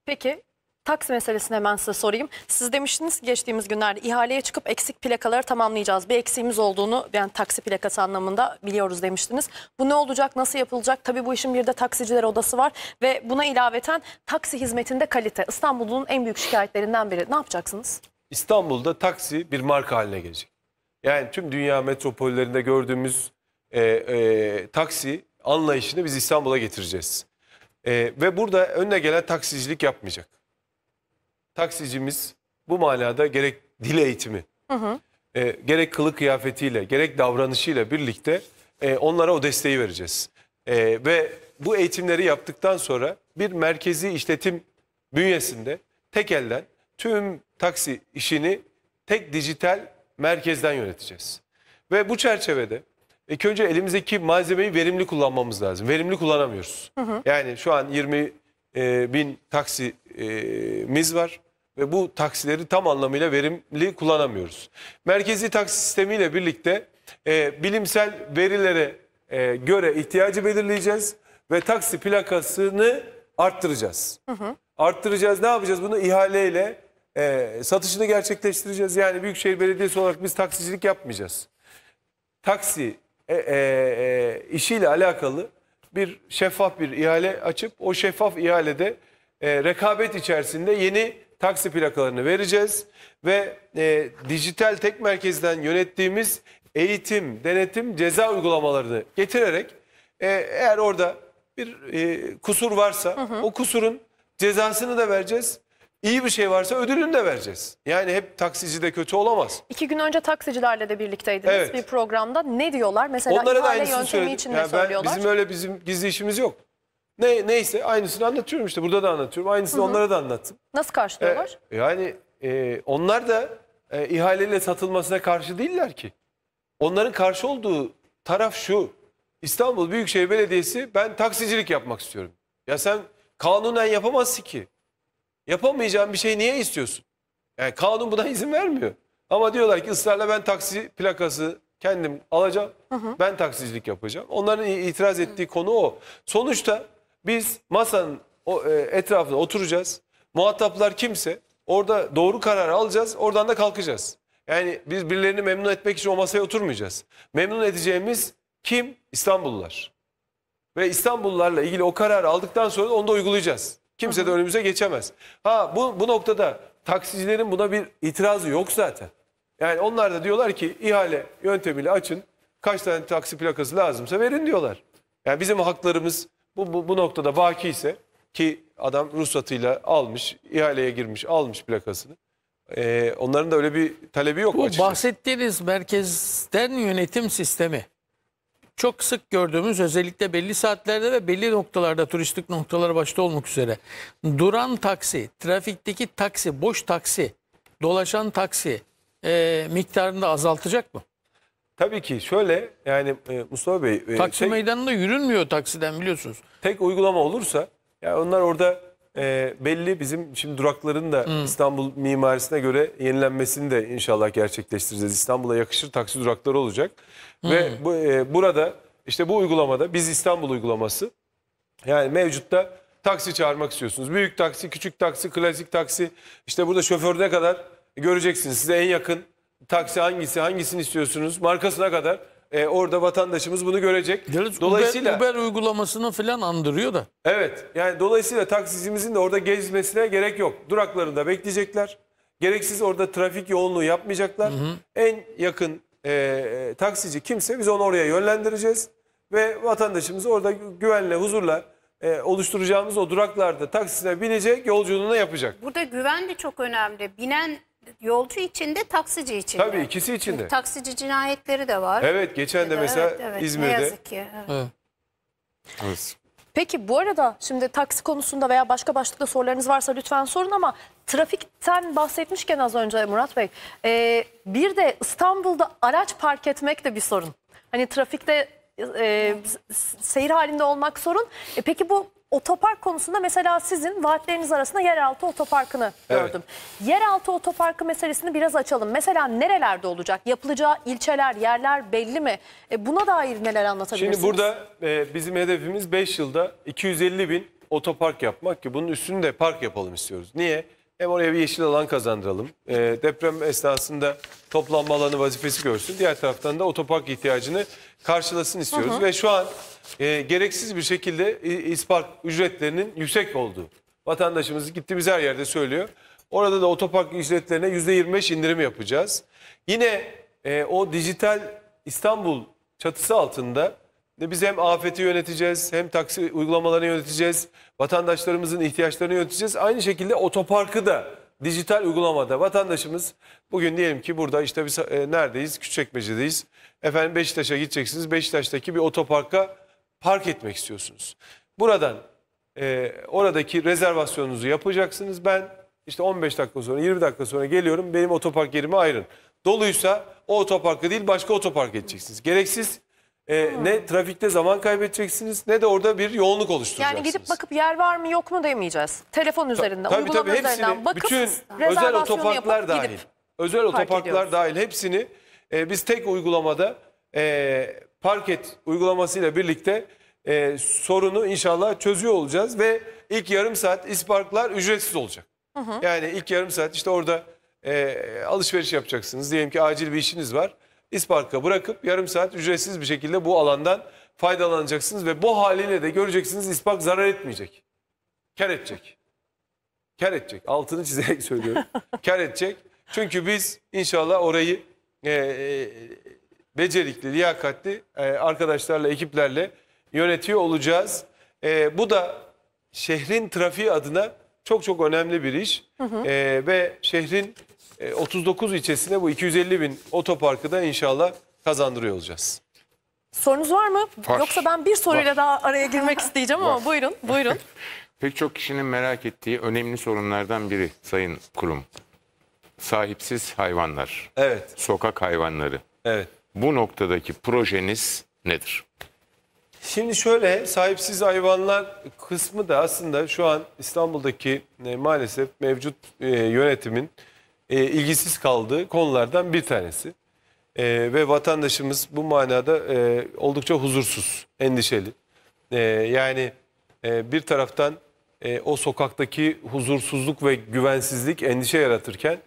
Peki taksi meselesini hemen size sorayım. Siz demiştiniz geçtiğimiz günlerde ihaleye çıkıp eksik plakaları tamamlayacağız. Bir eksiğimiz olduğunu yani taksi plakası anlamında biliyoruz demiştiniz. Bu ne olacak, nasıl yapılacak? Tabii bu işin bir de taksiciler odası var ve buna ilaveten taksi hizmetinde kalite. İstanbul'un en büyük şikayetlerinden biri. Ne yapacaksınız? İstanbul'da taksi bir marka haline gelecek. Yani tüm dünya metropollerinde gördüğümüz e, e, taksi anlayışını biz İstanbul'a getireceğiz. E, ve burada önüne gelen taksicilik yapmayacak. Taksicimiz bu manada gerek dil eğitimi, hı hı. E, gerek kılık kıyafetiyle, gerek davranışıyla birlikte e, onlara o desteği vereceğiz. E, ve bu eğitimleri yaptıktan sonra bir merkezi işletim bünyesinde tek elden tüm taksi işini tek dijital merkezden yöneteceğiz. Ve bu çerçevede e, ilk önce elimizdeki malzemeyi verimli kullanmamız lazım. Verimli kullanamıyoruz. Hı hı. Yani şu an 20 e, bin taksimiz e, var ve bu taksileri tam anlamıyla verimli kullanamıyoruz. Merkezi taksi sistemiyle birlikte e, bilimsel verilere e, göre ihtiyacı belirleyeceğiz ve taksi plakasını arttıracağız. Hı hı. Arttıracağız ne yapacağız? Bunu ihaleyle e, satışını gerçekleştireceğiz. Yani Büyükşehir Belediyesi olarak biz taksicilik yapmayacağız. Taksi e, e, e, işiyle alakalı bir şeffaf bir ihale açıp o şeffaf ihalede e, rekabet içerisinde yeni taksi plakalarını vereceğiz ve e, dijital tek merkezden yönettiğimiz eğitim, denetim, ceza uygulamalarını getirerek e, eğer orada bir e, kusur varsa hı hı. o kusurun cezasını da vereceğiz. İyi bir şey varsa ödülünü de vereceğiz. Yani hep taksici de kötü olamaz. İki gün önce taksicilerle de birlikteydiniz evet. bir programda. Ne diyorlar? Mesela Onlara da aynısını yöntemi söyledim. için yani ne ben, söylüyorlar? Bizim öyle bizim gizli işimiz yok. Ne, neyse aynısını anlatıyorum işte burada da anlatıyorum. Aynısını Hı -hı. onlara da anlattım. Nasıl karşılıyorlar? Ee, yani e, onlar da e, ihaleyle satılmasına karşı değiller ki. Onların karşı olduğu taraf şu. İstanbul Büyükşehir Belediyesi ben taksicilik yapmak istiyorum. Ya sen kanunen yapamazsın ki. Yapamayacağın bir şey niye istiyorsun? Yani kanun buna izin vermiyor. Ama diyorlar ki ısrarla ben taksi plakası kendim alacağım. Hı hı. Ben taksicilik yapacağım. Onların itiraz ettiği hı. konu o. Sonuçta biz masanın e, etrafında oturacağız. Muhataplar kimse. Orada doğru kararı alacağız. Oradan da kalkacağız. Yani biz birilerini memnun etmek için o masaya oturmayacağız. Memnun edeceğimiz kim? İstanbullular. Ve İstanbullularla ilgili o kararı aldıktan sonra onu da uygulayacağız. Kimse de önümüze geçemez. Ha bu, bu noktada taksicilerin buna bir itirazı yok zaten. Yani onlar da diyorlar ki ihale yöntemiyle açın. Kaç tane taksi plakası lazımsa verin diyorlar. Yani bizim haklarımız bu, bu, bu noktada baki ise ki adam ruhsatıyla almış, ihaleye girmiş, almış plakasını. Ee, onların da öyle bir talebi yok Bu açıkçası. bahsettiğiniz merkezden yönetim sistemi çok sık gördüğümüz özellikle belli saatlerde ve belli noktalarda turistik noktalar başta olmak üzere duran taksi, trafikteki taksi, boş taksi, dolaşan taksi e, miktarını da azaltacak mı? Tabii ki şöyle yani e, Mustafa Bey. E, taksi tek, meydanında yürünmüyor taksiden biliyorsunuz. Tek uygulama olursa yani onlar orada e, belli bizim şimdi durakların da hmm. İstanbul mimarisine göre yenilenmesini de inşallah gerçekleştireceğiz. İstanbul'a yakışır taksi durakları olacak. Hmm. Ve bu, e, burada işte bu uygulamada biz İstanbul uygulaması yani mevcutta taksi çağırmak istiyorsunuz. Büyük taksi, küçük taksi, klasik taksi işte burada şoförüne kadar göreceksiniz. Size en yakın taksi hangisi, hangisini istiyorsunuz markasına kadar e, orada vatandaşımız bunu görecek. Deriz, dolayısıyla Uber, Uber uygulamasını falan andırıyor da. Evet. Yani dolayısıyla taksicimizin de orada gezmesine gerek yok. Duraklarında bekleyecekler. Gereksiz orada trafik yoğunluğu yapmayacaklar. Hı hı. En yakın e, e taksici kimse biz onu oraya yönlendireceğiz ve vatandaşımızı orada güvenle, huzurla e, oluşturacağımız o duraklarda taksisine binecek, yolculuğuna yapacak. Burada güven de çok önemli. Binen yolcu içinde taksici içinde. Tabii ikisi içinde. Çünkü taksici cinayetleri de var. Evet geçen de mesela evet, evet, İzmir'de. Ne yazık ki. Evet. Peki bu arada şimdi taksi konusunda veya başka başlıkta sorularınız varsa lütfen sorun ama trafikten bahsetmişken az önce Murat Bey e, bir de İstanbul'da araç park etmek de bir sorun. Hani trafikte e, seyir halinde olmak sorun. E, peki bu Otopark konusunda mesela sizin vaatleriniz arasında yeraltı otoparkını evet. gördüm. Yeraltı otoparkı meselesini biraz açalım. Mesela nerelerde olacak? Yapılacağı ilçeler, yerler belli mi? E buna dair neler anlatabilirsiniz? Şimdi burada e, bizim hedefimiz 5 yılda 250 bin otopark yapmak ki bunun üstünde park yapalım istiyoruz. Niye? Hem oraya bir yeşil alan kazandıralım. E, deprem esnasında toplanma alanı vazifesi görsün. Diğer taraftan da otopark ihtiyacını karşılasın istiyoruz. Hı hı. Ve şu an e, gereksiz bir şekilde e, ispark ücretlerinin yüksek olduğu. Vatandaşımız gittiğimiz her yerde söylüyor. Orada da otopark ücretlerine %25 indirim yapacağız. Yine e, o dijital İstanbul çatısı altında biz hem afeti yöneteceğiz, hem taksi uygulamalarını yöneteceğiz, vatandaşlarımızın ihtiyaçlarını yöneteceğiz. Aynı şekilde otoparkı da dijital uygulamada vatandaşımız bugün diyelim ki burada işte biz e, neredeyiz? Küçükçekmece'deyiz. Efendim Beşiktaş'a gideceksiniz. Beşiktaş'taki bir otoparka park etmek istiyorsunuz. Buradan e, oradaki rezervasyonunuzu yapacaksınız. Ben işte 15 dakika sonra 20 dakika sonra geliyorum. Benim otopark yerime ayırın. Doluysa o otoparka değil başka otopark edeceksiniz. Gereksiz ee, ne hmm. trafikte zaman kaybedeceksiniz ne de orada bir yoğunluk oluşturacaksınız. Yani gidip bakıp yer var mı yok mu demeyeceğiz. Telefon üzerinden, tabii, uygulama tabii, üzerinden bakıp bütün özel otoparklar yapıp dahil. gidip. Özel otoparklar ediyoruz. dahil hepsini e, biz tek uygulamada e, park et uygulamasıyla birlikte e, sorunu inşallah çözüyor olacağız ve ilk yarım saat isparklar ücretsiz olacak. Hı hı. Yani ilk yarım saat işte orada e, alışveriş yapacaksınız. Diyelim ki acil bir işiniz var. İspark'a bırakıp yarım saat ücretsiz bir şekilde bu alandan faydalanacaksınız ve bu haliyle de göreceksiniz İspark zarar etmeyecek. Kar edecek. Kar edecek. Altını çizerek söylüyorum. Kar edecek. Çünkü biz inşallah orayı e, e, becerikli, liyakatli e, arkadaşlarla, ekiplerle yönetiyor olacağız. E, bu da şehrin trafiği adına çok çok önemli bir iş. Hı hı. E, ve şehrin 39 e, ilçesine bu 250 bin otoparkı da inşallah kazandırıyor olacağız. Sorunuz var mı? Var. Yoksa ben bir soruyla var. daha araya girmek isteyeceğim ama var. buyurun, buyurun. Pek çok kişinin merak ettiği önemli sorunlardan biri sayın kurum. Sahipsiz hayvanlar. Evet. Sokak hayvanları. Evet. Bu noktadaki projeniz nedir? Şimdi şöyle sahipsiz hayvanlar kısmı da aslında şu an İstanbul'daki e, maalesef mevcut e, yönetimin e, ilgisiz kaldığı konulardan bir tanesi. E, ve vatandaşımız bu manada e, oldukça huzursuz, endişeli. E, yani e, bir taraftan e, o sokaktaki huzursuzluk ve güvensizlik endişe yaratırken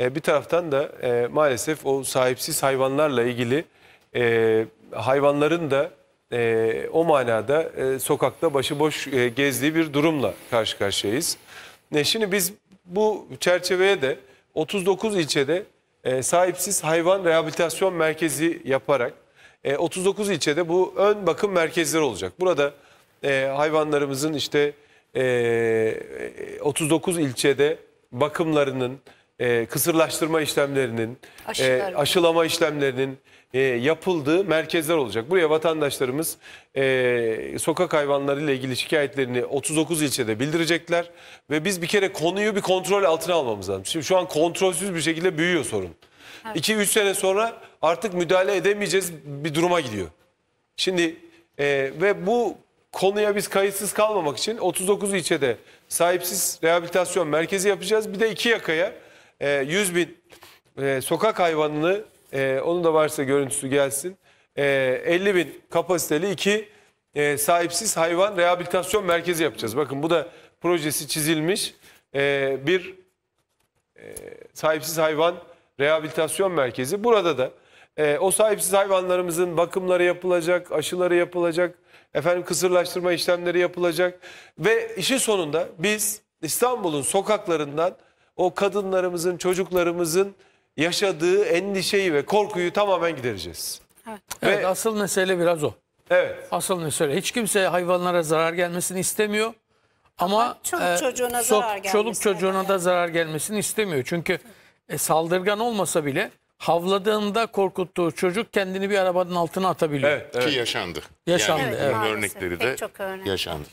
e, bir taraftan da e, maalesef o sahipsiz hayvanlarla ilgili e, hayvanların da e, o manada e, sokakta başıboş e, gezdiği bir durumla karşı karşıyayız. E, şimdi biz bu çerçeveye de 39 ilçede e, sahipsiz hayvan rehabilitasyon merkezi yaparak e, 39 ilçede bu ön bakım merkezleri olacak. Burada e, hayvanlarımızın işte e, 39 e, ilçede bakımlarının, e, kısırlaştırma işlemlerinin, e, aşılama işlemlerinin, e, yapıldığı merkezler olacak. Buraya vatandaşlarımız e, sokak hayvanları ile ilgili şikayetlerini 39 ilçede bildirecekler. Ve biz bir kere konuyu bir kontrol altına almamız lazım. Şimdi şu an kontrolsüz bir şekilde büyüyor sorun. 2-3 evet. sene sonra artık müdahale edemeyeceğiz bir duruma gidiyor. Şimdi e, ve bu konuya biz kayıtsız kalmamak için 39 ilçede sahipsiz rehabilitasyon merkezi yapacağız. Bir de iki yakaya 100 e, bin e, sokak hayvanını e, onun da varsa görüntüsü gelsin. E, ee, 50 bin kapasiteli iki e, sahipsiz hayvan rehabilitasyon merkezi yapacağız. Bakın bu da projesi çizilmiş e, bir e, sahipsiz hayvan rehabilitasyon merkezi. Burada da e, o sahipsiz hayvanlarımızın bakımları yapılacak, aşıları yapılacak, efendim kısırlaştırma işlemleri yapılacak ve işin sonunda biz İstanbul'un sokaklarından o kadınlarımızın, çocuklarımızın yaşadığı endişeyi ve korkuyu tamamen gidereceğiz. Evet. Evet, asıl mesele biraz o. evet. Asıl mesele. Hiç kimse hayvanlara zarar gelmesini istemiyor. Ama, Ama çoluk e, çocuğuna zarar gelmesini Çoluk çocuğuna da zarar gelmesini istemiyor. Çünkü e, saldırgan olmasa bile havladığında korkuttuğu çocuk kendini bir arabanın altına atabiliyor. Evet, evet. Ki yaşandı. Yaşandı, Yani evet. bunun örnekleri de pek çok örnek. yaşandı.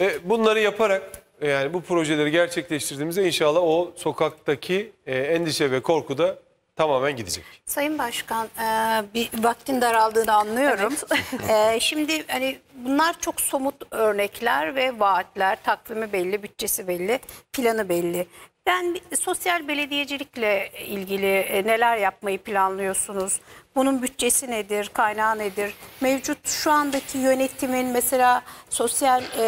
E, bunları yaparak e, yani bu projeleri gerçekleştirdiğimizde inşallah o sokaktaki e, endişe ve korku da tamamen gidecek. Sayın Başkan, e, bir vaktin daraldığını anlıyorum. Evet. e, şimdi hani bunlar çok somut örnekler ve vaatler, takvimi belli, bütçesi belli, planı belli. Ben e, sosyal belediyecilikle ilgili e, neler yapmayı planlıyorsunuz? Bunun bütçesi nedir, kaynağı nedir? Mevcut şu andaki yönetimin mesela sosyal e,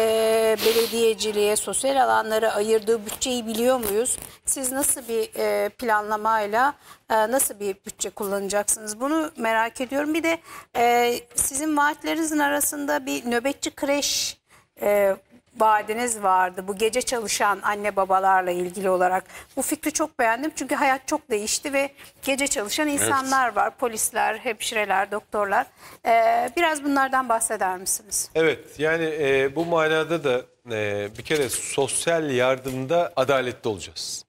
belediyeciliğe, sosyal alanlara ayırdığı bütçeyi biliyor muyuz? Siz nasıl bir e, planlamayla, e, nasıl bir bütçe kullanacaksınız? Bunu merak ediyorum. Bir de e, sizin vaatlerinizin arasında bir nöbetçi kreş e, vaadiniz vardı. Bu gece çalışan anne babalarla ilgili olarak. Bu fikri çok beğendim. Çünkü hayat çok değişti ve gece çalışan insanlar evet. var. Polisler, hemşireler, doktorlar. Ee, biraz bunlardan bahseder misiniz? Evet yani e, bu manada da e, bir kere sosyal yardımda adaletli olacağız.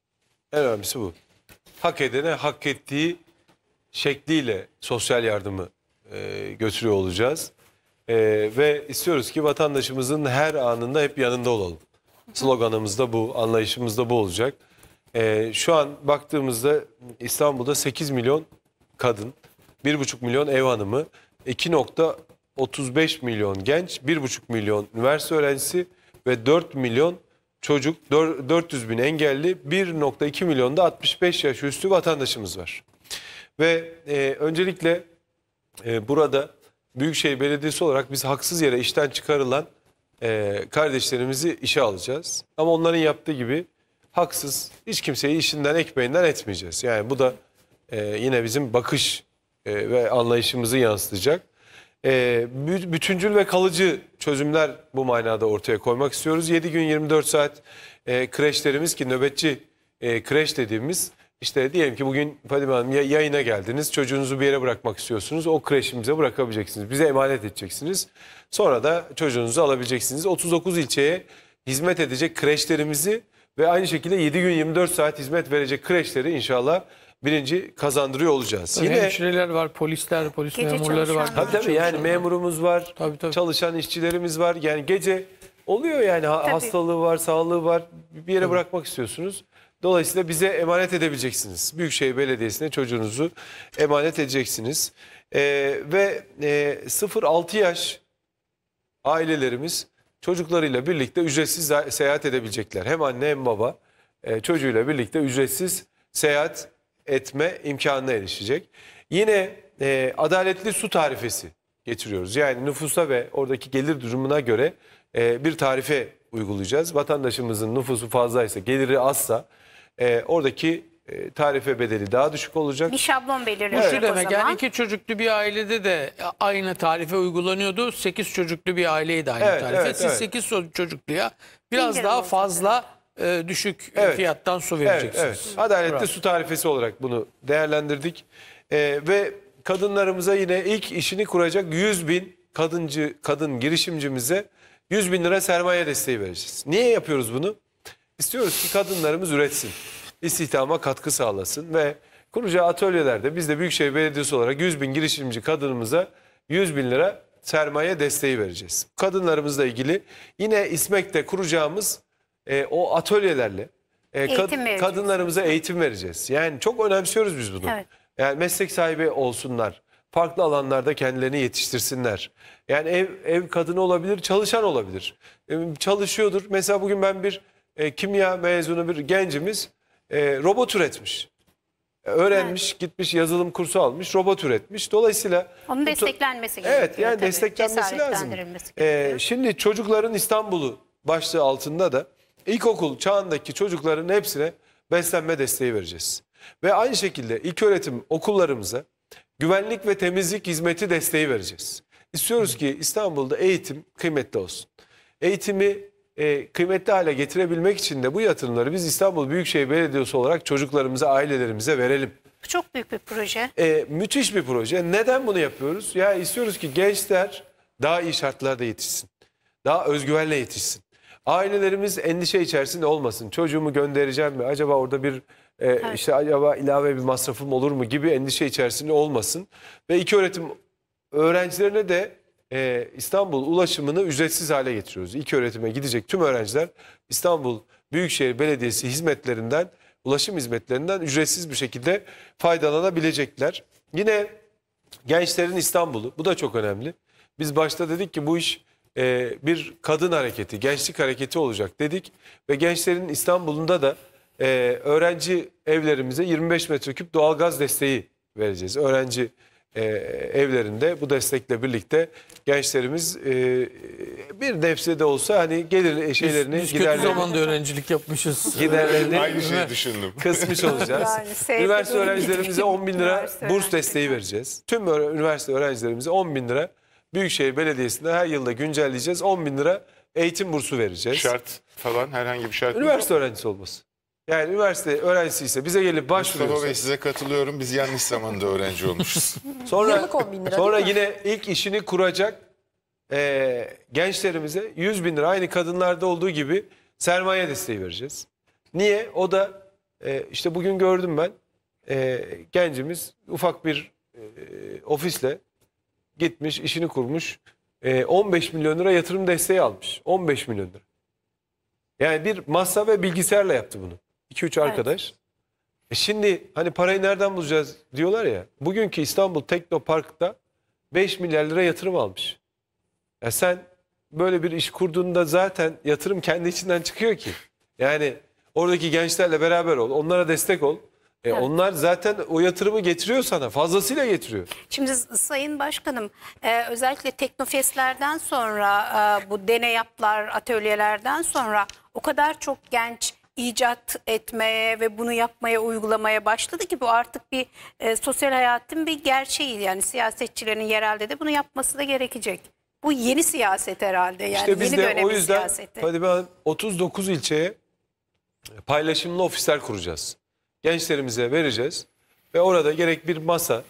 En önemlisi bu. Hak edene hak ettiği şekliyle sosyal yardımı e, götürüyor olacağız. E, ve istiyoruz ki vatandaşımızın her anında hep yanında olalım. Sloganımız da bu, anlayışımız da bu olacak. E, şu an baktığımızda İstanbul'da 8 milyon kadın, 1,5 milyon ev hanımı, 2.35 milyon genç, 1,5 milyon üniversite öğrencisi ve 4 milyon çocuk, 400 bin engelli, 1.2 milyon da 65 yaş üstü vatandaşımız var. Ve e, öncelikle e, burada Büyükşehir Belediyesi olarak biz haksız yere işten çıkarılan e, kardeşlerimizi işe alacağız. Ama onların yaptığı gibi haksız hiç kimseyi işinden ekmeğinden etmeyeceğiz. Yani bu da e, yine bizim bakış e, ve anlayışımızı yansıtacak. E, bütüncül ve kalıcı çözümler bu manada ortaya koymak istiyoruz. 7 gün 24 saat e, kreşlerimiz ki nöbetçi e, kreş dediğimiz işte diyelim ki bugün Fadime Hanım yayına geldiniz. Çocuğunuzu bir yere bırakmak istiyorsunuz. O kreşimize bırakabileceksiniz. Bize emanet edeceksiniz. Sonra da çocuğunuzu alabileceksiniz. 39 ilçeye hizmet edecek kreşlerimizi ve aynı şekilde 7 gün 24 saat hizmet verecek kreşleri inşallah birinci kazandırıyor olacağız. Yine hemşireler var, polisler, polis gece memurları var. Tabii tabii yani memurumuz var, tabii, tabii. çalışan işçilerimiz var. Yani gece oluyor yani tabii. hastalığı var, sağlığı var. Bir yere tabii. bırakmak istiyorsunuz. Dolayısıyla bize emanet edebileceksiniz. Büyükşehir Belediyesi'ne çocuğunuzu emanet edeceksiniz. E, ve e, 0-6 yaş ailelerimiz çocuklarıyla birlikte ücretsiz seyahat edebilecekler. Hem anne hem baba e, çocuğuyla birlikte ücretsiz seyahat etme imkanına erişecek. Yine e, adaletli su tarifesi getiriyoruz. Yani nüfusa ve oradaki gelir durumuna göre e, bir tarife uygulayacağız. Vatandaşımızın nüfusu fazlaysa, geliri azsa e, oradaki e, tarife bedeli daha düşük olacak. Bir şablon belirlenecek Bu şu o demek zaman. yani iki çocuklu bir ailede de aynı tarife uygulanıyordu. Sekiz çocuklu bir aileye de aynı Evet, tarife. evet, Siz evet. sekiz çocukluya biraz İndirim daha fazla e, düşük e, Evet. fiyattan su Evet, vereceksiniz. evet. Adaletli Bravo. su tarifesi olarak bunu değerlendirdik. Ee, ve kadınlarımıza yine ilk işini kuracak 100 bin kadıncı, kadın girişimcimize 100 bin lira sermaye desteği vereceğiz. Niye yapıyoruz bunu? İstiyoruz ki kadınlarımız üretsin. istihdama katkı sağlasın ve kuracağı atölyelerde biz de Büyükşehir Belediyesi olarak 100 bin girişimci kadınımıza 100 bin lira sermaye desteği vereceğiz. Kadınlarımızla ilgili yine İSMEK'te kuracağımız e, o atölyelerle e, kad kadınlarımıza eğitim vereceğiz. Yani çok önemsiyoruz biz bunu. Evet. Yani meslek sahibi olsunlar. Farklı alanlarda kendilerini yetiştirsinler. Yani ev, ev kadını olabilir, çalışan olabilir. E, çalışıyordur. Mesela bugün ben bir e, kimya mezunu bir gencimiz e, robot üretmiş. E, öğrenmiş, evet. gitmiş yazılım kursu almış, robot üretmiş. Dolayısıyla... Onun desteklenmesi gerekiyor. Evet, yani tabii. desteklenmesi lazım. E, şimdi çocukların İstanbul'u başlığı altında da ilkokul çağındaki çocukların hepsine beslenme desteği vereceğiz. Ve aynı şekilde ilk öğretim okullarımıza güvenlik ve temizlik hizmeti desteği vereceğiz. İstiyoruz ki İstanbul'da eğitim kıymetli olsun. Eğitimi e, kıymetli hale getirebilmek için de bu yatırımları biz İstanbul Büyükşehir Belediyesi olarak çocuklarımıza, ailelerimize verelim. çok büyük bir proje. E, müthiş bir proje. Neden bunu yapıyoruz? Ya istiyoruz ki gençler daha iyi şartlarda yetişsin. Daha özgüvenle yetişsin. Ailelerimiz endişe içerisinde olmasın. Çocuğumu göndereceğim mi? Acaba orada bir e, evet. işte acaba ilave bir masrafım olur mu gibi endişe içerisinde olmasın. Ve iki öğretim öğrencilerine de e, İstanbul ulaşımını ücretsiz hale getiriyoruz. İlk öğretime gidecek tüm öğrenciler İstanbul Büyükşehir Belediyesi hizmetlerinden, ulaşım hizmetlerinden ücretsiz bir şekilde faydalanabilecekler. Yine gençlerin İstanbul'u, bu da çok önemli. Biz başta dedik ki bu iş e, bir kadın hareketi, gençlik hareketi olacak dedik. Ve gençlerin İstanbul'unda da e, öğrenci evlerimize 25 metreküp doğalgaz desteği vereceğiz. Öğrenci e, evlerinde bu destekle birlikte gençlerimiz e, bir nefse de olsa hani gelir e, şeylerini biz, biz giderlerini kötü zamanda öğrencilik yapmışız. Giderlerini Aynı şeyi düşündüm. Kısmış olacağız. Yani, üniversite öğrencilerimize 10 bin lira burs desteği vereceğiz. Tüm üniversite öğrencilerimize 10 bin lira Büyükşehir Belediyesi'nde her yılda güncelleyeceğiz. 10 bin lira eğitim bursu vereceğiz. Şart falan herhangi bir şart. Üniversite öğrencisi olması. Yani üniversite öğrencisiyse bize gelip başvuruyorsa... Mustafa Bey size katılıyorum. Biz yanlış zamanda öğrenci olmuşuz. sonra, sonra yine ilk işini kuracak e, gençlerimize 100 bin lira aynı kadınlarda olduğu gibi sermaye desteği vereceğiz. Niye? O da e, işte bugün gördüm ben e, gencimiz ufak bir e, ofisle gitmiş işini kurmuş e, 15 milyon lira yatırım desteği almış. 15 milyon lira. Yani bir masa ve bilgisayarla yaptı bunu. 2-3 arkadaş. Evet. E şimdi hani parayı nereden bulacağız diyorlar ya. Bugünkü İstanbul Teknopark'ta 5 milyar lira yatırım almış. Ya sen böyle bir iş kurduğunda zaten yatırım kendi içinden çıkıyor ki. Yani oradaki gençlerle beraber ol, onlara destek ol. E evet. Onlar zaten o yatırımı getiriyor sana fazlasıyla getiriyor. Şimdi Sayın Başkanım e, özellikle teknofestlerden sonra e, bu deneyaplar, atölyelerden sonra o kadar çok genç icat etmeye ve bunu yapmaya uygulamaya başladı ki bu artık bir e, sosyal hayatın bir gerçeği yani siyasetçilerin yerelde de bunu yapması da gerekecek. Bu yeni siyaset herhalde yani işte biz yeni de o yüzden siyaseti. Fadime Hanım 39 ilçeye paylaşımlı ofisler kuracağız. Gençlerimize vereceğiz ve orada gerek bir masa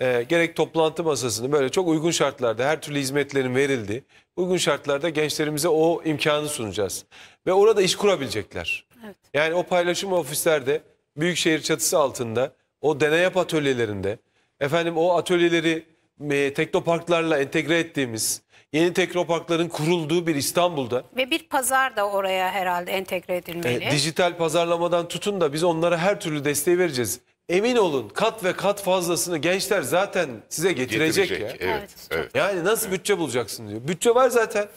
e, gerek toplantı masasını böyle çok uygun şartlarda her türlü hizmetlerin verildi. Uygun şartlarda gençlerimize o imkanı sunacağız. Ve orada iş kurabilecekler. Evet. Yani o paylaşım ofislerde, büyükşehir çatısı altında, o deney yap atölyelerinde, efendim o atölyeleri e, teknoparklarla entegre ettiğimiz, yeni teknoparkların kurulduğu bir İstanbul'da. Ve bir pazar da oraya herhalde entegre e, edilmeli. E, dijital pazarlamadan tutun da biz onlara her türlü desteği vereceğiz. Emin olun kat ve kat fazlasını gençler zaten size getirecek, getirecek ya. Evet. evet. Yani nasıl evet. bütçe bulacaksın diyor. Bütçe var zaten. Evet.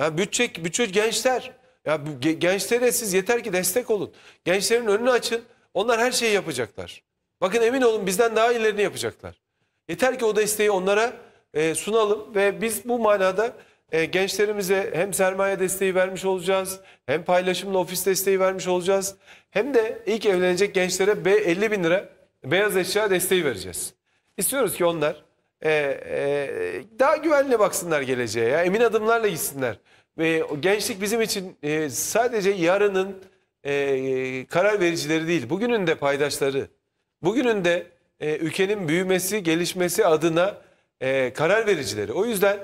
Yani bütçe, bütçe gençler. Ya gençlere siz yeter ki destek olun. Gençlerin önünü açın. Onlar her şeyi yapacaklar. Bakın emin olun bizden daha ilerini yapacaklar. Yeter ki o desteği onlara e, sunalım ve biz bu manada e, gençlerimize hem sermaye desteği vermiş olacağız, hem paylaşımlı ofis desteği vermiş olacağız, hem de ilk evlenecek gençlere B 50 bin lira beyaz eşya desteği vereceğiz. İstiyoruz ki onlar e, e, daha güvenli baksınlar geleceğe, ya, emin adımlarla gitsinler. Ve gençlik bizim için e, sadece yarının e, karar vericileri değil, bugünün de paydaşları. Bugünün de e, ülkenin büyümesi, gelişmesi adına e, karar vericileri. O yüzden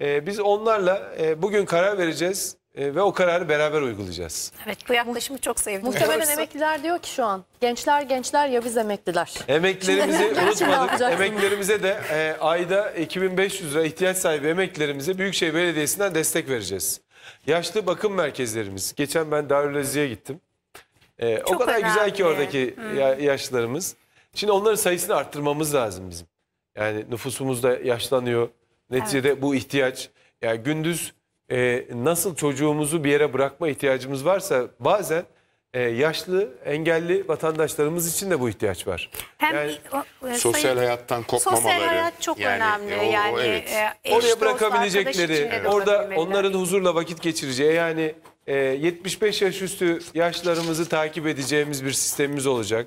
e, biz onlarla e, bugün karar vereceğiz. E, ve o kararı beraber uygulayacağız. Evet bu yaklaşımı çok sevdim. Muhtemelen Yoksa- emekliler diyor ki şu an. Gençler gençler ya biz emekliler. Emeklerimizi unutmadık. Emeklerimize de e, ayda 2500 lira ihtiyaç sahibi emeklerimize Büyükşehir Belediyesi'nden destek vereceğiz. Yaşlı bakım merkezlerimiz. Geçen ben Darülazi'ye gittim. E, o Çok kadar güzel ki önemli. oradaki hmm. ya- yaşlılarımız. Şimdi onların sayısını arttırmamız lazım bizim. Yani nüfusumuz da yaşlanıyor. Neticede bu ihtiyaç. Yani gündüz e, nasıl çocuğumuzu bir yere bırakma ihtiyacımız varsa bazen e, yaşlı, engelli vatandaşlarımız için de bu ihtiyaç var. Hem yani, o, e, sosyal sayın, hayattan kopmamaları. Sosyal hayat çok yani, önemli. E, o, yani o, e, evet. e, oraya bırakabilecekleri, evet. orada onların huzurla vakit geçireceği yani e, 75 yaş üstü yaşlarımızı takip edeceğimiz bir sistemimiz olacak.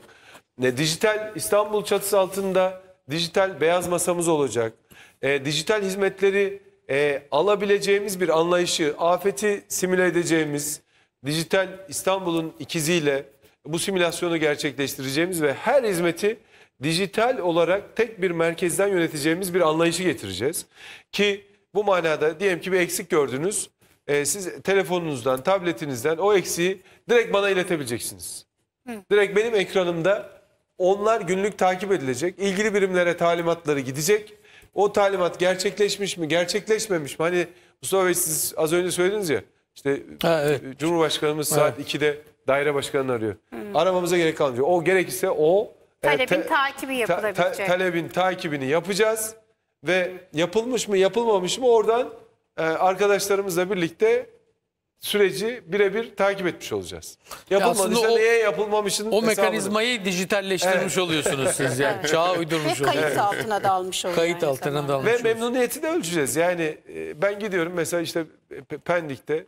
Ne dijital İstanbul çatısı altında dijital beyaz masamız olacak. E, dijital hizmetleri e, alabileceğimiz bir anlayışı, afeti simüle edeceğimiz dijital İstanbul'un ikiziyle bu simülasyonu gerçekleştireceğimiz ve her hizmeti dijital olarak tek bir merkezden yöneteceğimiz bir anlayışı getireceğiz. Ki bu manada diyelim ki bir eksik gördünüz. E, siz telefonunuzdan, tabletinizden o eksiği direkt bana iletebileceksiniz. Hı. Direkt benim ekranımda onlar günlük takip edilecek. ilgili birimlere talimatları gidecek o talimat gerçekleşmiş mi, gerçekleşmemiş mi? Hani Mustafa Bey siz az önce söylediniz ya. İşte ha, evet. Cumhurbaşkanımız evet. saat 2'de daire başkanını arıyor. Hmm. Aramamıza gerek kalmıyor. O gerekirse o e, talebin e, ta, takibi yapılabilecek. Ta, ta, talebin takibini yapacağız ve yapılmış mı yapılmamış mı oradan e, arkadaşlarımızla birlikte süreci birebir takip etmiş olacağız. Yapılmadıysa o, neye yapılmamışın O mekanizmayı hesabını. dijitalleştirmiş evet. oluyorsunuz siz yani. Evet. Çağa uydurmuş oluyorsunuz. Ve kayıt altına dalmış oluyorsunuz. Kayıt yani altına zamanda. dalmış Ve memnuniyeti de ölçeceğiz. Yani e, ben gidiyorum mesela işte Pendik'te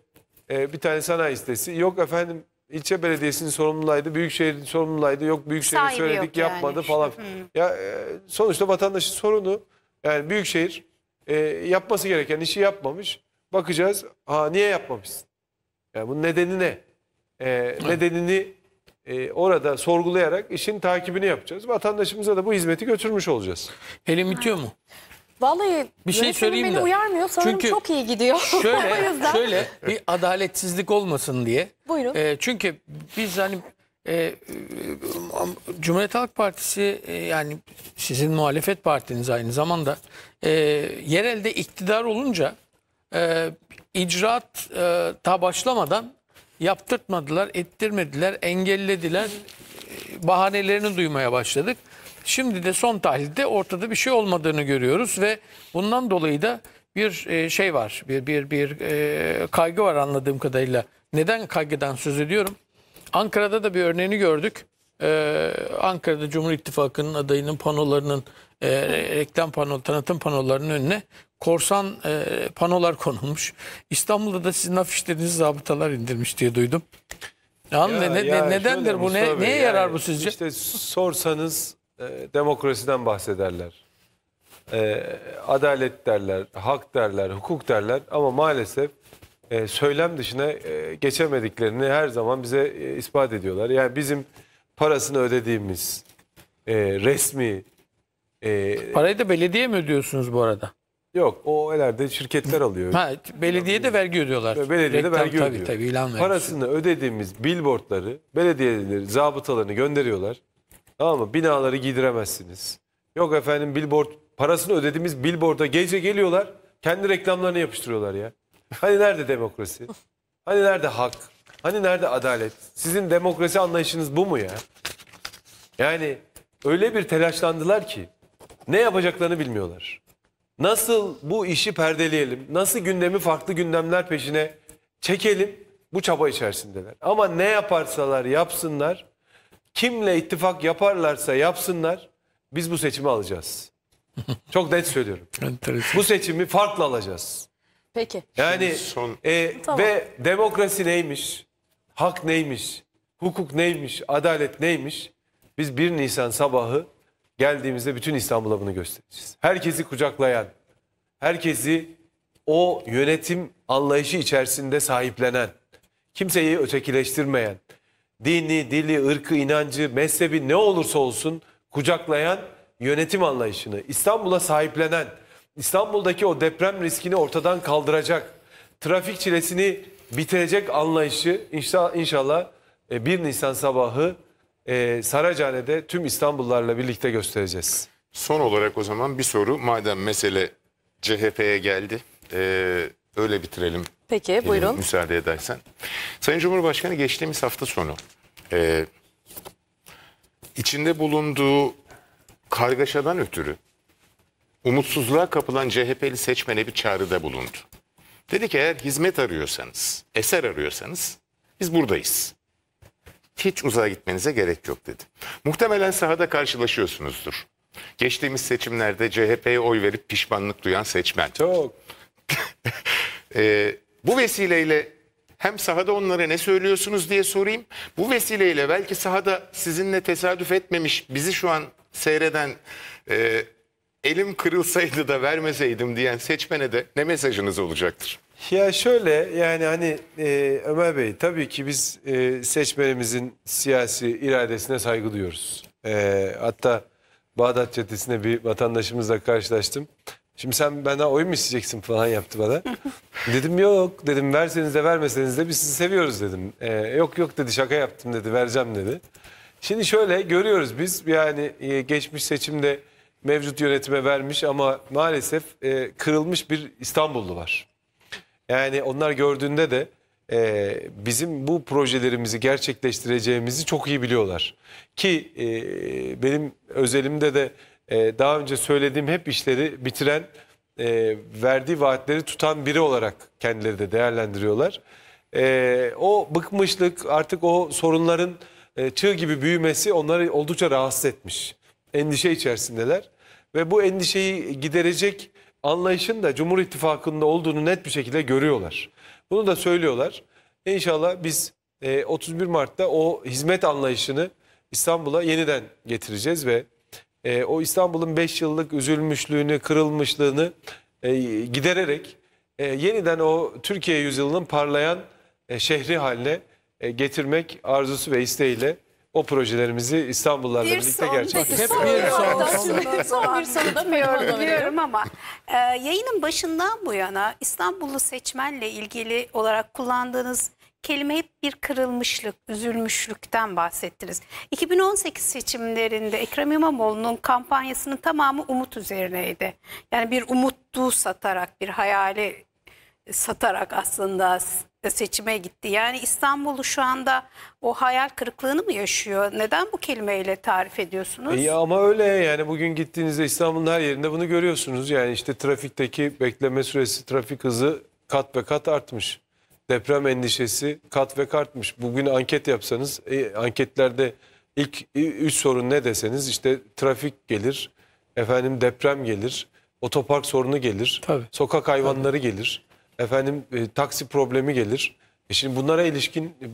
e, bir tane sanayi sitesi. Yok efendim ilçe belediyesinin sorumluluğuydu, büyükşehirin sorumluluğuydu. Yok büyükşehir söyledik yok yapmadı yani. falan. Ya e, sonuçta vatandaşın sorunu yani büyükşehir yapması gereken işi yapmamış. Bakacağız. Ha niye yapmamışsın? Yani bunun nedeni ne? Ee, nedenini e, orada sorgulayarak işin takibini yapacağız. Vatandaşımıza da bu hizmeti götürmüş olacağız. Pelin bitiyor mu? Vallahi bir şey söyleyeyim beni de. uyarmıyor. Sanırım çünkü çok iyi gidiyor. Şöyle, şöyle bir adaletsizlik olmasın diye. Buyurun. E, çünkü biz hani e, e Cumhuriyet Halk Partisi e, yani sizin muhalefet partiniz aynı zamanda e, yerelde iktidar olunca e, icraat e, ta başlamadan yaptırtmadılar, ettirmediler, engellediler. bahanelerini duymaya başladık. Şimdi de son tahlilde ortada bir şey olmadığını görüyoruz ve bundan dolayı da bir e, şey var, bir bir bir e, kaygı var anladığım kadarıyla. Neden kaygıdan söz ediyorum? Ankara'da da bir örneğini gördük. Ee, Ankara'da Cumhur İttifakı'nın adayının panolarının e, reklam panoları, tanıtım panolarının önüne korsan e, panolar konulmuş. İstanbul'da da sizin afişlerinizi zabıtalar indirmiş diye duydum. ya, ne, ya, ne, nedendir bu? Ne, neye yani, yarar bu sizce? İşte sorsanız e, demokrasiden bahsederler. E, adalet derler, hak derler, hukuk derler ama maalesef e, söylem dışına e, geçemediklerini her zaman bize e, ispat ediyorlar. Yani bizim parasını ödediğimiz e, resmi... E, Parayı da belediye mi ödüyorsunuz bu arada? Yok o elerde şirketler alıyor. Ha, belediye de vergi ödüyorlar. Belediye de vergi tabii, ödüyor. Tabii, ilan vergisi. Parasını ödediğimiz billboardları belediyeleri, zabıtalarını gönderiyorlar. Tamam mı? Binaları giydiremezsiniz. Yok efendim billboard parasını ödediğimiz billboard'a gece geliyorlar. Kendi reklamlarını yapıştırıyorlar ya. Hani nerede demokrasi? Hani nerede hak? Hani nerede adalet? Sizin demokrasi anlayışınız bu mu ya? Yani öyle bir telaşlandılar ki ne yapacaklarını bilmiyorlar. Nasıl bu işi perdeleyelim? Nasıl gündemi farklı gündemler peşine çekelim? Bu çaba içerisindeler. Ama ne yaparsalar yapsınlar, kimle ittifak yaparlarsa yapsınlar biz bu seçimi alacağız. Çok net söylüyorum. bu seçimi farklı alacağız. Peki. Yani son... e, tamam. ve demokrasi neymiş? Hak neymiş? Hukuk neymiş? Adalet neymiş? Biz 1 Nisan sabahı Geldiğimizde bütün İstanbul'a bunu göstereceğiz. Herkesi kucaklayan, herkesi o yönetim anlayışı içerisinde sahiplenen, kimseyi ötekileştirmeyen, dini, dili, ırkı, inancı, mezhebi ne olursa olsun kucaklayan yönetim anlayışını, İstanbul'a sahiplenen, İstanbul'daki o deprem riskini ortadan kaldıracak, trafik çilesini bitirecek anlayışı inşallah 1 e, Nisan sabahı e, Saracane'de tüm İstanbullularla birlikte göstereceğiz. Son olarak o zaman bir soru madem mesele CHP'ye geldi e, öyle bitirelim. Peki Gelin, ee, buyurun. Müsaade edersen. Sayın Cumhurbaşkanı geçtiğimiz hafta sonu e, içinde bulunduğu kargaşadan ötürü umutsuzluğa kapılan CHP'li seçmene bir çağrıda bulundu. Dedi ki eğer hizmet arıyorsanız, eser arıyorsanız biz buradayız hiç uzağa gitmenize gerek yok dedi. Muhtemelen sahada karşılaşıyorsunuzdur. Geçtiğimiz seçimlerde CHP'ye oy verip pişmanlık duyan seçmen. Çok. e, bu vesileyle hem sahada onlara ne söylüyorsunuz diye sorayım. Bu vesileyle belki sahada sizinle tesadüf etmemiş bizi şu an seyreden e, elim kırılsaydı da vermeseydim diyen seçmene de ne mesajınız olacaktır? Ya şöyle yani hani e, Ömer Bey tabii ki biz e, seçmenimizin siyasi iradesine saygı duyuyoruz. E, hatta Bağdat Caddesi'nde bir vatandaşımızla karşılaştım. Şimdi sen benden oy mu isteyeceksin falan yaptı bana. dedim yok dedim verseniz de vermeseniz de biz sizi seviyoruz dedim. E, yok yok dedi şaka yaptım dedi vereceğim dedi. Şimdi şöyle görüyoruz biz yani e, geçmiş seçimde mevcut yönetime vermiş ama maalesef e, kırılmış bir İstanbullu var. Yani onlar gördüğünde de e, bizim bu projelerimizi gerçekleştireceğimizi çok iyi biliyorlar. Ki e, benim özelimde de e, daha önce söylediğim hep işleri bitiren, e, verdiği vaatleri tutan biri olarak kendileri de değerlendiriyorlar. E, o bıkmışlık artık o sorunların e, çığ gibi büyümesi onları oldukça rahatsız etmiş. Endişe içerisindeler ve bu endişeyi giderecek anlayışın da Cumhur İttifakı'nda olduğunu net bir şekilde görüyorlar. Bunu da söylüyorlar. İnşallah biz 31 e, Mart'ta o hizmet anlayışını İstanbul'a yeniden getireceğiz ve e, o İstanbul'un 5 yıllık üzülmüşlüğünü, kırılmışlığını e, gidererek yeniden o Türkiye yüzyılının parlayan şehri haline getirmek arzusu ve isteğiyle o projelerimizi İstanbullarla birlikte gerçekleştirdik. Hep bir son. Bir son bir son. da biliyorum ama e, yayının başından bu yana İstanbullu seçmenle ilgili olarak kullandığınız kelime hep bir kırılmışlık, üzülmüşlükten bahsettiniz. 2018 seçimlerinde Ekrem İmamoğlu'nun kampanyasının tamamı umut üzerineydi. Yani bir umuttu satarak, bir hayali satarak aslında seçime gitti. Yani İstanbul'u şu anda o hayal kırıklığını mı yaşıyor? Neden bu kelimeyle tarif ediyorsunuz? İyi e ama öyle yani bugün gittiğinizde İstanbul'un her yerinde bunu görüyorsunuz. Yani işte trafikteki bekleme süresi, trafik hızı kat ve kat artmış. Deprem endişesi kat ve kartmış. Bugün anket yapsanız e, anketlerde ilk e, üç sorun ne deseniz işte trafik gelir, efendim deprem gelir, otopark sorunu gelir, Tabii. sokak hayvanları Tabii. gelir. Efendim e, taksi problemi gelir. E şimdi bunlara ilişkin e,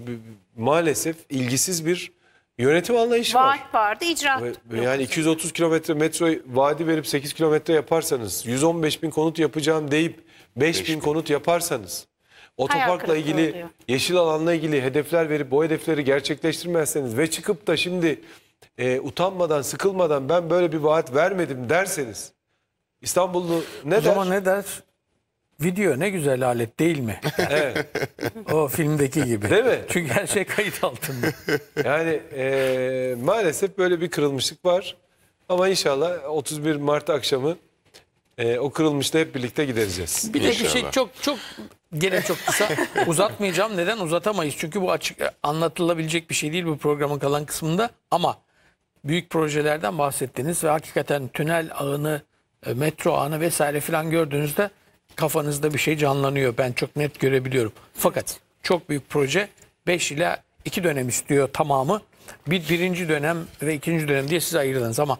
maalesef ilgisiz bir yönetim anlayışı var. Vaat vardı, icraat. Ve- Yani 230 kilometre metro vaadi verip 8 kilometre yaparsanız, 115 bin konut yapacağım deyip 5 bin konut yaparsanız, otoparkla ilgili, oluyor. yeşil alanla ilgili hedefler verip bu hedefleri gerçekleştirmezseniz ve çıkıp da şimdi e, utanmadan, sıkılmadan ben böyle bir vaat vermedim derseniz, İstanbul'u ne O der? zaman ne der? Video ne güzel alet değil mi? Evet. o filmdeki gibi. Değil mi? Çünkü her şey kayıt altında. Yani e, maalesef böyle bir kırılmışlık var. Ama inşallah 31 Mart akşamı e, o kırılmışta hep birlikte gidereceğiz. Bir de bir şey çok çok gene çok kısa uzatmayacağım. Neden uzatamayız? Çünkü bu açık e, anlatılabilecek bir şey değil bu programın kalan kısmında ama büyük projelerden bahsettiniz ve hakikaten tünel ağını, e, metro ağını vesaire filan gördüğünüzde kafanızda bir şey canlanıyor. Ben çok net görebiliyorum. Fakat çok büyük proje 5 ile 2 dönem istiyor tamamı. Bir birinci dönem ve ikinci dönem diye siz ayırdınız ama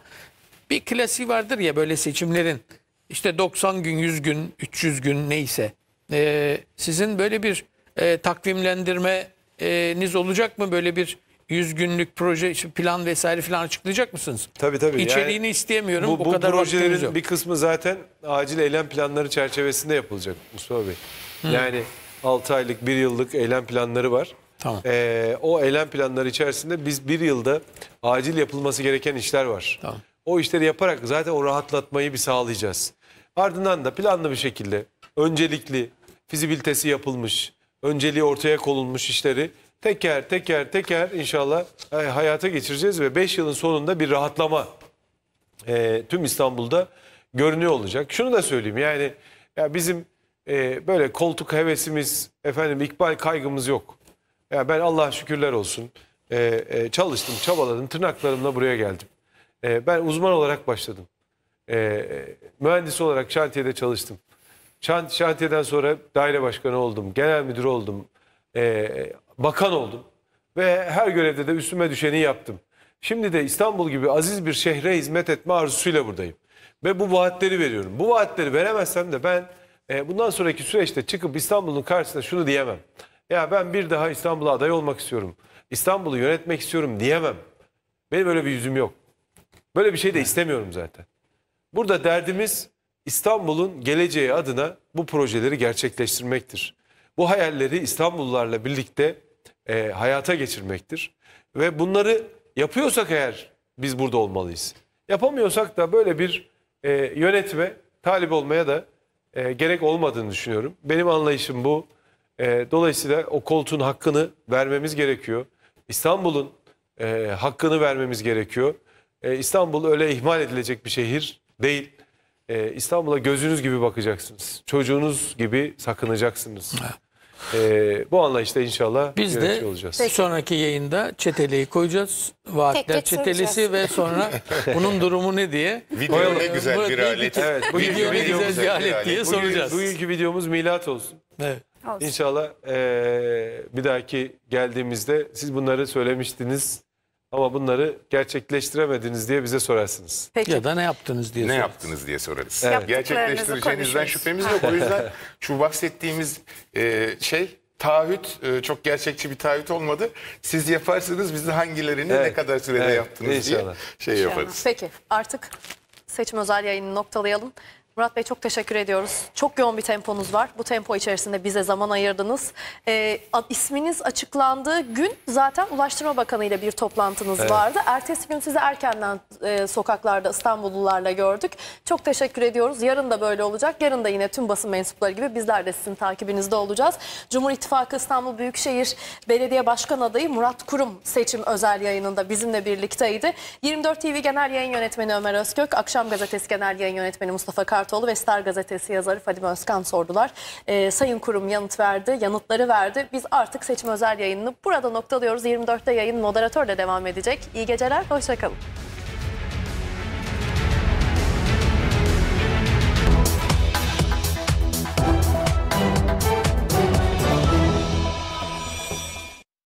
bir klasik vardır ya böyle seçimlerin işte 90 gün, 100 gün, 300 gün neyse ee, sizin böyle bir e, takvimlendirmeniz olacak mı? Böyle bir 100 günlük proje plan vesaire falan açıklayacak mısınız? Tabii tabii. İçeriğini yani, isteyemiyorum. Bu, bu o kadar projelerin bir kısmı zaten acil eylem planları çerçevesinde yapılacak Mustafa Bey. Hı. Yani 6 aylık 1 yıllık eylem planları var. Tamam. Ee, o eylem planları içerisinde biz bir yılda acil yapılması gereken işler var. Tamam. O işleri yaparak zaten o rahatlatmayı bir sağlayacağız. Ardından da planlı bir şekilde öncelikli, fizibilitesi yapılmış, önceliği ortaya konulmuş işleri teker teker teker inşallah e, hayata geçireceğiz ve 5 yılın sonunda bir rahatlama e, tüm İstanbul'da görünüyor olacak. Şunu da söyleyeyim yani ya bizim e, böyle koltuk hevesimiz efendim ikbal kaygımız yok. Ya ben Allah şükürler olsun e, e, çalıştım çabaladım tırnaklarımla buraya geldim. E, ben uzman olarak başladım. E, mühendis olarak şantiyede çalıştım. Şant, şantiyeden sonra daire başkanı oldum, genel müdür oldum. E, bakan oldum ve her görevde de üstüme düşeni yaptım. Şimdi de İstanbul gibi aziz bir şehre hizmet etme arzusuyla buradayım. Ve bu vaatleri veriyorum. Bu vaatleri veremezsem de ben e, bundan sonraki süreçte çıkıp İstanbul'un karşısında şunu diyemem. Ya ben bir daha İstanbul'a aday olmak istiyorum. İstanbul'u yönetmek istiyorum diyemem. Benim böyle bir yüzüm yok. Böyle bir şey de istemiyorum zaten. Burada derdimiz İstanbul'un geleceği adına bu projeleri gerçekleştirmektir. Bu hayalleri İstanbullularla birlikte e, hayata geçirmektir. Ve bunları yapıyorsak eğer biz burada olmalıyız. Yapamıyorsak da böyle bir e, yönetme talip olmaya da e, gerek olmadığını düşünüyorum. Benim anlayışım bu. E, dolayısıyla o koltuğun hakkını vermemiz gerekiyor. İstanbul'un e, hakkını vermemiz gerekiyor. E, İstanbul öyle ihmal edilecek bir şehir değil. E, İstanbul'a gözünüz gibi bakacaksınız. Çocuğunuz gibi sakınacaksınız. Ee, bu anlayışta inşallah Biz de olacağız. sonraki yayında çeteleyi koyacağız. Vaatler tek çetelesi soracağız. ve sonra bunun durumu ne diye. Video ne güzel bir alet. Evet, bu video ne güzel bir alet diye soracağız. Bugünkü videomuz milat olsun. Evet. Olsun. İnşallah ee, bir dahaki geldiğimizde siz bunları söylemiştiniz. Ama bunları gerçekleştiremediniz diye bize sorarsınız. Peki. Ya da ne yaptınız diye Ne yaptınız diye sorarız. Evet. Gerçekleştireceğinizden şüphemiz yok. O yüzden şu bahsettiğimiz e, şey taahhüt e, çok gerçekçi bir taahhüt olmadı. Siz yaparsınız biz de hangilerini Evet. ne kadar sürede Evet, yaptınız diye şey yaparız. Peki artık seçim özel yayını noktalayalım. Murat Bey çok teşekkür ediyoruz. Çok yoğun bir temponuz var. Bu tempo içerisinde bize zaman ayırdınız. Ee, isminiz açıklandığı gün zaten Ulaştırma Bakanı ile bir toplantınız evet. vardı. Ertesi gün sizi erkenden e, sokaklarda İstanbullularla gördük. Çok teşekkür ediyoruz. Yarın da böyle olacak. Yarın da yine tüm basın mensupları gibi bizler de sizin takibinizde olacağız. Cumhur İttifakı İstanbul Büyükşehir Belediye Başkan Adayı Murat Kurum seçim özel yayınında bizimle birlikteydi. 24 TV Genel Yayın Yönetmeni Ömer Özkök, Akşam Gazetesi Genel Yayın Yönetmeni Mustafa Kar Kartoğlu ve Star Gazetesi yazarı Fadime Özkan sordular. E, sayın kurum yanıt verdi, yanıtları verdi. Biz artık seçim özel yayınını burada noktalıyoruz. 24'te yayın moderatörle devam edecek. İyi geceler, hoşçakalın.